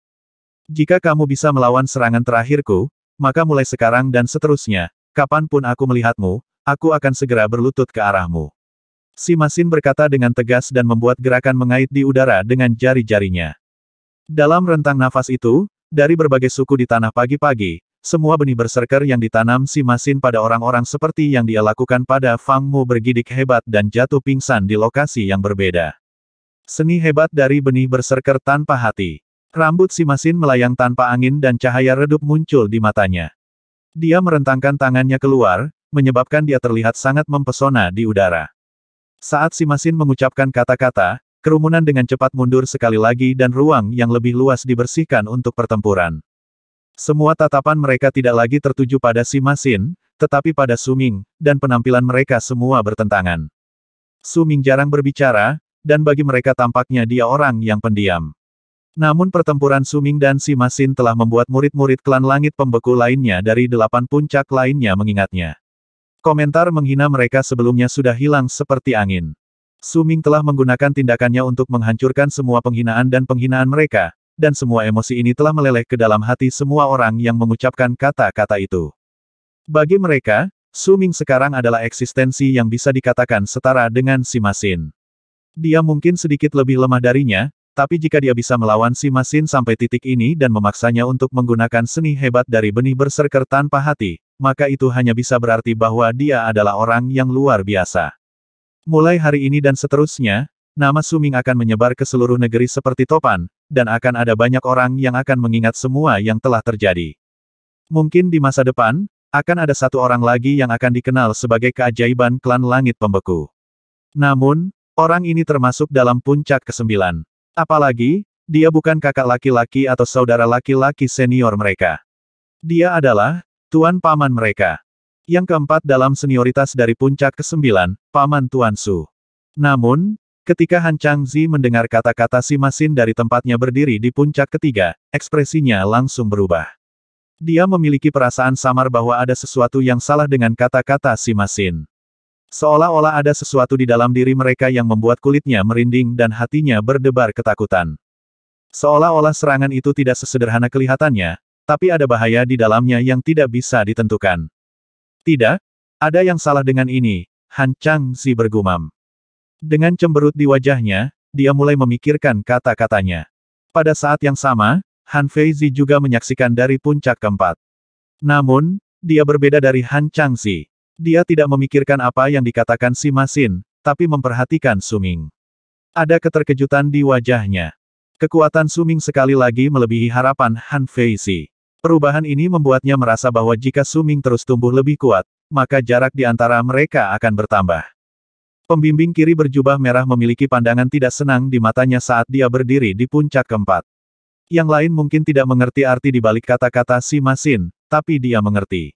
Jika kamu bisa melawan serangan terakhirku, maka mulai sekarang dan seterusnya, kapanpun aku melihatmu, aku akan segera berlutut ke arahmu. Si Masin berkata dengan tegas dan membuat gerakan mengait di udara dengan jari-jarinya. Dalam rentang nafas itu, dari berbagai suku di tanah pagi-pagi, semua benih berserker yang ditanam si Masin pada orang-orang seperti yang dia lakukan pada Fang Mu bergidik hebat dan jatuh pingsan di lokasi yang berbeda. Seni hebat dari benih berserker tanpa hati. Rambut si Masin melayang tanpa angin dan cahaya redup muncul di matanya. Dia merentangkan tangannya keluar, menyebabkan dia terlihat sangat mempesona di udara. Saat si Masin mengucapkan kata-kata, kerumunan dengan cepat mundur sekali lagi dan ruang yang lebih luas dibersihkan untuk pertempuran. Semua tatapan mereka tidak lagi tertuju pada si Masin, tetapi pada Suming, dan penampilan mereka semua bertentangan. Suming jarang berbicara, dan bagi mereka tampaknya dia orang yang pendiam. Namun pertempuran Suming dan si Masin telah membuat murid-murid klan langit pembeku lainnya dari delapan puncak lainnya mengingatnya. Komentar menghina mereka sebelumnya sudah hilang seperti angin. Suming telah menggunakan tindakannya untuk menghancurkan semua penghinaan dan penghinaan mereka, dan semua emosi ini telah meleleh ke dalam hati semua orang yang mengucapkan kata-kata itu. Bagi mereka, Suming sekarang adalah eksistensi yang bisa dikatakan setara dengan si Masin. Dia mungkin sedikit lebih lemah darinya, tapi jika dia bisa melawan si Masin sampai titik ini dan memaksanya untuk menggunakan seni hebat dari benih berserker tanpa hati, maka itu hanya bisa berarti bahwa dia adalah orang yang luar biasa. Mulai hari ini dan seterusnya, Nama Suming akan menyebar ke seluruh negeri seperti topan, dan akan ada banyak orang yang akan mengingat semua yang telah terjadi. Mungkin di masa depan, akan ada satu orang lagi yang akan dikenal sebagai keajaiban klan langit pembeku. Namun, orang ini termasuk dalam puncak kesembilan. Apalagi, dia bukan kakak laki-laki atau saudara laki-laki senior mereka. Dia adalah, tuan paman mereka. Yang keempat dalam senioritas dari puncak kesembilan, paman Tuan Su. Namun, Ketika Han Changzi mendengar kata-kata si Masin dari tempatnya berdiri di puncak ketiga, ekspresinya langsung berubah. Dia memiliki perasaan samar bahwa ada sesuatu yang salah dengan kata-kata si Masin. Seolah-olah ada sesuatu di dalam diri mereka yang membuat kulitnya merinding dan hatinya berdebar ketakutan. Seolah-olah serangan itu tidak sesederhana kelihatannya, tapi ada bahaya di dalamnya yang tidak bisa ditentukan. Tidak, ada yang salah dengan ini, Han Changzi bergumam. Dengan cemberut di wajahnya, dia mulai memikirkan kata-katanya. Pada saat yang sama, Han Feizi juga menyaksikan dari puncak keempat. Namun, dia berbeda dari Han Changxi. Dia tidak memikirkan apa yang dikatakan si Masin, tapi memperhatikan Suming. Ada keterkejutan di wajahnya. Kekuatan Suming sekali lagi melebihi harapan Han Feizi. Perubahan ini membuatnya merasa bahwa jika Suming terus tumbuh lebih kuat, maka jarak di antara mereka akan bertambah. Pembimbing kiri berjubah merah memiliki pandangan tidak senang di matanya saat dia berdiri di puncak keempat. Yang lain mungkin tidak mengerti arti dibalik kata-kata si masin, tapi dia mengerti.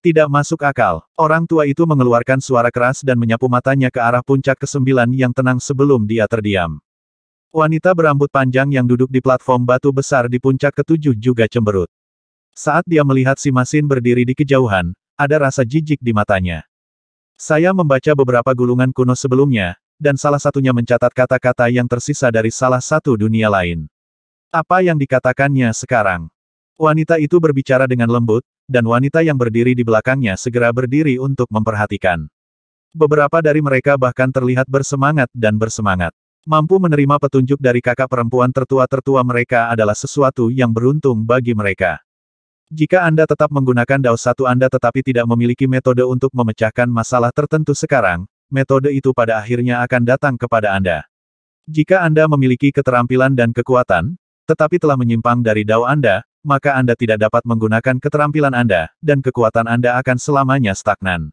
Tidak masuk akal, orang tua itu mengeluarkan suara keras dan menyapu matanya ke arah puncak kesembilan yang tenang sebelum dia terdiam. Wanita berambut panjang yang duduk di platform batu besar di puncak ketujuh juga cemberut. Saat dia melihat si Masin berdiri di kejauhan, ada rasa jijik di matanya. Saya membaca beberapa gulungan kuno sebelumnya, dan salah satunya mencatat kata-kata yang tersisa dari salah satu dunia lain. Apa yang dikatakannya sekarang? Wanita itu berbicara dengan lembut, dan wanita yang berdiri di belakangnya segera berdiri untuk memperhatikan. Beberapa dari mereka bahkan terlihat bersemangat dan bersemangat. Mampu menerima petunjuk dari kakak perempuan tertua-tertua mereka adalah sesuatu yang beruntung bagi mereka. Jika Anda tetap menggunakan DAO satu Anda tetapi tidak memiliki metode untuk memecahkan masalah tertentu sekarang, metode itu pada akhirnya akan datang kepada Anda. Jika Anda memiliki keterampilan dan kekuatan, tetapi telah menyimpang dari DAO Anda, maka Anda tidak dapat menggunakan keterampilan Anda, dan kekuatan Anda akan selamanya stagnan.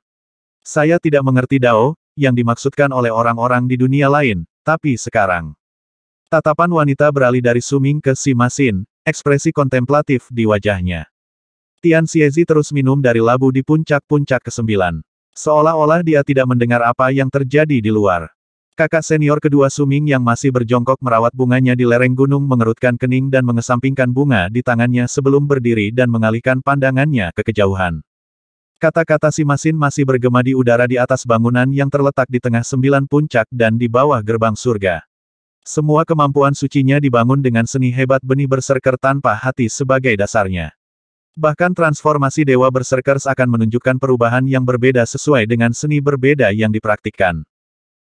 Saya tidak mengerti DAO, yang dimaksudkan oleh orang-orang di dunia lain, tapi sekarang. Tatapan wanita beralih dari Suming ke Si Masin, ekspresi kontemplatif di wajahnya. Tian Xiezi terus minum dari labu di puncak-puncak kesembilan. Seolah-olah dia tidak mendengar apa yang terjadi di luar. Kakak senior kedua Suming yang masih berjongkok merawat bunganya di lereng gunung mengerutkan kening dan mengesampingkan bunga di tangannya sebelum berdiri dan mengalihkan pandangannya ke kejauhan. Kata-kata si masin masih bergema di udara di atas bangunan yang terletak di tengah sembilan puncak dan di bawah gerbang surga. Semua kemampuan sucinya dibangun dengan seni hebat benih berserker tanpa hati sebagai dasarnya. Bahkan transformasi Dewa Berserkers akan menunjukkan perubahan yang berbeda sesuai dengan seni berbeda yang dipraktikkan.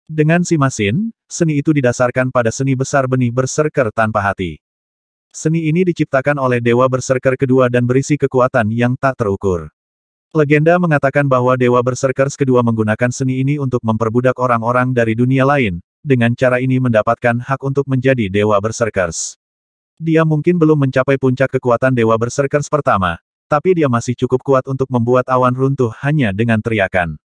Dengan si masin, seni itu didasarkan pada seni besar benih berserker tanpa hati. Seni ini diciptakan oleh Dewa Berserker kedua dan berisi kekuatan yang tak terukur. Legenda mengatakan bahwa Dewa Berserkers kedua menggunakan seni ini untuk memperbudak orang-orang dari dunia lain, dengan cara ini mendapatkan hak untuk menjadi Dewa Berserkers. Dia mungkin belum mencapai puncak kekuatan Dewa Berserkers pertama, tapi dia masih cukup kuat untuk membuat awan runtuh hanya dengan teriakan.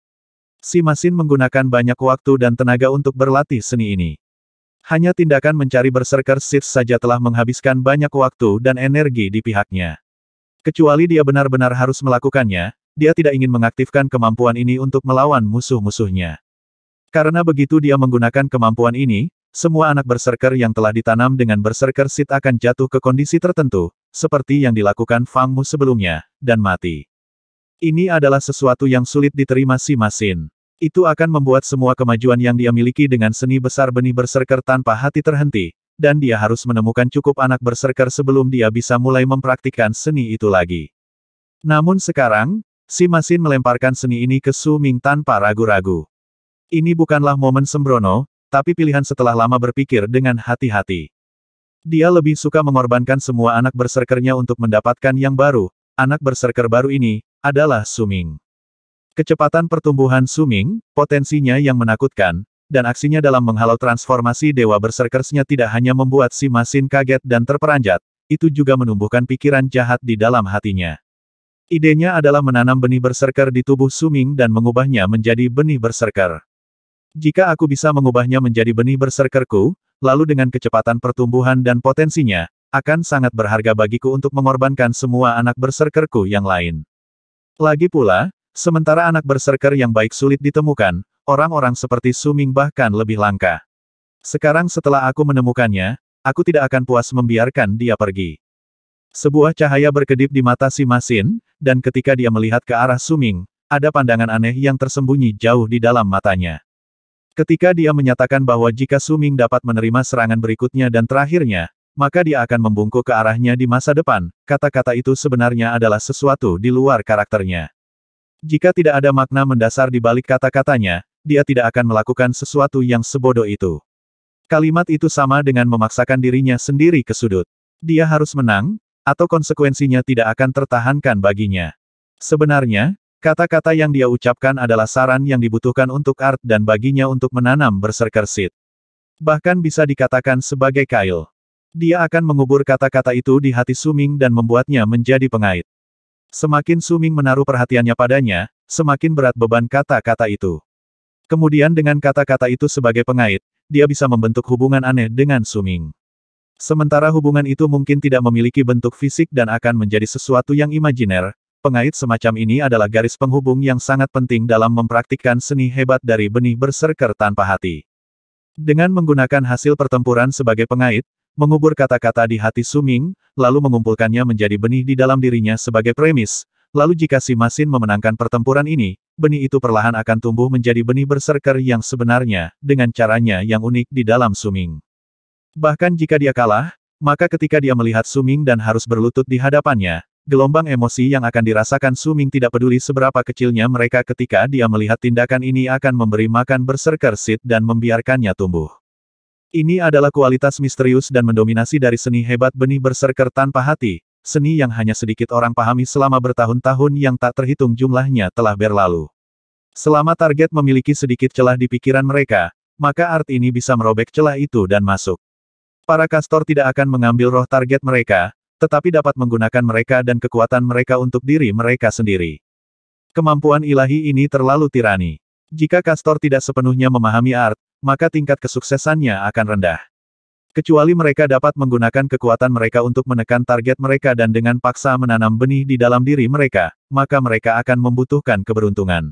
Si Masin menggunakan banyak waktu dan tenaga untuk berlatih seni ini. Hanya tindakan mencari Berserker Sith saja telah menghabiskan banyak waktu dan energi di pihaknya. Kecuali dia benar-benar harus melakukannya, dia tidak ingin mengaktifkan kemampuan ini untuk melawan musuh-musuhnya. Karena begitu dia menggunakan kemampuan ini, semua anak berserker yang telah ditanam dengan berserker sit akan jatuh ke kondisi tertentu, seperti yang dilakukan Fang Mu sebelumnya, dan mati. Ini adalah sesuatu yang sulit diterima si Masin. Itu akan membuat semua kemajuan yang dia miliki dengan seni besar benih berserker tanpa hati terhenti, dan dia harus menemukan cukup anak berserker sebelum dia bisa mulai mempraktikkan seni itu lagi. Namun sekarang, si Masin melemparkan seni ini ke Su Ming tanpa ragu-ragu. Ini bukanlah momen sembrono, tapi pilihan setelah lama berpikir dengan hati-hati. Dia lebih suka mengorbankan semua anak berserkernya untuk mendapatkan yang baru. Anak berserker baru ini adalah Suming. Kecepatan pertumbuhan Suming, potensinya yang menakutkan, dan aksinya dalam menghalau transformasi dewa berserkersnya tidak hanya membuat si Masin kaget dan terperanjat, itu juga menumbuhkan pikiran jahat di dalam hatinya. Idenya adalah menanam benih berserker di tubuh Suming dan mengubahnya menjadi benih berserker. Jika aku bisa mengubahnya menjadi benih berserkerku, lalu dengan kecepatan pertumbuhan dan potensinya, akan sangat berharga bagiku untuk mengorbankan semua anak berserkerku yang lain. Lagi pula, sementara anak berserker yang baik sulit ditemukan, orang-orang seperti Suming bahkan lebih langka. Sekarang setelah aku menemukannya, aku tidak akan puas membiarkan dia pergi. Sebuah cahaya berkedip di mata si Masin, dan ketika dia melihat ke arah Suming, ada pandangan aneh yang tersembunyi jauh di dalam matanya. Ketika dia menyatakan bahwa jika Suming dapat menerima serangan berikutnya dan terakhirnya, maka dia akan membungkuk ke arahnya di masa depan, kata-kata itu sebenarnya adalah sesuatu di luar karakternya. Jika tidak ada makna mendasar di balik kata-katanya, dia tidak akan melakukan sesuatu yang sebodoh itu. Kalimat itu sama dengan memaksakan dirinya sendiri ke sudut. Dia harus menang, atau konsekuensinya tidak akan tertahankan baginya. Sebenarnya, Kata-kata yang dia ucapkan adalah saran yang dibutuhkan untuk Art dan baginya untuk menanam berserker seed. Bahkan bisa dikatakan sebagai kail. Dia akan mengubur kata-kata itu di hati Suming dan membuatnya menjadi pengait. Semakin Suming menaruh perhatiannya padanya, semakin berat beban kata-kata itu. Kemudian dengan kata-kata itu sebagai pengait, dia bisa membentuk hubungan aneh dengan Suming. Sementara hubungan itu mungkin tidak memiliki bentuk fisik dan akan menjadi sesuatu yang imajiner, Pengait semacam ini adalah garis penghubung yang sangat penting dalam mempraktikkan seni hebat dari benih berserker tanpa hati. Dengan menggunakan hasil pertempuran sebagai pengait, mengubur kata-kata di hati Suming, lalu mengumpulkannya menjadi benih di dalam dirinya sebagai premis, lalu jika si Masin memenangkan pertempuran ini, benih itu perlahan akan tumbuh menjadi benih berserker yang sebenarnya, dengan caranya yang unik di dalam Suming. Bahkan jika dia kalah, maka ketika dia melihat Suming dan harus berlutut di hadapannya, Gelombang emosi yang akan dirasakan Suming tidak peduli seberapa kecilnya mereka ketika dia melihat tindakan ini akan memberi makan berserker Sid dan membiarkannya tumbuh. Ini adalah kualitas misterius dan mendominasi dari seni hebat benih berserker tanpa hati, seni yang hanya sedikit orang pahami selama bertahun-tahun yang tak terhitung jumlahnya telah berlalu. Selama target memiliki sedikit celah di pikiran mereka, maka art ini bisa merobek celah itu dan masuk. Para kastor tidak akan mengambil roh target mereka, tetapi dapat menggunakan mereka dan kekuatan mereka untuk diri mereka sendiri. Kemampuan ilahi ini terlalu tirani. Jika Kastor tidak sepenuhnya memahami art, maka tingkat kesuksesannya akan rendah. Kecuali mereka dapat menggunakan kekuatan mereka untuk menekan target mereka dan dengan paksa menanam benih di dalam diri mereka, maka mereka akan membutuhkan keberuntungan.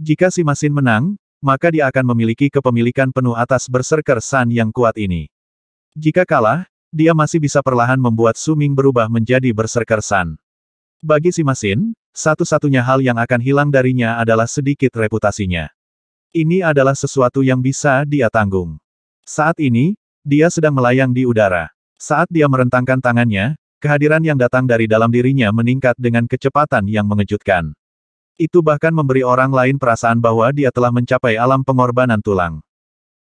Jika si mesin menang, maka dia akan memiliki kepemilikan penuh atas berserker San yang kuat ini. Jika kalah, dia masih bisa perlahan membuat Suming berubah menjadi berserker San. Bagi si Masin, satu-satunya hal yang akan hilang darinya adalah sedikit reputasinya. Ini adalah sesuatu yang bisa dia tanggung. Saat ini, dia sedang melayang di udara. Saat dia merentangkan tangannya, kehadiran yang datang dari dalam dirinya meningkat dengan kecepatan yang mengejutkan. Itu bahkan memberi orang lain perasaan bahwa dia telah mencapai alam pengorbanan tulang.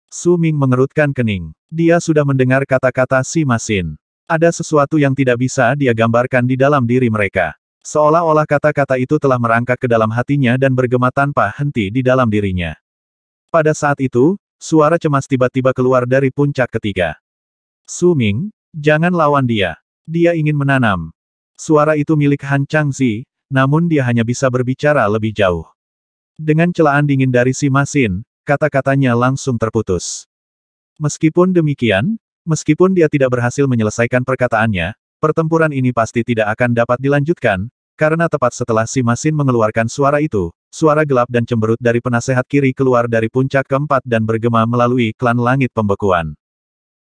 Su Ming mengerutkan kening. Dia sudah mendengar kata-kata si Masin. Ada sesuatu yang tidak bisa dia gambarkan di dalam diri mereka. Seolah-olah kata-kata itu telah merangkak ke dalam hatinya dan bergema tanpa henti di dalam dirinya. Pada saat itu, suara cemas tiba-tiba keluar dari puncak ketiga. Su Ming, jangan lawan dia. Dia ingin menanam. Suara itu milik Han Changzi, namun dia hanya bisa berbicara lebih jauh. Dengan celaan dingin dari si Masin, Kata-katanya langsung terputus. Meskipun demikian, meskipun dia tidak berhasil menyelesaikan perkataannya, pertempuran ini pasti tidak akan dapat dilanjutkan, karena tepat setelah si Masin mengeluarkan suara itu, suara gelap dan cemberut dari penasehat kiri keluar dari puncak keempat dan bergema melalui klan langit pembekuan.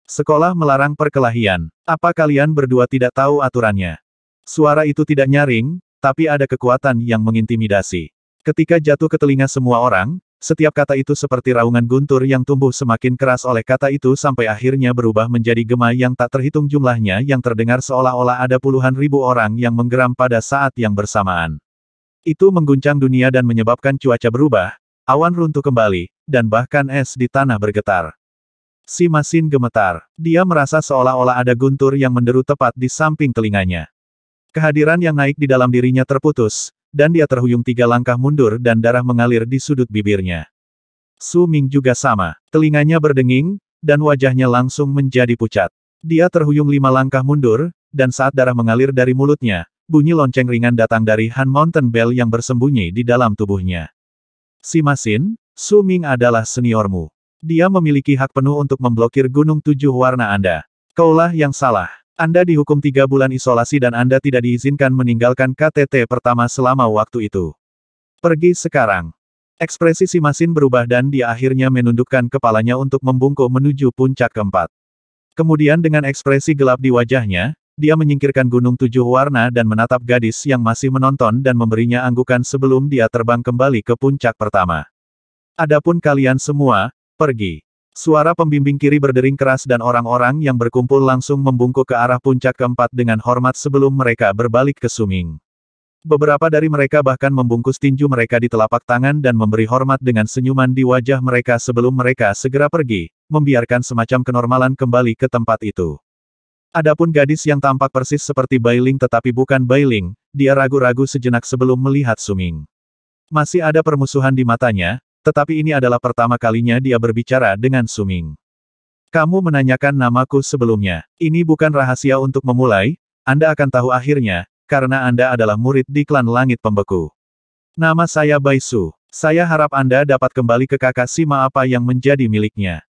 Sekolah melarang perkelahian. Apa kalian berdua tidak tahu aturannya? Suara itu tidak nyaring, tapi ada kekuatan yang mengintimidasi. Ketika jatuh ke telinga semua orang, setiap kata itu seperti raungan guntur yang tumbuh semakin keras oleh kata itu sampai akhirnya berubah menjadi gema yang tak terhitung jumlahnya yang terdengar seolah-olah ada puluhan ribu orang yang menggeram pada saat yang bersamaan. Itu mengguncang dunia dan menyebabkan cuaca berubah, awan runtuh kembali, dan bahkan es di tanah bergetar. Si Masin gemetar. Dia merasa seolah-olah ada guntur yang menderu tepat di samping telinganya. Kehadiran yang naik di dalam dirinya terputus, dan dia terhuyung tiga langkah mundur dan darah mengalir di sudut bibirnya. Su Ming juga sama, telinganya berdenging, dan wajahnya langsung menjadi pucat. Dia terhuyung lima langkah mundur, dan saat darah mengalir dari mulutnya, bunyi lonceng ringan datang dari Han Mountain Bell yang bersembunyi di dalam tubuhnya. Si Masin, Su Ming adalah seniormu. Dia memiliki hak penuh untuk memblokir gunung tujuh warna Anda. Kaulah yang salah. Anda dihukum tiga bulan isolasi dan Anda tidak diizinkan meninggalkan KTT pertama selama waktu itu. Pergi sekarang. Ekspresi si Masin berubah dan dia akhirnya menundukkan kepalanya untuk membungkuk menuju puncak keempat. Kemudian dengan ekspresi gelap di wajahnya, dia menyingkirkan gunung tujuh warna dan menatap gadis yang masih menonton dan memberinya anggukan sebelum dia terbang kembali ke puncak pertama. Adapun kalian semua, pergi. Suara pembimbing kiri berdering keras dan orang-orang yang berkumpul langsung membungkuk ke arah puncak keempat dengan hormat sebelum mereka berbalik ke Suming. Beberapa dari mereka bahkan membungkus tinju mereka di telapak tangan dan memberi hormat dengan senyuman di wajah mereka sebelum mereka segera pergi, membiarkan semacam kenormalan kembali ke tempat itu. Adapun gadis yang tampak persis seperti Bailing tetapi bukan Bailing, dia ragu-ragu sejenak sebelum melihat Suming. Masih ada permusuhan di matanya, tetapi ini adalah pertama kalinya dia berbicara dengan Suming. Kamu menanyakan namaku sebelumnya. Ini bukan rahasia untuk memulai, Anda akan tahu akhirnya, karena Anda adalah murid di klan Langit Pembeku. Nama saya Bai Su. Saya harap Anda dapat kembali ke kakak Sima apa yang menjadi miliknya.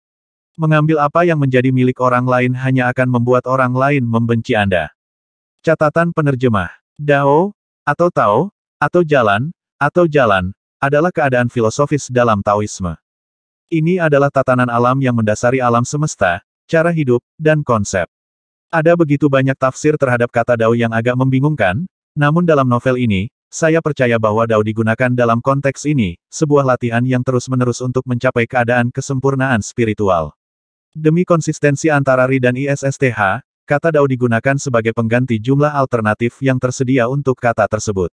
Mengambil apa yang menjadi milik orang lain hanya akan membuat orang lain membenci Anda. Catatan penerjemah. Dao, atau Tao, atau jalan, atau jalan, adalah keadaan filosofis dalam Taoisme. Ini adalah tatanan alam yang mendasari alam semesta, cara hidup, dan konsep. Ada begitu banyak tafsir terhadap kata Dao yang agak membingungkan, namun dalam novel ini, saya percaya bahwa Dao digunakan dalam konteks ini, sebuah latihan yang terus-menerus untuk mencapai keadaan kesempurnaan spiritual. Demi konsistensi antara RI dan ISSTH, kata Dao digunakan sebagai pengganti jumlah alternatif yang tersedia untuk kata tersebut.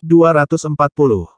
240.